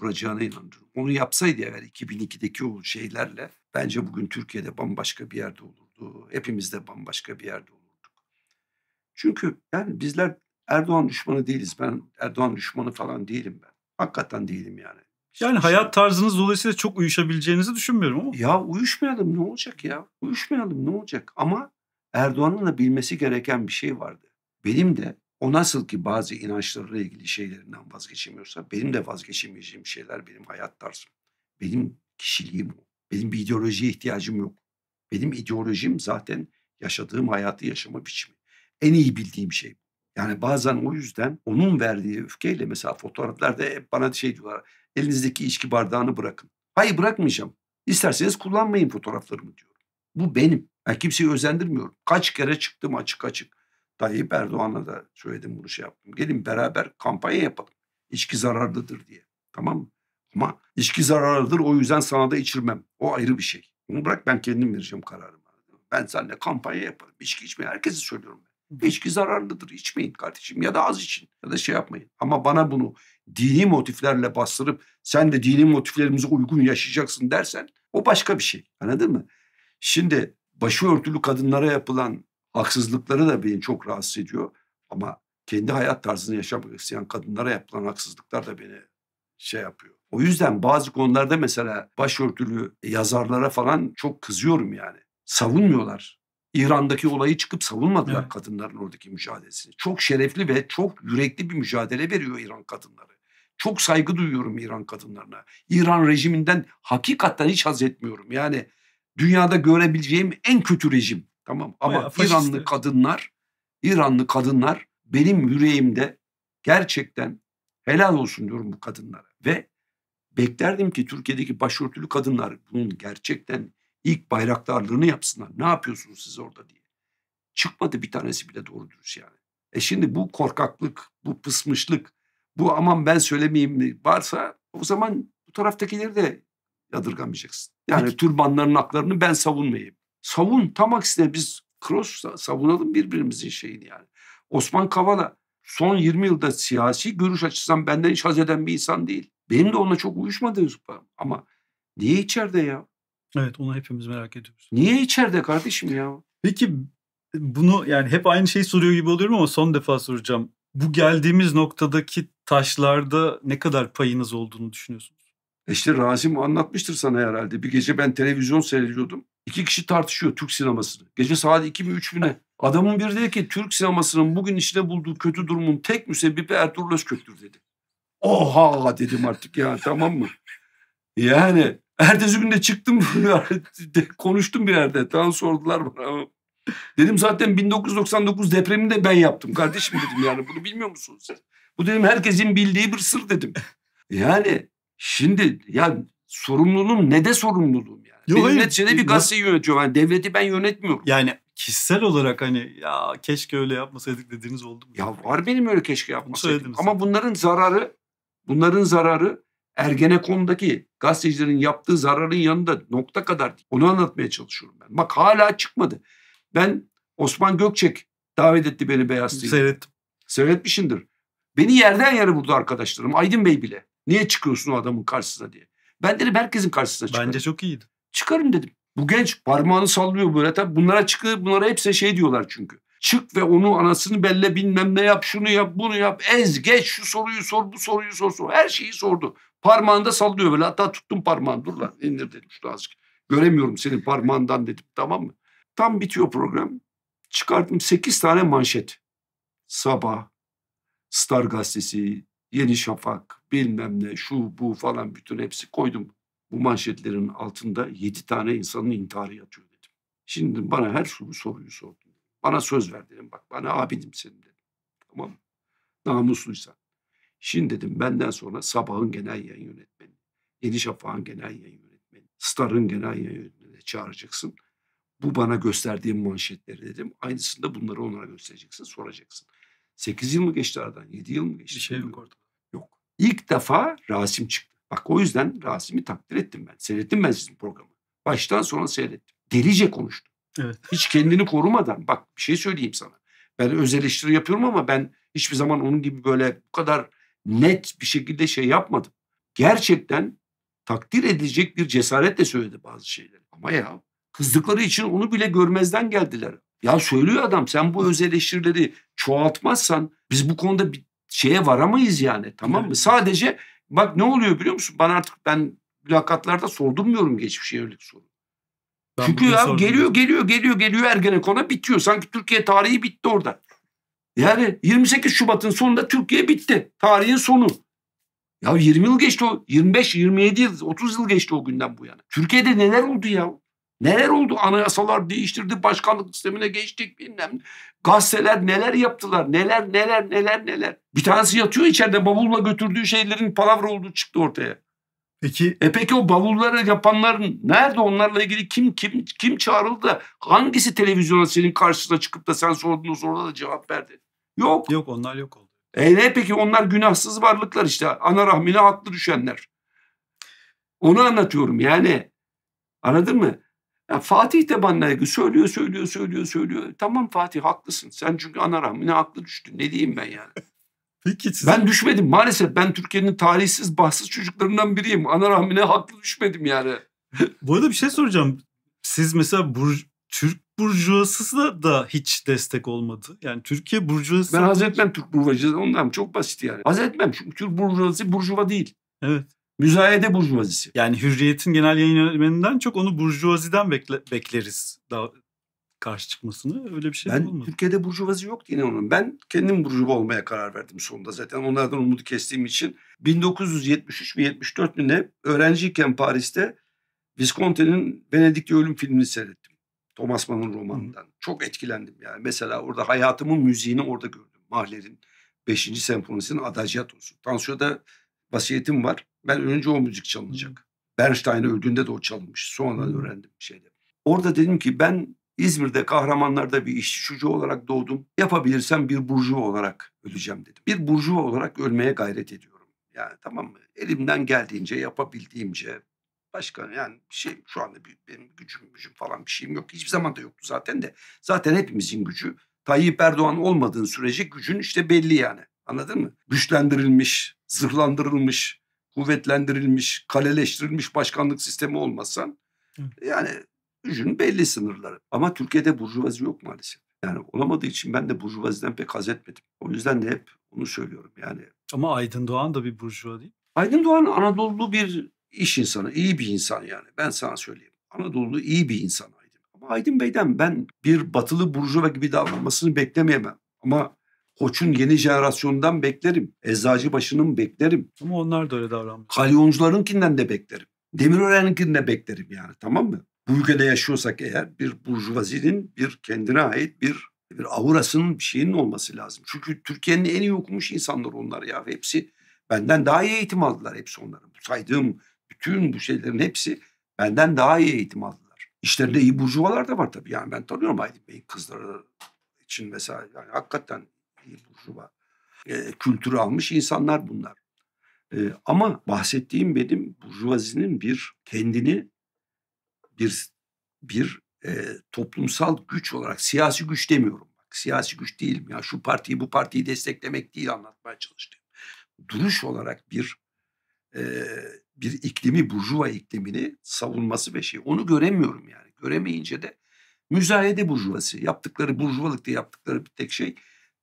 vuracağına inanıyorum. Onu yapsaydı eğer 2002'deki o şeylerle bence bugün Türkiye'de bambaşka bir yerde olurdu. Hepimiz de bambaşka bir yerde olurduk. Çünkü yani bizler Erdoğan düşmanı değiliz. Ben Erdoğan düşmanı falan değilim ben. Hakikaten değilim yani. Yani hayat şey tarzınız dolayısıyla çok uyuşabileceğinizi düşünmüyorum ama. Ya uyuşmayalım ne olacak ya? Uyuşmayalım ne olacak? Ama Erdoğan'ın da bilmesi gereken bir şey vardı. Benim de o nasıl ki bazı inançlarıyla ilgili şeylerinden vazgeçemiyorsa benim de vazgeçemeyeceğim şeyler benim hayat tarzım. Benim kişiliğim bu, Benim bir ideolojiye ihtiyacım yok. Benim ideolojim zaten yaşadığım hayatı yaşama biçimi. En iyi bildiğim şey Yani bazen o yüzden onun verdiği öfkeyle mesela fotoğraflarda hep bana şey diyorlar. Elinizdeki içki bardağını bırakın. Hayır bırakmayacağım. İsterseniz kullanmayın fotoğraflarımı diyorum. Bu benim. Ben kimseyi özendirmiyorum. Kaç kere çıktım açık açık. Tayyip Erdoğan'a da söyledim bunu şey yaptım. Gelin beraber kampanya yapalım. İçki zararlıdır diye. Tamam mı? Ama içki zararlıdır o yüzden sana da içirmem. O ayrı bir şey. Bunu bırak ben kendim vereceğim kararımı. Ben seninle kampanya yaparım. İçki içme, herkesi söylüyorum ben. İçki zararlıdır. İçmeyin kardeşim ya da az için ya da şey yapmayın. Ama bana bunu dini motiflerle bastırıp sen de dini motiflerimize uygun yaşayacaksın dersen o başka bir şey. Anladın mı? Şimdi başı örtülü kadınlara yapılan haksızlıkları da beni çok rahatsız ediyor. Ama kendi hayat tarzını yaşamak isteyen kadınlara yapılan haksızlıklar da beni şey yapıyor. O yüzden bazı konularda mesela başörtülü e, yazarlara falan çok kızıyorum yani. Savunmuyorlar. İran'daki olayı çıkıp savunmadılar evet. kadınların oradaki mücadelesini. Çok şerefli ve çok yürekli bir mücadele veriyor İran kadınları. Çok saygı duyuyorum İran kadınlarına. İran rejiminden hakikaten hiç haz etmiyorum. Yani dünyada görebileceğim en kötü rejim. Tamam ama İranlı kadınlar İranlı kadınlar benim yüreğimde gerçekten helal olsun diyorum bu kadınlara ve beklerdim ki Türkiye'deki başörtülü kadınlar bunun gerçekten ilk bayraktarlığını yapsınlar. Ne yapıyorsunuz siz orada diye. Çıkmadı bir tanesi bile doğru dürüst yani. E şimdi bu korkaklık, bu pısmışlık, bu aman ben söylemeyeyim varsa o zaman bu taraftakileri de yadırgamayacaksın. Yani Peki. türbanların haklarını ben savunmayayım savun. Tam aksine biz cross savunalım birbirimizin şeyini yani. Osman Kavala son 20 yılda siyasi görüş açısından benden hiç haz eden bir insan değil. Benim de onunla çok uyuşmadı Yusuf'la. Ama niye içeride ya? Evet onu hepimiz merak ediyoruz. Niye içeride kardeşim ya? Peki bunu yani hep aynı şeyi soruyor gibi oluyorum ama son defa soracağım. Bu geldiğimiz noktadaki taşlarda ne kadar payınız olduğunu düşünüyorsunuz? E işte Razim anlatmıştır sana herhalde. Bir gece ben televizyon seyrediyordum. İki kişi tartışıyor Türk sinemasını. Gece saat iki mi üç mü ne? Adamın biri dedi ki Türk sinemasının bugün içine bulduğu kötü durumun tek müsebbibi Ertuğrul Özkök'tür dedi. Oha dedim artık ya tamam mı? Yani ertesi günde çıktım konuştum bir yerde. Tamam sordular bana. Dedim zaten 1999 depreminde ben yaptım kardeşim dedim yani bunu bilmiyor musunuz siz? Bu dedim herkesin bildiği bir sır dedim. Yani Şimdi ya sorumluluğum ne de sorumluluğum yani. Yok, Benim neticede bir e, gazeteyi yönetiyorum. Yani devleti ben yönetmiyorum. Yani kişisel olarak hani ya keşke öyle yapmasaydık dediğiniz oldu mu? Ya var benim öyle keşke yapmasaydım. Ama bunların zararı bunların zararı Ergenekon'daki gazetecilerin yaptığı zararın yanında nokta kadar onu anlatmaya çalışıyorum ben. Bak hala çıkmadı. Ben Osman Gökçek davet etti beni Beyaz TV'ye. Seyrettim. Seyretmişindir. Beni yerden yere vurdu arkadaşlarım. Aydın Bey bile. Niye çıkıyorsun o adamın karşısına diye. Ben dedim herkesin karşısına çıkarım. Bence çok iyiydi. Çıkarım dedim. Bu genç parmağını sallıyor böyle. Tabii bunlara çıkı, Bunlara hepsi şey diyorlar çünkü. Çık ve onu anasını belle bilmem ne yap şunu yap bunu yap ez geç şu soruyu sor bu soruyu sor, sor. her şeyi sordu. Parmağında sallıyor böyle hatta tuttum parmağını dur lan indir dedim şu azıcık. Göremiyorum senin parmağından dedim tamam mı? Tam bitiyor program çıkarttım 8 tane manşet. Sabah, Star Gazetesi, Yeni Şafak bilmem ne şu bu falan bütün hepsi koydum. Bu manşetlerin altında yedi tane insanın intiharı yatıyor dedim. Şimdi bana her soru soruyu sordun. Bana söz ver dedim bak bana abidim senin dedim. Tamam Namusluysan. Şimdi dedim benden sonra Sabah'ın genel yayın yönetmeni, Yeni Şafak'ın genel yayın yönetmeni, Star'ın genel yayın yönetmeni çağıracaksın. Bu bana gösterdiğim manşetleri dedim. Aynısını da bunları onlara göstereceksin, soracaksın. 8 yıl mı geçti aradan? 7 yıl mı geçti? Bir şey yok orada. Yok. İlk defa Rasim çıktı. Bak o yüzden Rasim'i takdir ettim ben. Seyrettim ben sizin programı. Baştan sona seyrettim. Delice konuştu. Evet. Hiç kendini korumadan. Bak bir şey söyleyeyim sana. Ben öz eleştiri yapıyorum ama ben hiçbir zaman onun gibi böyle bu kadar net bir şekilde şey yapmadım. Gerçekten takdir edilecek bir cesaretle söyledi bazı şeyleri. Ama ya kızdıkları için onu bile görmezden geldiler. Ya söylüyor adam sen bu öz eleştirileri çoğaltmazsan biz bu konuda bir şeye varamayız yani tamam mı? Evet. Sadece bak ne oluyor biliyor musun? Bana artık ben mülakatlarda sordurmuyorum geçmişe yönelik soru. Ben Çünkü ya geliyor, geliyor geliyor geliyor geliyor Ergenekon'a bitiyor. Sanki Türkiye tarihi bitti orada. Yani 28 Şubat'ın sonunda Türkiye bitti. Tarihin sonu. Ya 20 yıl geçti o. 25, 27 yıl, 30 yıl geçti o günden bu yana. Türkiye'de neler oldu ya? Neler oldu? Anayasalar değiştirdi, başkanlık sistemine geçtik bilmem. Gazeteler neler yaptılar, neler neler neler neler. Bir tanesi yatıyor içeride bavulla götürdüğü şeylerin palavra olduğu çıktı ortaya. Peki. E peki o bavulları yapanların nerede onlarla ilgili kim kim kim çağrıldı da hangisi televizyona senin karşısına çıkıp da sen sorduğun soruda da cevap verdi? Yok. Yok onlar yok oldu. E ne peki onlar günahsız varlıklar işte ana rahmine haklı düşenler. Onu anlatıyorum yani anladın mı? Yani Fatih de bana söylüyor, söylüyor, söylüyor, söylüyor. Tamam Fatih haklısın. Sen çünkü ana rahmine haklı düştün. Ne diyeyim ben yani? Peki size... Ben düşmedim maalesef. Ben Türkiye'nin tarihsiz, bahtsız çocuklarından biriyim. Ana rahmine haklı düşmedim yani. Bu arada bir şey soracağım. Siz mesela Bur Türk burjuvası da, da hiç destek olmadı. Yani Türkiye burjuvası... Ben haz etmem Türk burjuvası. Ondan çok basit yani. Haz etmem çünkü Türk burjuvası burjuva değil. Evet müzayede burjuvazisi. Yani Hürriyet'in genel yayın yönetmeninden çok onu burjuvaziden bekle, bekleriz daha karşı çıkmasını. Öyle bir şey ben, olmadı. Türkiye'de burjuvazi yok diye onun. Ben kendim burjuva olmaya karar verdim sonunda zaten. Onlardan umudu kestiğim için. 1973 ve 74 binde öğrenciyken Paris'te Visconti'nin Venedik'te Ölüm filmini seyrettim. Thomas Mann'ın romanından. Hı. Çok etkilendim yani. Mesela orada hayatımın müziğini orada gördüm. Mahler'in 5. senfonisinin Adagiato'su. Tansiyo'da vasiyetim var. Ben önce o müzik çalınacak. Bernstein öldüğünde de o çalınmış. Sonradan öğrendim şeyleri. Orada dedim ki ben İzmir'de kahramanlarda bir işçi olarak doğdum. Yapabilirsem bir burjuva olarak öleceğim dedim. Bir burjuva olarak ölmeye gayret ediyorum. Yani tamam mı? Elimden geldiğince, yapabildiğimce. Başka yani şey şu anda bir, benim gücüm, gücüm falan bir şeyim yok. Hiçbir zaman da yoktu zaten de. Zaten hepimizin gücü. Tayyip Erdoğan olmadığın sürece gücün işte belli yani. Anladın mı? Güçlendirilmiş, zırhlandırılmış, kuvvetlendirilmiş, kaleleştirilmiş başkanlık sistemi olmasan, yani gücün belli sınırları. Ama Türkiye'de burjuvazi yok maalesef. Yani olamadığı için ben de burjuvaziden pek haz etmedim. O yüzden de hep onu söylüyorum yani. Ama Aydın Doğan da bir burjuva değil Aydın Doğan Anadolu bir iş insanı, iyi bir insan yani. Ben sana söyleyeyim. Anadolu iyi bir insan Aydın. Ama Aydın Bey'den ben bir batılı burjuva gibi davranmasını beklemeyemem. Ama Koç'un yeni jenerasyondan beklerim. Eczacı başının beklerim. Ama onlar da öyle davranmıyor. Kalyoncularınkinden de beklerim. Demirören'inkinden de beklerim yani tamam mı? Bu ülkede yaşıyorsak eğer bir burjuvazinin bir kendine ait bir bir aurasının bir şeyinin olması lazım. Çünkü Türkiye'nin en iyi okumuş insanlar onlar ya. Hepsi benden daha iyi eğitim aldılar hepsi onların. Bu saydığım bütün bu şeylerin hepsi benden daha iyi eğitim aldılar. İşlerinde iyi burjuvalar da var tabii. Yani ben tanıyorum Aydın Bey'in kızları için mesela. Yani hakikaten burjuva e, kültürü almış insanlar bunlar. E, ama bahsettiğim benim burjuvazinin bir kendini bir bir e, toplumsal güç olarak siyasi güç demiyorum. Bak, siyasi güç değil. ya şu partiyi bu partiyi desteklemek değil anlatmaya çalıştım. Duruş olarak bir e, bir iklimi burjuva iklimini savunması ve şey onu göremiyorum yani. Göremeyince de müzayede burjuvası yaptıkları burjuvalık diye yaptıkları bir tek şey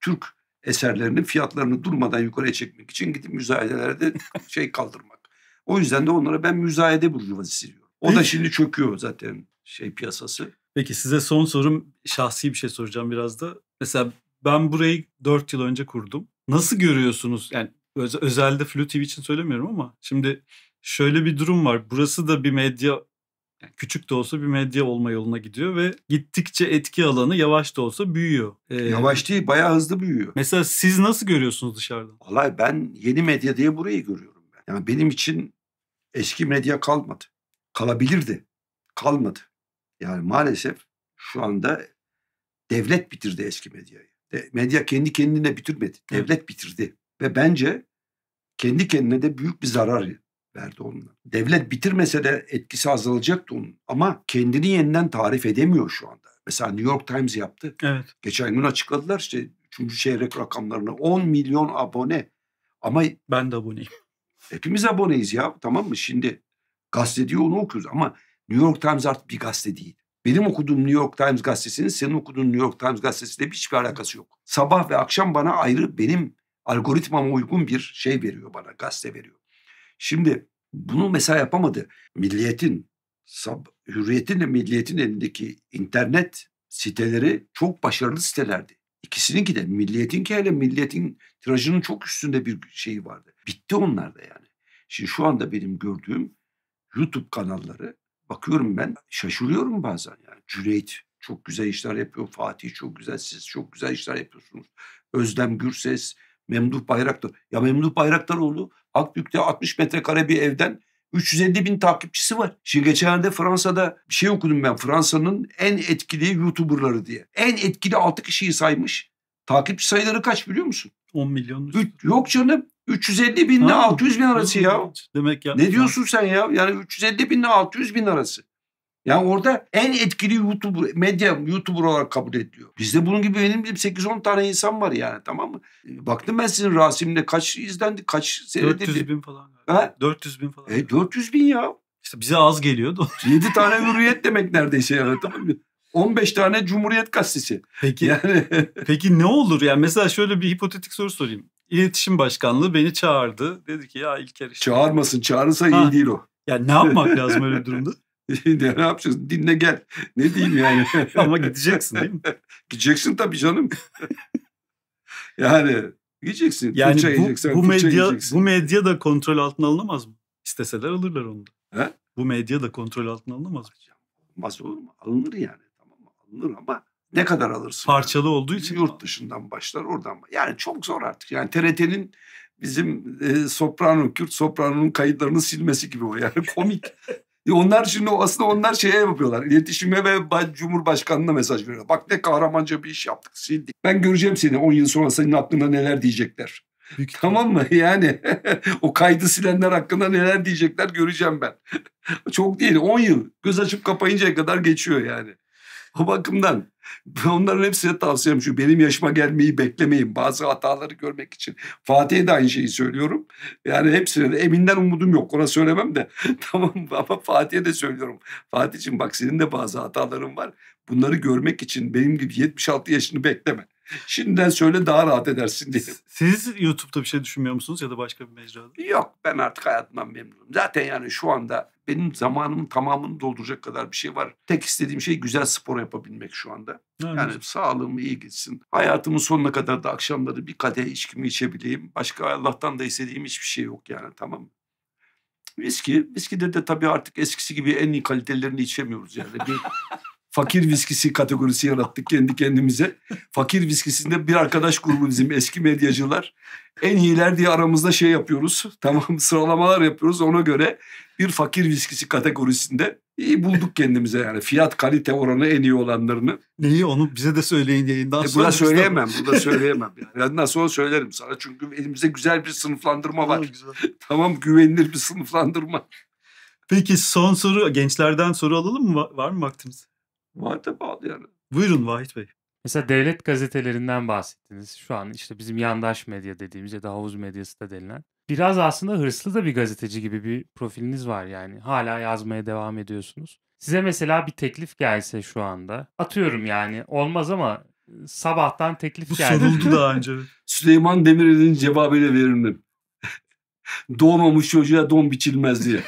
Türk eserlerinin fiyatlarını durmadan yukarıya çekmek için gidip müzayedelerde şey kaldırmak. O yüzden de onlara ben müzayede burjuvazisi diyorum. O da şimdi çöküyor zaten şey piyasası. Peki size son sorum şahsi bir şey soracağım biraz da. Mesela ben burayı 4 yıl önce kurdum. Nasıl görüyorsunuz? Yani öz, özelde Flu TV için söylemiyorum ama şimdi şöyle bir durum var. Burası da bir medya küçük de olsa bir medya olma yoluna gidiyor ve gittikçe etki alanı yavaş da olsa büyüyor. Ee, yavaş değil bayağı hızlı büyüyor. Mesela siz nasıl görüyorsunuz dışarıdan? Vallahi ben yeni medya diye burayı görüyorum ben. Yani benim için eski medya kalmadı. Kalabilirdi. Kalmadı. Yani maalesef şu anda devlet bitirdi eski medyayı. Medya kendi kendine bitirmedi. Devlet evet. bitirdi. Ve bence kendi kendine de büyük bir zarar verdi onunla. Devlet bitirmese de etkisi azalacaktı onun. Ama kendini yeniden tarif edemiyor şu anda. Mesela New York Times yaptı. Evet. Geçen gün açıkladılar işte 3. çeyrek rakamlarını 10 milyon abone. Ama ben de aboneyim. Hepimiz aboneyiz ya tamam mı? Şimdi gazetediği onu okuyoruz ama New York Times artık bir gazete değil. Benim okuduğum New York Times gazetesinin senin okuduğun New York Times gazetesiyle hiçbir alakası yok. Sabah ve akşam bana ayrı benim algoritmama uygun bir şey veriyor bana, gazete veriyor. Şimdi bunu mesela yapamadı. Milliyetin, sab, hürriyetin ve milliyetin elindeki internet siteleri çok başarılı sitelerdi. İkisininki de milliyetinki hele milliyetin tirajının çok üstünde bir şeyi vardı. Bitti onlar da yani. Şimdi şu anda benim gördüğüm YouTube kanalları bakıyorum ben şaşırıyorum bazen yani. Cüneyt çok güzel işler yapıyor. Fatih çok güzel, siz çok güzel işler yapıyorsunuz. Özlem Gürses, Memduh Bayraktar. Ya Memduh Bayraktaroğlu Akbük'te 60 metrekare bir evden 350 bin takipçisi var. Şimdi geçenlerde Fransa'da bir şey okudum ben. Fransa'nın en etkili YouTuber'ları diye. En etkili 6 kişiyi saymış. Takipçi sayıları kaç biliyor musun? 10 milyon. yok canım. 350 bin ile 600 bin arası ya. Demek ya. Ne diyorsun sen ya? Yani 350 bin ile 600 bin arası. Yani orada en etkili YouTuber, medya YouTuber olarak kabul ediliyor. Bizde bunun gibi benim 8-10 tane insan var yani tamam mı? E, baktım ben sizin Rasim'le kaç izlendi, kaç seyredildi. 400 bin falan. Ha? 400 bin falan. E, 400 bin ya. İşte bize az geliyordu. 7 tane hürriyet demek neredeyse yani tamam mı? 15 tane Cumhuriyet gazetesi. Peki. Yani... peki ne olur yani mesela şöyle bir hipotetik soru sorayım. İletişim Başkanlığı beni çağırdı. Dedi ki ya İlker işte. Çağırmasın çağırırsa ha. iyi değil o. Yani ne yapmak lazım öyle bir durumda? ne yapacağız? Dinle gel. Ne diyeyim yani? Ama gideceksin değil mi? gideceksin tabii canım. yani gideceksin. Yani bu, bu medya yiyeceksin. bu medya da kontrol altına alınamaz mı? İsteseler alırlar onu. He? Bu medya da kontrol altına alınamaz mı? Olmaz olur mu? Alınır yani. Tamam alınır ama ne kadar alırsın? Parçalı yani? olduğu için. Yurt mi? dışından başlar oradan. Yani çok zor artık. Yani TRT'nin bizim e, soprano, Kürt sopranonun kayıtlarını silmesi gibi o. Yani komik. Onlar şimdi aslında onlar şeye yapıyorlar. İletişime ve Cumhurbaşkanı'na mesaj veriyorlar. Bak ne kahramanca bir iş yaptık sildik. Ben göreceğim seni 10 yıl sonra senin hakkında neler diyecekler. Büyük tamam mı? Yani o kaydı silenler hakkında neler diyecekler göreceğim ben. Çok değil 10 yıl. Göz açıp kapayıncaya kadar geçiyor yani. O bakımdan Onların hepsine tavsiyem şu benim yaşıma gelmeyi beklemeyin bazı hataları görmek için. Fatih'e de aynı şeyi söylüyorum. Yani hepsine de eminden umudum yok ona söylemem de tamam ama Fatih'e de söylüyorum. Fatih'ciğim bak senin de bazı hataların var. Bunları görmek için benim gibi 76 yaşını bekleme. Şimdiden söyle daha rahat edersin diye. Siz YouTube'da bir şey düşünmüyor musunuz ya da başka bir mecrada? Yok ben artık hayatımdan memnunum. Zaten yani şu anda benim zamanımın tamamını dolduracak kadar bir şey var. Tek istediğim şey güzel spor yapabilmek şu anda. Aynen. Yani sağlığım iyi gitsin. Hayatımın sonuna kadar da akşamları bir kadeh içkimi içebileyim. Başka Allah'tan da istediğim hiçbir şey yok yani tamam Viski, viskide de tabii artık eskisi gibi en iyi kalitelerini içemiyoruz yani. Bir, fakir viskisi kategorisi yarattık kendi kendimize. Fakir viskisinde bir arkadaş grubu bizim eski medyacılar. En iyiler diye aramızda şey yapıyoruz. Tamam sıralamalar yapıyoruz ona göre bir fakir viskisi kategorisinde iyi bulduk kendimize yani. Fiyat kalite oranı en iyi olanlarını. Neyi onu bize de söyleyin yayından e, sonra. Burada söyleyemem. Burada söyleyemem. Yani. Yayından sonra söylerim sana. Çünkü elimizde güzel bir sınıflandırma var. tamam güvenilir bir sınıflandırma. Peki son soru gençlerden soru alalım mı? Var mı vaktimiz? Vahit'e bağlı yani. Buyurun Vahit Bey. Mesela devlet gazetelerinden bahsettiniz. Şu an işte bizim yandaş medya dediğimiz ya da havuz medyası da denilen. Biraz aslında hırslı da bir gazeteci gibi bir profiliniz var yani. Hala yazmaya devam ediyorsunuz. Size mesela bir teklif gelse şu anda. Atıyorum yani olmaz ama sabahtan teklif Bu geldi. Bu soruldu daha önce. Süleyman Demirel'in cevabıyla verilmem. Doğmamış çocuğa don biçilmez diye.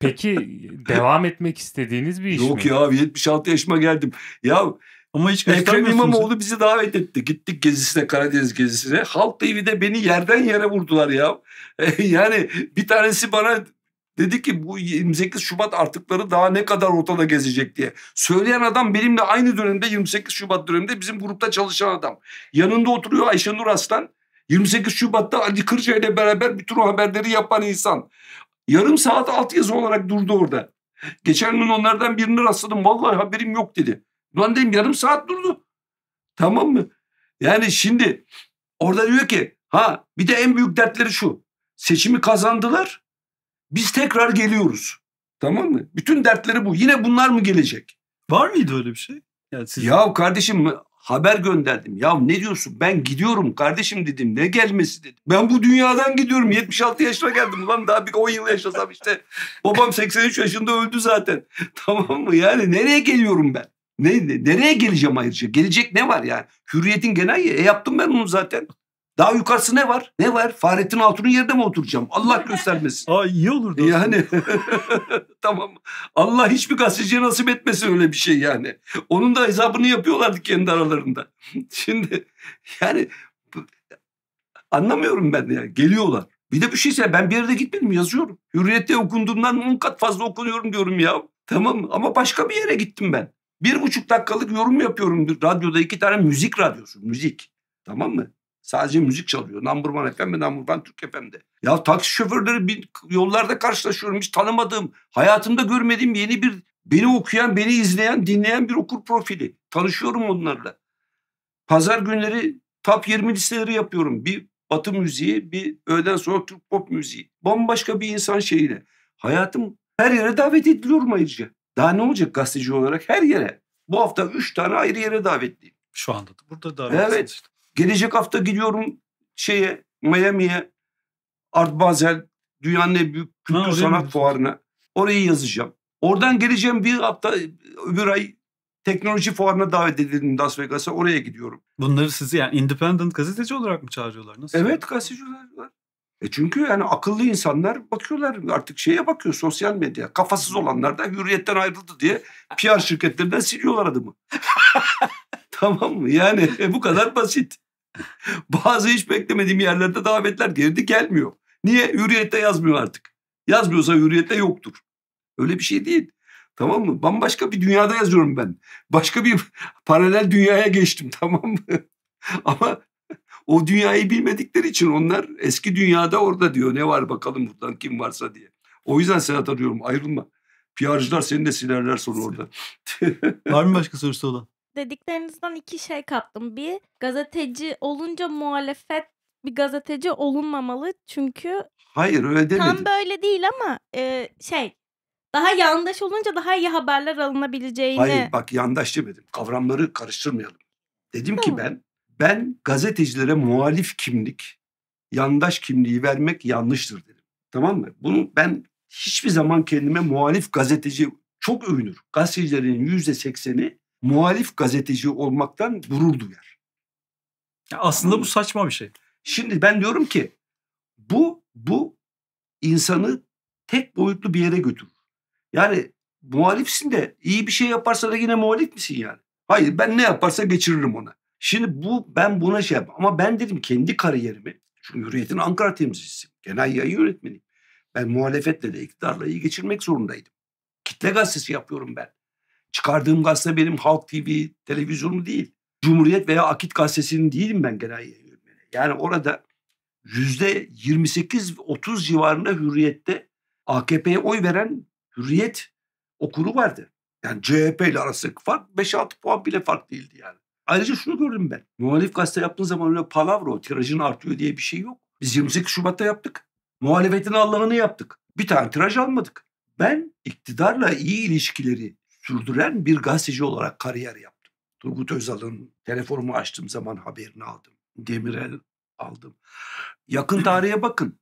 Peki devam etmek istediğiniz bir iş Yok mi? Yok ya 76 yaşıma geldim. Ya ama hiç Ekrem İmamoğlu bizi davet etti. Gittik gezisine, Karadeniz gezisine. Halk TV'de beni yerden yere vurdular ya. yani bir tanesi bana dedi ki bu 28 Şubat artıkları daha ne kadar ortada gezecek diye. Söyleyen adam benimle aynı dönemde 28 Şubat döneminde bizim grupta çalışan adam. Yanında oturuyor Ayşenur Aslan. 28 Şubat'ta Ali Kırca ile beraber bütün o haberleri yapan insan. Yarım saat alt yazı olarak durdu orada. Geçen gün onlardan birini rastladım. Vallahi haberim yok dedi. Ulan dedim yarım saat durdu. Tamam mı? Yani şimdi orada diyor ki ha bir de en büyük dertleri şu. Seçimi kazandılar. Biz tekrar geliyoruz. Tamam mı? Bütün dertleri bu. Yine bunlar mı gelecek? Var mıydı öyle bir şey? Yani siz... Ya kardeşim haber gönderdim. Ya ne diyorsun ben gidiyorum kardeşim dedim ne gelmesi dedim. Ben bu dünyadan gidiyorum 76 yaşına geldim ulan daha bir 10 yıl yaşasam işte. Babam 83 yaşında öldü zaten. Tamam mı yani nereye geliyorum ben? Ne, nereye geleceğim ayrıca? Gelecek ne var yani? Hürriyetin genel e yaptım ben onu zaten. Daha yukarısı ne var? Ne var? Fahrettin Altun'un yerine mi oturacağım? Allah göstermesin. Aa iyi olur dostum. Yani tamam. Allah hiçbir gazeteciye nasip etmesin öyle bir şey yani. Onun da hesabını yapıyorlardı kendi aralarında. Şimdi yani anlamıyorum ben ya. Geliyorlar. Bir de bir şey şeyse ben bir yerde gitmedim yazıyorum. Hürriyette okunduğumdan on kat fazla okunuyorum diyorum ya. Tamam ama başka bir yere gittim ben. Bir buçuk dakikalık yorum yapıyorum. bir Radyoda iki tane müzik radyosu. Müzik. Tamam mı? Sadece müzik çalıyor. Number One FM ve Number One Türk FM'de. Ya taksi şoförleri bir yollarda karşılaşıyorum. Hiç tanımadığım, hayatımda görmediğim yeni bir beni okuyan, beni izleyen, dinleyen bir okur profili. Tanışıyorum onlarla. Pazar günleri top 20 listeleri yapıyorum. Bir batı müziği, bir öğleden sonra Türk pop müziği. Bambaşka bir insan şeyine. Hayatım her yere davet ediliyorum ayrıca. Daha ne olacak gazeteci olarak? Her yere. Bu hafta üç tane ayrı yere davetliyim. Şu anda da burada davet. Evet. Işte. Gelecek hafta gidiyorum şeye Miami'ye Art Basel dünyanın en büyük kültür ha, sanat fuarına. Orayı yazacağım. Oradan geleceğim bir hafta öbür ay teknoloji fuarına davet edildim Las Vegas'a. Oraya gidiyorum. Bunları sizi yani independent gazeteci olarak mı çağırıyorlar? Nasıl? Evet gazeteciler var. E çünkü yani akıllı insanlar bakıyorlar artık şeye bakıyor sosyal medya. Kafasız olanlar da hürriyetten ayrıldı diye PR şirketlerinden siliyorlar adımı. tamam mı? Yani e, bu kadar basit. Bazı hiç beklemediğim yerlerde davetler geldi gelmiyor. Niye? Hürriyette yazmıyor artık. Yazmıyorsa hürriyette yoktur. Öyle bir şey değil. Tamam mı? Bambaşka bir dünyada yazıyorum ben. Başka bir paralel dünyaya geçtim tamam mı? Ama o dünyayı bilmedikleri için onlar eski dünyada orada diyor ne var bakalım buradan kim varsa diye. O yüzden Sedat arıyorum ayrılma. PR'cılar seni de silerler sonra orada. var mı başka sorusu olan? dediklerinizden iki şey kaptım. Bir gazeteci olunca muhalefet bir gazeteci olunmamalı çünkü Hayır öyle demedim. Tam böyle değil ama e, şey daha yandaş olunca daha iyi haberler alınabileceğini. Hayır bak yandaş demedim. Kavramları karıştırmayalım. Dedim tamam. ki ben ben gazetecilere muhalif kimlik, yandaş kimliği vermek yanlıştır dedim. Tamam mı? Bunu ben hiçbir zaman kendime muhalif gazeteci çok övünür. Gazetecilerin yüzde sekseni muhalif gazeteci olmaktan gurur duyar. Ya aslında bu saçma bir şey. Şimdi ben diyorum ki bu bu insanı tek boyutlu bir yere götürür. Yani muhalifsin de iyi bir şey yaparsa da yine muhalif misin yani? Hayır ben ne yaparsa geçiririm ona. Şimdi bu ben buna şey yap ama ben dedim kendi kariyerimi çünkü Hürriyet'in Ankara temsilcisiyim. Genel yayın yönetmeniyim. Ben muhalefetle de iktidarla iyi geçirmek zorundaydım. Kitle gazetesi yapıyorum ben çıkardığım gazete benim Halk TV televizyonu değil. Cumhuriyet veya Akit gazetesinin değilim ben genel yayın Yani orada yüzde 28-30 civarında hürriyette AKP'ye oy veren hürriyet okuru vardı. Yani CHP ile arasındaki fark 5-6 puan bile fark değildi yani. Ayrıca şunu gördüm ben. Muhalif gazete yaptığın zaman öyle palavra o tirajın artıyor diye bir şey yok. Biz 28 Şubat'ta yaptık. Muhalefetin Allah'ını yaptık. Bir tane tiraj almadık. Ben iktidarla iyi ilişkileri sürdüren bir gazeteci olarak kariyer yaptım. Turgut Özal'ın telefonumu açtığım zaman haberini aldım. Demirel aldım. Yakın tarihe bakın.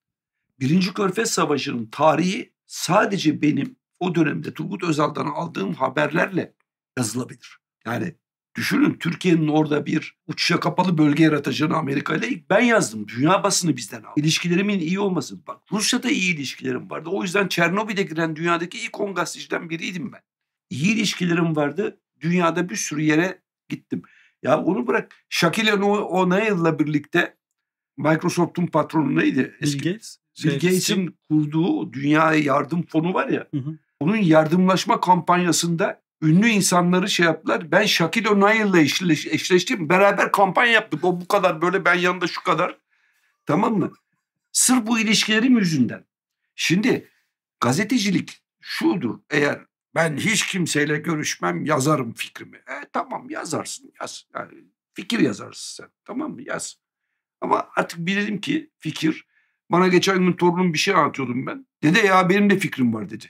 Birinci Körfez Savaşı'nın tarihi sadece benim o dönemde Turgut Özal'dan aldığım haberlerle yazılabilir. Yani düşünün Türkiye'nin orada bir uçuşa kapalı bölge yaratacağını Amerika ile ben yazdım. Dünya basını bizden aldı. İlişkilerimin iyi olması. Bak Rusya'da iyi ilişkilerim vardı. O yüzden Çernobil'e giren dünyadaki ilk 10 gazeteciden biriydim ben iyi ilişkilerim vardı. Dünyada bir sürü yere gittim. Ya onu bırak. Shaquille O'Neal'la birlikte Microsoft'un patronu neydi? Eski, Bill Gates. Bill Gates'in kurduğu dünya yardım fonu var ya. Hı hı. Onun yardımlaşma kampanyasında ünlü insanları şey yaptılar. Ben Shaquille O'Neal'la eşleş, eşleştim. Beraber kampanya yaptık. O bu kadar böyle ben yanında şu kadar. Tamam mı? Sırf bu ilişkilerim yüzünden. Şimdi gazetecilik şudur. Eğer ben hiç kimseyle görüşmem yazarım fikrimi. E, tamam yazarsın yaz. Yani fikir yazarsın sen tamam mı yaz. Ama artık bilirim ki fikir. Bana geçen gün torunum bir şey anlatıyordum ben. Dede ya benim de fikrim var dedi.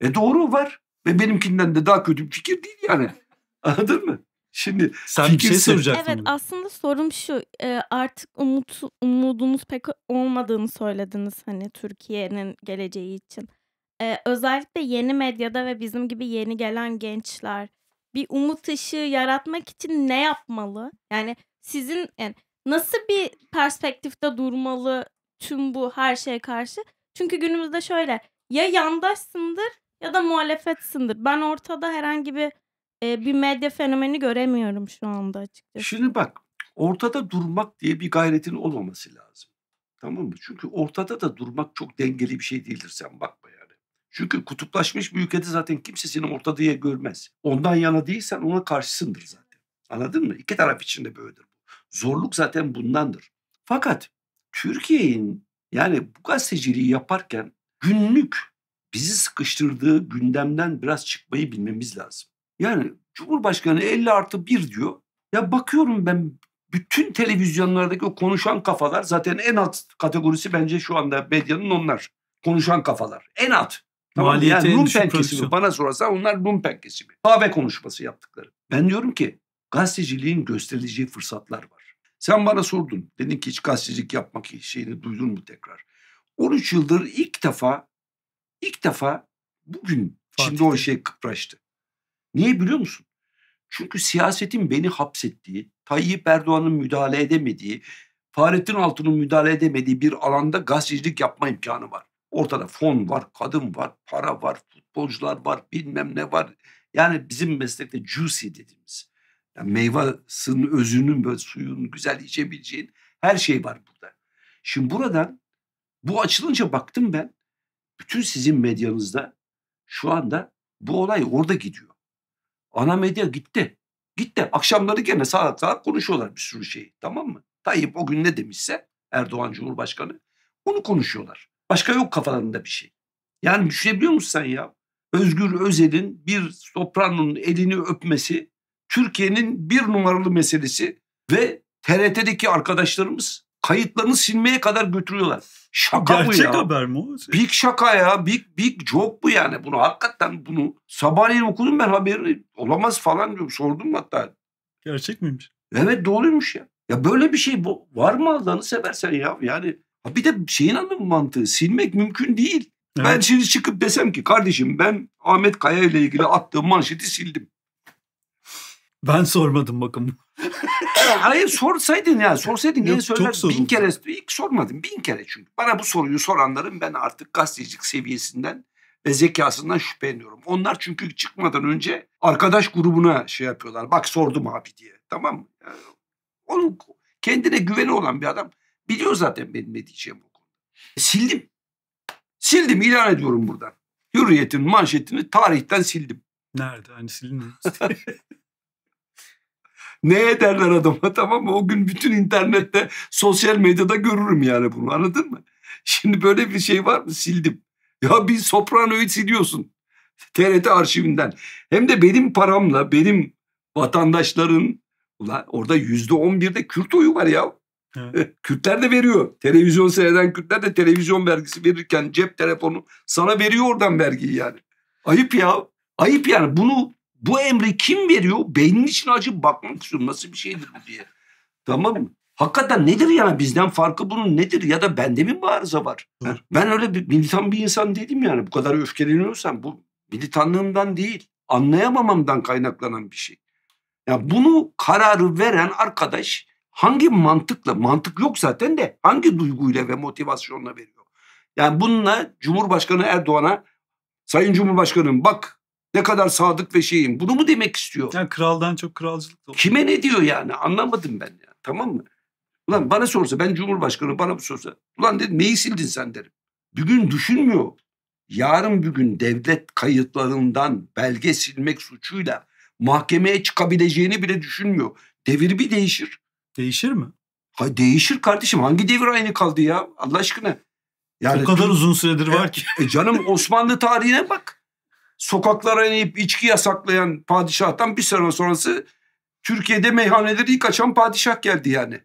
E doğru var. Ve benimkinden de daha kötü bir fikir değil yani. Anladın mı? Şimdi sen fikirse... bir şey soracaktın. Evet aslında sorum şu e, artık umut umudunuz pek olmadığını söylediniz hani Türkiye'nin geleceği için. Ee, özellikle yeni medyada ve bizim gibi yeni gelen gençler bir umut ışığı yaratmak için ne yapmalı? Yani sizin yani nasıl bir perspektifte durmalı tüm bu her şeye karşı? Çünkü günümüzde şöyle ya yandaşsındır ya da muhalefetsindir. Ben ortada herhangi bir e, bir medya fenomeni göremiyorum şu anda açıkçası. Şimdi bak ortada durmak diye bir gayretin olmaması lazım. Tamam mı? Çünkü ortada da durmak çok dengeli bir şey değildir sen bakma ya. Çünkü kutuplaşmış bir ülkede zaten kimse seni orta diye görmez. Ondan yana değilsen ona karşısındır zaten. Anladın mı? İki taraf için de böyledir bu. Zorluk zaten bundandır. Fakat Türkiye'nin yani bu gazeteciliği yaparken günlük bizi sıkıştırdığı gündemden biraz çıkmayı bilmemiz lazım. Yani Cumhurbaşkanı 50 artı 1 diyor. Ya bakıyorum ben bütün televizyonlardaki o konuşan kafalar zaten en alt kategorisi bence şu anda medyanın onlar. Konuşan kafalar. En alt. Tamam, Maliyeti yani Rum penkesi mi? Bana sorarsan onlar Rum penkesi mi? Kahve konuşması yaptıkları. Ben diyorum ki gazeteciliğin gösterileceği fırsatlar var. Sen bana sordun. Dedin ki hiç gazetecilik yapmak şeyini duydun mu tekrar? 13 yıldır ilk defa ilk defa bugün Fatih'te. şimdi o şey kıpraştı. Niye biliyor musun? Çünkü siyasetin beni hapsettiği, Tayyip Erdoğan'ın müdahale edemediği, Fahrettin Altun'un müdahale edemediği bir alanda gazetecilik yapma imkanı var. Ortada fon var, kadın var, para var, futbolcular var, bilmem ne var. Yani bizim meslekte juicy dediğimiz. Yani meyvasının özünün ve suyunun güzel içebileceğin her şey var burada. Şimdi buradan bu açılınca baktım ben. Bütün sizin medyanızda şu anda bu olay orada gidiyor. Ana medya gitti. Gitti. Akşamları gene saat saat konuşuyorlar bir sürü şeyi. Tamam mı? Tayyip o gün ne demişse Erdoğan Cumhurbaşkanı onu konuşuyorlar. Başka yok kafalarında bir şey. Yani düşünebiliyor musun sen ya? Özgür Özel'in bir Soprano'nun elini öpmesi Türkiye'nin bir numaralı meselesi ve TRT'deki arkadaşlarımız kayıtlarını silmeye kadar götürüyorlar. Şaka Gerçek bu ya. Gerçek haber mi o? Big şaka ya. Big, big joke bu yani. Bunu hakikaten bunu sabahleyin okudum ben haberini. Olamaz falan diyorum. Sordum hatta. Gerçek miymiş? Evet doğruymuş ya. Ya böyle bir şey bu, var mı Allah'ını seversen ya? Yani Ha bir de şeyin anlamı mantığı silmek mümkün değil. Evet. Ben şimdi çıkıp desem ki kardeşim ben Ahmet Kaya ile ilgili attığım manşeti sildim. Ben sormadım bakın. Hayır sorsaydın ya sorsaydın gene söyler bin kere ilk sormadım bin kere çünkü. Bana bu soruyu soranların ben artık gazetecilik seviyesinden ve zekasından şüpheleniyorum. Onlar çünkü çıkmadan önce arkadaş grubuna şey yapıyorlar. Bak sordum abi diye tamam mı? Yani onun kendine güveni olan bir adam Biliyor zaten benim ne diyeceğim bu konuda. E, sildim. Sildim ilan ediyorum buradan. Hürriyet'in manşetini tarihten sildim. Nerede? Hani silinmiyor. ne ederler adama tamam mı? O gün bütün internette, sosyal medyada görürüm yani bunu anladın mı? Şimdi böyle bir şey var mı? Sildim. Ya bir Soprano'yu siliyorsun. TRT arşivinden. Hem de benim paramla, benim vatandaşların... Ulan orada yüzde on birde Kürt oyu var ya. Evet. Eh, Kürtler de veriyor. Televizyon seyreden Kürtler de televizyon vergisi verirken cep telefonu sana veriyor oradan vergiyi yani. Ayıp ya. Ayıp yani. Bunu bu emri kim veriyor? Beynin için acı bakmak istiyorum. Nasıl bir şeydir bu diye. Tamam mı? Hakikaten nedir yani bizden farkı bunun nedir ya da bende mi arıza var? Evet. Ben öyle bir militan bir insan değilim yani bu kadar öfkeleniyorsam bu militanlığımdan değil anlayamamamdan kaynaklanan bir şey. Ya yani bunu kararı veren arkadaş hangi mantıkla, mantık yok zaten de hangi duyguyla ve motivasyonla veriyor? Yani bununla Cumhurbaşkanı Erdoğan'a Sayın Cumhurbaşkanım bak ne kadar sadık ve şeyim bunu mu demek istiyor? Yani kraldan çok kralcılık. Da Kime ne diyor yani anlamadım ben ya tamam mı? Ulan bana sorsa ben Cumhurbaşkanı bana bu sorsa ulan dedi neyi sildin sen derim. Bugün düşünmüyor. Yarın bir gün devlet kayıtlarından belge silmek suçuyla mahkemeye çıkabileceğini bile düşünmüyor. Devir bir değişir. Değişir mi? Ha değişir kardeşim. Hangi devir aynı kaldı ya? Allah aşkına. Yani o kadar tüm, uzun süredir e, var ki. E canım Osmanlı tarihine bak. Sokaklara inip içki yasaklayan padişahtan bir sene sonrası Türkiye'de meyhaneleri ilk açan padişah geldi yani.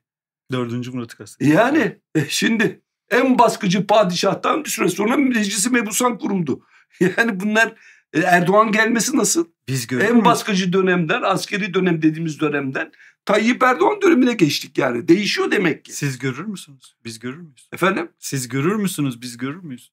Dördüncü Murat'ı kastediyor. E yani e, şimdi en baskıcı padişahtan bir süre sonra meclisi mebusan kuruldu. Yani bunlar e, Erdoğan gelmesi nasıl? Biz En baskıcı dönemden, askeri dönem dediğimiz dönemden Tayyip Erdoğan dönemine geçtik yani. Değişiyor demek ki. Siz görür müsünüz? Biz görür müyüz? Efendim? Siz görür müsünüz? Biz görür müyüz?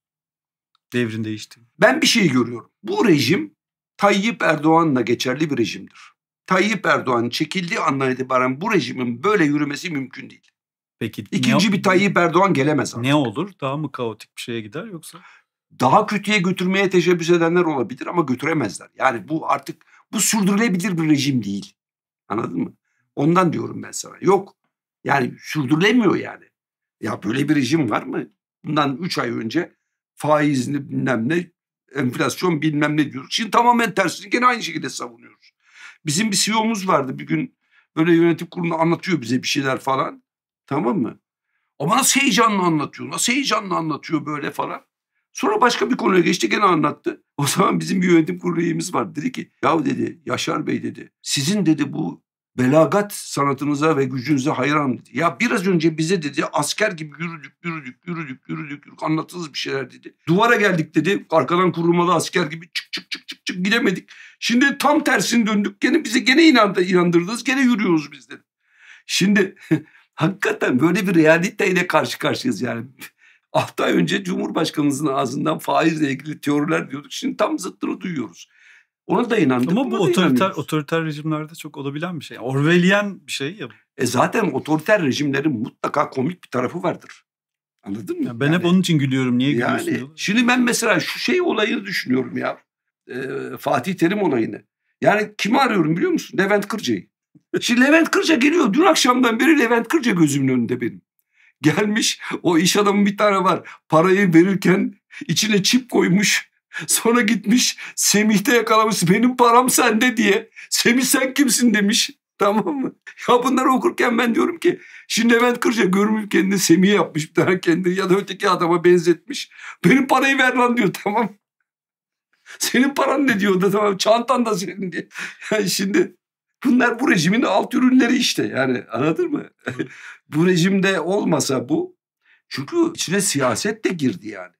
Devrin değişti. Ben bir şey görüyorum. Bu rejim Tayyip Erdoğan'la geçerli bir rejimdir. Tayyip Erdoğan çekildiği andan itibaren bu rejimin böyle yürümesi mümkün değil. Peki İkinci ne, bir Tayyip Erdoğan gelemez artık. Ne olur? Daha mı kaotik bir şeye gider yoksa? Daha kötüye götürmeye teşebbüs edenler olabilir ama götüremezler. Yani bu artık bu sürdürülebilir bir rejim değil. Anladın mı? Ondan diyorum ben sana. Yok. Yani sürdürülemiyor yani. Ya böyle bir rejim var mı? Bundan 3 ay önce faizini bilmem ne, enflasyon bilmem ne diyoruz. Şimdi tamamen tersini gene aynı şekilde savunuyoruz. Bizim bir CEO'muz vardı bir gün böyle yönetim kurulunda anlatıyor bize bir şeyler falan. Tamam mı? Ama nasıl heyecanla anlatıyor, nasıl heyecanla anlatıyor böyle falan. Sonra başka bir konuya geçti gene anlattı. O zaman bizim bir yönetim kurulu üyemiz var. Dedi ki ya dedi Yaşar Bey dedi sizin dedi bu belagat sanatınıza ve gücünüze hayran dedi. Ya biraz önce bize dedi asker gibi yürüdük, yürüdük, yürüdük, yürüdük, yürüdük anlattınız bir şeyler dedi. Duvara geldik dedi arkadan kurulmalı asker gibi çık çık çık çık çık gidemedik. Şimdi tam tersini döndük gene bize gene inandı, inandırdınız gene yürüyoruz biz dedi. Şimdi hakikaten böyle bir realiteyle karşı karşıyayız yani. hafta önce Cumhurbaşkanımızın ağzından faizle ilgili teoriler diyorduk. Şimdi tam zıttını duyuyoruz. Ona da inandık. Ama bu otoriter, otoriter rejimlerde çok olabilen bir şey. Orwellian bir şey ya. E zaten otoriter rejimlerin mutlaka komik bir tarafı vardır. Anladın mı? Ya ben yani, hep onun için gülüyorum. Niye yani, gülüyorsun? Şimdi ben mesela şu şey olayını düşünüyorum ya. E, Fatih Terim olayını. Yani kimi arıyorum biliyor musun? Levent Kırca'yı. Şimdi Levent Kırca geliyor. Dün akşamdan beri Levent Kırca gözümün önünde benim. Gelmiş o iş adamı bir tane var. Parayı verirken içine çip koymuş. Sonra gitmiş semih de yakalamış benim param sende diye. Semih sen kimsin demiş. Tamam mı? Ya bunları okurken ben diyorum ki şimdi Levent Kırca görmüş kendini Semih yapmış bir tane kendini ya da öteki adama benzetmiş. Benim parayı ver lan diyor tamam. Senin paran ne diyor da tamam çantan da senin diye. Yani şimdi bunlar bu rejimin alt ürünleri işte yani anladın mı? bu rejimde olmasa bu çünkü içine siyaset de girdi yani.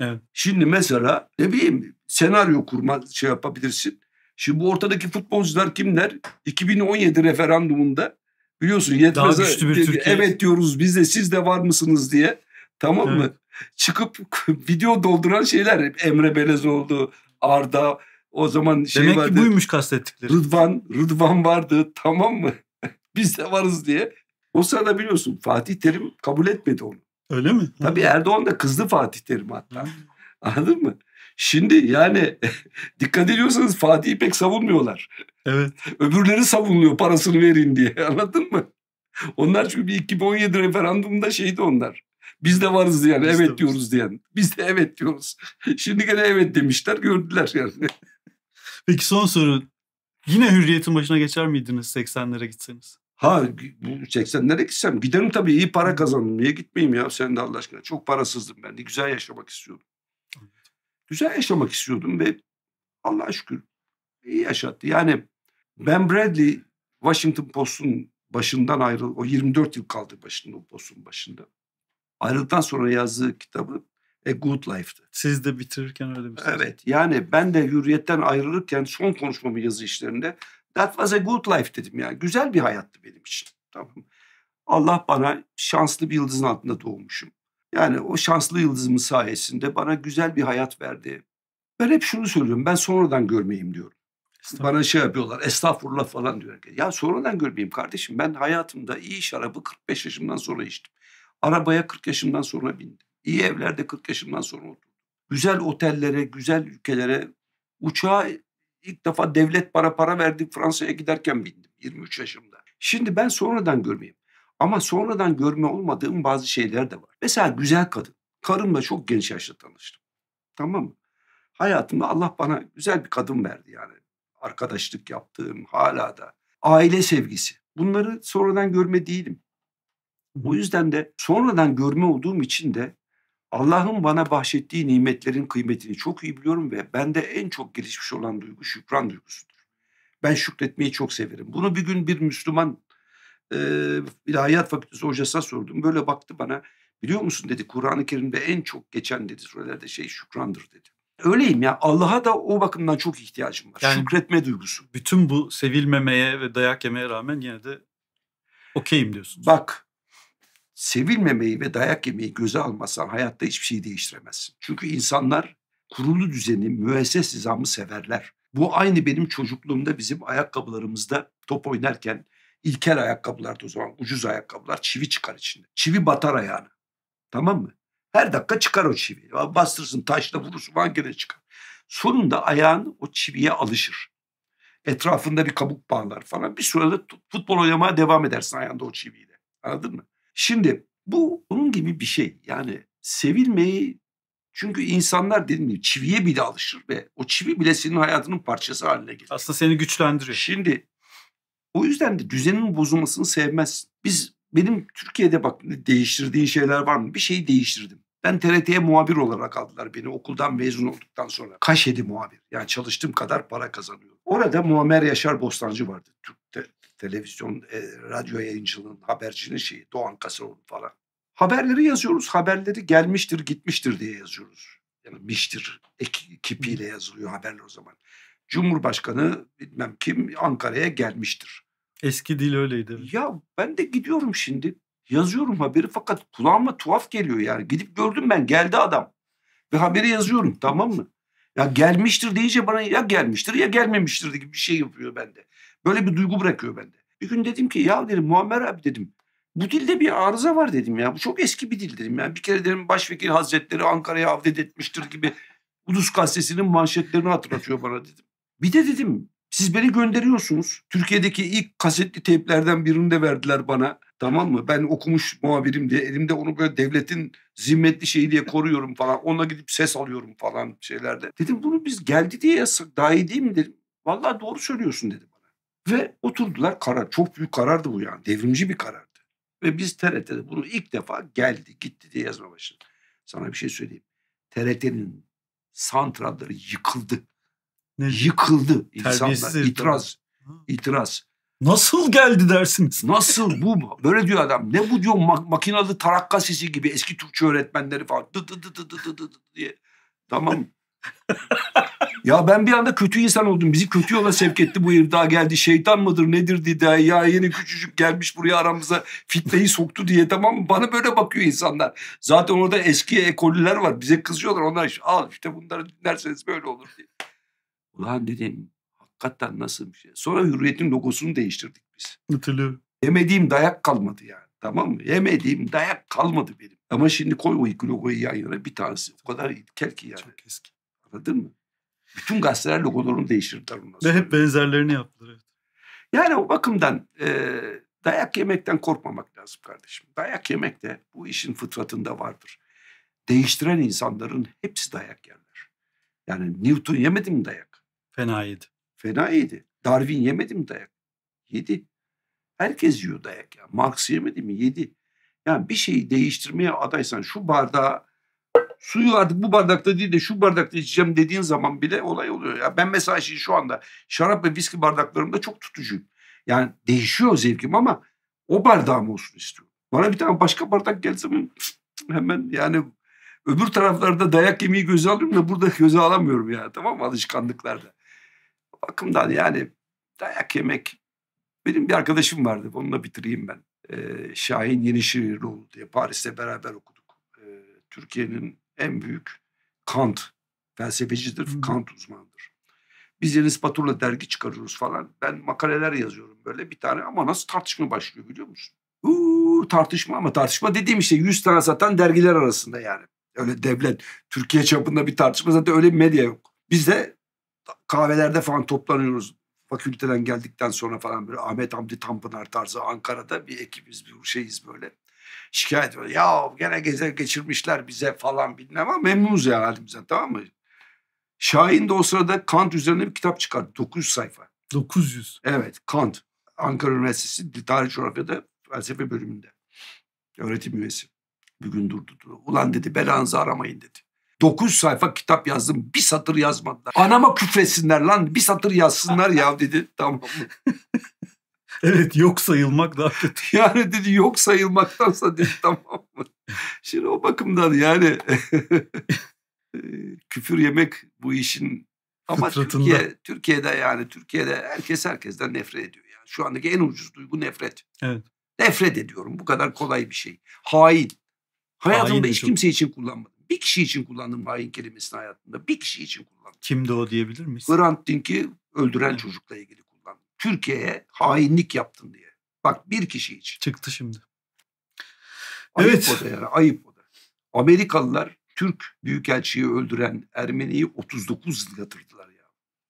Evet. Şimdi mesela ne bileyim senaryo kurma şey yapabilirsin. Şimdi bu ortadaki futbolcular kimler? 2017 referandumunda biliyorsun yetmez. Daha güçlü bir Türkiye. Evet diyoruz biz de siz de var mısınız diye. Tamam evet. mı? Çıkıp video dolduran şeyler. Emre oldu, Arda o zaman şey Demek vardı. Demek ki buymuş kastettikleri. Rıdvan, Rıdvan vardı tamam mı? biz de varız diye. O sırada biliyorsun Fatih Terim kabul etmedi onu. Öyle mi? Tabii Erdoğan da kızdı Fatih Terim hatta. Anladın mı? Şimdi yani dikkat ediyorsanız Fatih'i pek savunmuyorlar. Evet. Öbürleri savunuyor, parasını verin diye anladın mı? Onlar çünkü bir 2017 referandumda şeydi onlar. Biz de varız diyen, Biz evet de diyoruz biz. diyen. Biz de evet diyoruz. Şimdi gene evet demişler, gördüler yani. Peki son soru. Yine hürriyetin başına geçer miydiniz 80'lere gitseniz? Ha 80'lere gitsem giderim tabii iyi para kazandım. Niye gitmeyeyim ya sen de Allah aşkına. Çok parasızdım ben de güzel yaşamak istiyordum. Güzel yaşamak istiyordum ve Allah'a şükür iyi yaşattı. Yani Ben Bradley Washington Post'un başından ayrıldı. o 24 yıl kaldı başında o postun başında. Ayrıldıktan sonra yazdığı kitabı A Good Life'tı. Siz de bitirirken öyle bir şey. Evet yani ben de hürriyetten ayrılırken son konuşmamı yazı işlerinde That was a good life dedim yani. Güzel bir hayattı benim için. Tamam Allah bana şanslı bir yıldızın altında doğmuşum. Yani o şanslı yıldızımın sayesinde bana güzel bir hayat verdi. Ben hep şunu söylüyorum. Ben sonradan görmeyeyim diyorum. Bana şey yapıyorlar. Estağfurullah falan diyor. Ya sonradan görmeyeyim kardeşim. Ben hayatımda iyi şarabı 45 yaşımdan sonra içtim. Arabaya 40 yaşımdan sonra bindim. İyi evlerde 40 yaşımdan sonra oturdum. Güzel otellere, güzel ülkelere, uçağa İlk defa devlet para para verdik Fransa'ya giderken bindim 23 yaşımda. Şimdi ben sonradan görmeyeyim. Ama sonradan görme olmadığım bazı şeyler de var. Mesela güzel kadın. Karımla çok genç yaşta tanıştım. Tamam mı? Hayatımda Allah bana güzel bir kadın verdi yani. Arkadaşlık yaptığım hala da. Aile sevgisi. Bunları sonradan görme değilim. Bu yüzden de sonradan görme olduğum için de Allah'ın bana bahşettiği nimetlerin kıymetini çok iyi biliyorum ve bende en çok gelişmiş olan duygu şükran duygusudur. Ben şükretmeyi çok severim. Bunu bir gün bir Müslüman e, İlahiyat Fakültesi hocasına sordum. Böyle baktı bana. Biliyor musun dedi Kur'an-ı Kerim'de en çok geçen dedi surelerde şey şükrandır dedi. Öyleyim ya Allah'a da o bakımdan çok ihtiyacım var. Yani, Şükretme duygusu. Bütün bu sevilmemeye ve dayak yemeye rağmen yine de okeyim diyorsunuz. Bak sevilmemeyi ve dayak yemeyi göze almasan hayatta hiçbir şey değiştiremezsin. Çünkü insanlar kurulu düzeni, müesses nizamı severler. Bu aynı benim çocukluğumda bizim ayakkabılarımızda top oynarken ilkel ayakkabılardı o zaman ucuz ayakkabılar çivi çıkar içinde. Çivi batar ayağına. Tamam mı? Her dakika çıkar o çivi. Bastırsın taşla vurursun falan gene çıkar. Sonunda ayağın o çiviye alışır. Etrafında bir kabuk bağlar falan. Bir sürede futbol oynamaya devam edersin ayağında o çiviyle. Anladın mı? Şimdi bu onun gibi bir şey. Yani sevilmeyi çünkü insanlar dedim mi çiviye bile alışır ve o çivi bile senin hayatının parçası haline gelir. Aslında seni güçlendiriyor. Şimdi o yüzden de düzenin bozulmasını sevmez. Biz benim Türkiye'de bak değiştirdiği şeyler var mı? Bir şeyi değiştirdim. Ben TRT'ye muhabir olarak aldılar beni okuldan mezun olduktan sonra. Kaşedi muhabir. Yani çalıştığım kadar para kazanıyorum. Orada Muammer Yaşar Bostancı vardı. Türk televizyon, e, radyo yayıncılığının, habercinin şeyi Doğan Kasaoğlu falan. Haberleri yazıyoruz. Haberleri gelmiştir, gitmiştir diye yazıyoruz. Yani miştir ekipiyle yazılıyor haberler o zaman. Cumhurbaşkanı bilmem kim Ankara'ya gelmiştir. Eski dil öyleydi. Ya ben de gidiyorum şimdi. Yazıyorum haberi fakat kulağıma tuhaf geliyor yani. Gidip gördüm ben geldi adam. Ve haberi yazıyorum tamam mı? Ya gelmiştir deyince bana ya gelmiştir ya gelmemiştir gibi bir şey yapıyor bende. Böyle bir duygu bırakıyor bende. Bir gün dedim ki ya dedim Muammer abi dedim bu dilde bir arıza var dedim ya. Bu çok eski bir dil dedim. Yani bir kere dedim başvekil hazretleri Ankara'ya avdet etmiştir gibi Ulus gazetesinin manşetlerini hatırlatıyor bana dedim. Bir de dedim siz beni gönderiyorsunuz. Türkiye'deki ilk kasetli teyplerden birini de verdiler bana. Tamam mı? Ben okumuş muhabirim diye elimde onu böyle devletin zimmetli şeyi diye koruyorum falan. Ona gidip ses alıyorum falan şeylerde. Dedim bunu biz geldi diye yasak. Daha iyi değil mi dedim. Vallahi doğru söylüyorsun dedim. Ve oturdular karar. Çok büyük karardı bu yani. Devrimci bir karardı. Ve biz TRT'de bunu ilk defa geldi gitti diye yazma başladık. Sana bir şey söyleyeyim. TRT'nin santralları yıkıldı. Ne? Yıkıldı. insanlar itiraz. itiraz. Nasıl geldi dersiniz? Nasıl bu? Böyle diyor adam. Ne bu diyor mak- makinalı tarakka sesi gibi eski Türkçe öğretmenleri falan. Dı dı dı dı dı dı dı diye. Tamam ya ben bir anda kötü insan oldum. Bizi kötü yola sevk etti bu herif daha geldi. Şeytan mıdır nedir diye. Ya yeni küçücük gelmiş buraya aramıza fitneyi soktu diye tamam mı? Bana böyle bakıyor insanlar. Zaten orada eski ekoliler var. Bize kızıyorlar. Onlar al işte bunları dinlerseniz böyle olur diye. Ulan dedim hakikaten nasıl bir şey. Sonra hürriyetin logosunu değiştirdik biz. Hatırlıyorum. Yemediğim dayak kalmadı yani. Tamam mı? Yemediğim dayak kalmadı benim. Ama şimdi koy o iki logoyu yan yana bir tanesi. O kadar ilkel ki yani. Çok eski. Anladın mı? Bütün gazeteler logolarını değiştirdiler. Ondan sonra. Ve hep benzerlerini yaptılar. Evet. Yani o bakımdan e, dayak yemekten korkmamak lazım kardeşim. Dayak yemek de bu işin fıtratında vardır. Değiştiren insanların hepsi dayak yerler. Yani Newton yemedi mi dayak? Fena yedi. Fena yedi. Darwin yemedi mi dayak? Yedi. Herkes yiyor dayak ya. Marx yemedi mi? Yedi. Yani bir şeyi değiştirmeye adaysan şu bardağı suyu artık bu bardakta değil de şu bardakta içeceğim dediğin zaman bile olay oluyor. Ya ben mesela şimdi şu anda şarap ve viski bardaklarımda çok tutucuyum. Yani değişiyor zevkim ama o bardağım olsun istiyorum. Bana bir tane başka bardak gelse hemen yani öbür taraflarda dayak yemeyi göze alıyorum da burada göze alamıyorum ya tamam mı alışkanlıklarda. Bakımdan yani dayak yemek. Benim bir arkadaşım vardı onunla bitireyim ben. Ee, Şahin Yenişehirlioğlu diye Paris'te beraber okuduk. Türkiye'nin en büyük Kant felsefecidir, Hı. Kant uzmanıdır. Biz Enis Batur'la dergi çıkarıyoruz falan. Ben makaleler yazıyorum böyle bir tane ama nasıl tartışma başlıyor biliyor musun? Uuu tartışma ama tartışma dediğim işte 100 tane satan dergiler arasında yani. Öyle devlet, Türkiye çapında bir tartışma zaten öyle bir medya yok. Biz de kahvelerde falan toplanıyoruz. Fakülteden geldikten sonra falan böyle Ahmet Hamdi Tanpınar tarzı Ankara'da bir ekibiz, bir şeyiz böyle şikayet ediyor. Ya gene geze geçirmişler bize falan bilmem ama memnunuz ya halimizden tamam mı? Şahin de o sırada Kant üzerine bir kitap çıkardı. 900 sayfa. 900? Evet Kant. Ankara Üniversitesi Tarih Coğrafya'da felsefe bölümünde. Öğretim üyesi. Bir gün durdu. durdu. Ulan dedi belanızı aramayın dedi. 9 sayfa kitap yazdım. Bir satır yazmadılar. Anama küfresinler lan. Bir satır yazsınlar ya dedi. Tamam mı? Evet yok sayılmak daha kötü. Yani dedi yok sayılmaktansa dedi tamam mı? Şimdi o bakımdan yani küfür yemek bu işin ama Türkiye, Türkiye'de yani Türkiye'de herkes herkesten nefret ediyor. Yani şu andaki en ucuz duygu nefret. Evet. Nefret ediyorum. Bu kadar kolay bir şey. Hain. Hayatımda hain hiç çok. kimse için kullanmadım. Bir kişi için kullandım hain kelimesini hayatımda. Bir kişi için kullandım. Kimdi o diyebilir miyiz? Hrant Dink'i öldüren evet. çocukla ilgili Türkiye'ye hainlik yaptın diye. Bak bir kişi için. Çıktı şimdi. Ayıp evet. o da yani ayıp o da. Amerikalılar Türk Büyükelçiyi öldüren Ermeni'yi 39 yıl yatırdılar ya.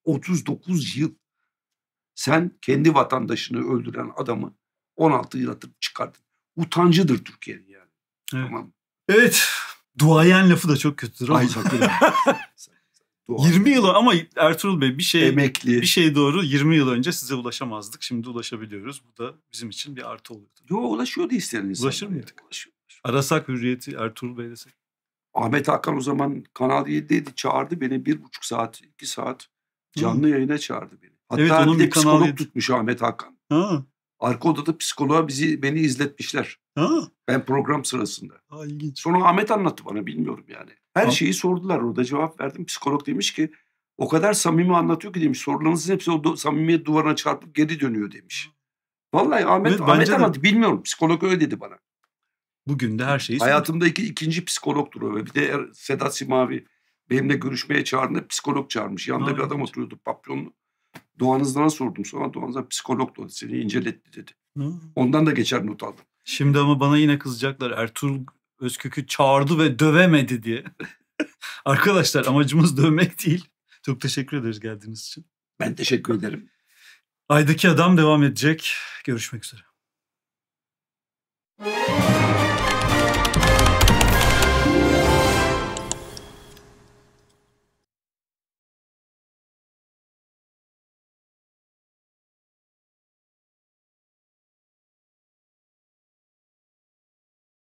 39 yıl. Sen kendi vatandaşını öldüren adamı 16 yıl atıp çıkardın. Utancıdır Türkiye'nin yani. Evet. Tamam. Evet. Duayen lafı da çok kötüdür Ay çok Ay, Doğru. 20 yıl ama Ertuğrul Bey bir şey Emekli. bir şey doğru 20 yıl önce size ulaşamazdık. Şimdi ulaşabiliyoruz. Bu da bizim için bir artı oluyor. Yo ulaşıyordu isteyen insanlar. Ulaşır mıydık? Ulaşıyor. Arasak hürriyeti Ertuğrul Bey desek. Ahmet Hakan o zaman Kanal 7'deydi çağırdı beni bir buçuk saat iki saat canlı Hı. yayına çağırdı beni. Hatta evet, onun bir, bir Kanal tutmuş Ahmet Hakan. Ha. Arka odada psikoloğa bizi beni izletmişler. Ha? Ben program sırasında. Ha, ilginç. Sonra Ahmet anlattı bana bilmiyorum yani. Her ha. şeyi sordular orada cevap verdim. Psikolog demiş ki o kadar samimi anlatıyor ki demiş sorularınızın hepsi o samimiyet duvarına çarpıp geri dönüyor demiş. Vallahi Ahmet, evet, Ahmet anlattı de... bilmiyorum psikolog öyle dedi bana. Bugün de her şeyi Hayatımda iki, ikinci psikologtur o. Bir de er, Sedat Simavi benimle görüşmeye çağırdığında psikolog çağırmış. Yanında ha, bir adam oturuyordu papyonlu. Doğanızdan sordum sonra Doğanızdan psikolog da seni inceletti dedi. Hı. Ondan da geçer not aldım. Şimdi ama bana yine kızacaklar Ertuğrul Özkök'ü çağırdı ve dövemedi diye. Arkadaşlar amacımız dövmek değil. Çok teşekkür ederiz geldiğiniz için. Ben teşekkür ederim. Aydaki Adam devam edecek. Görüşmek üzere.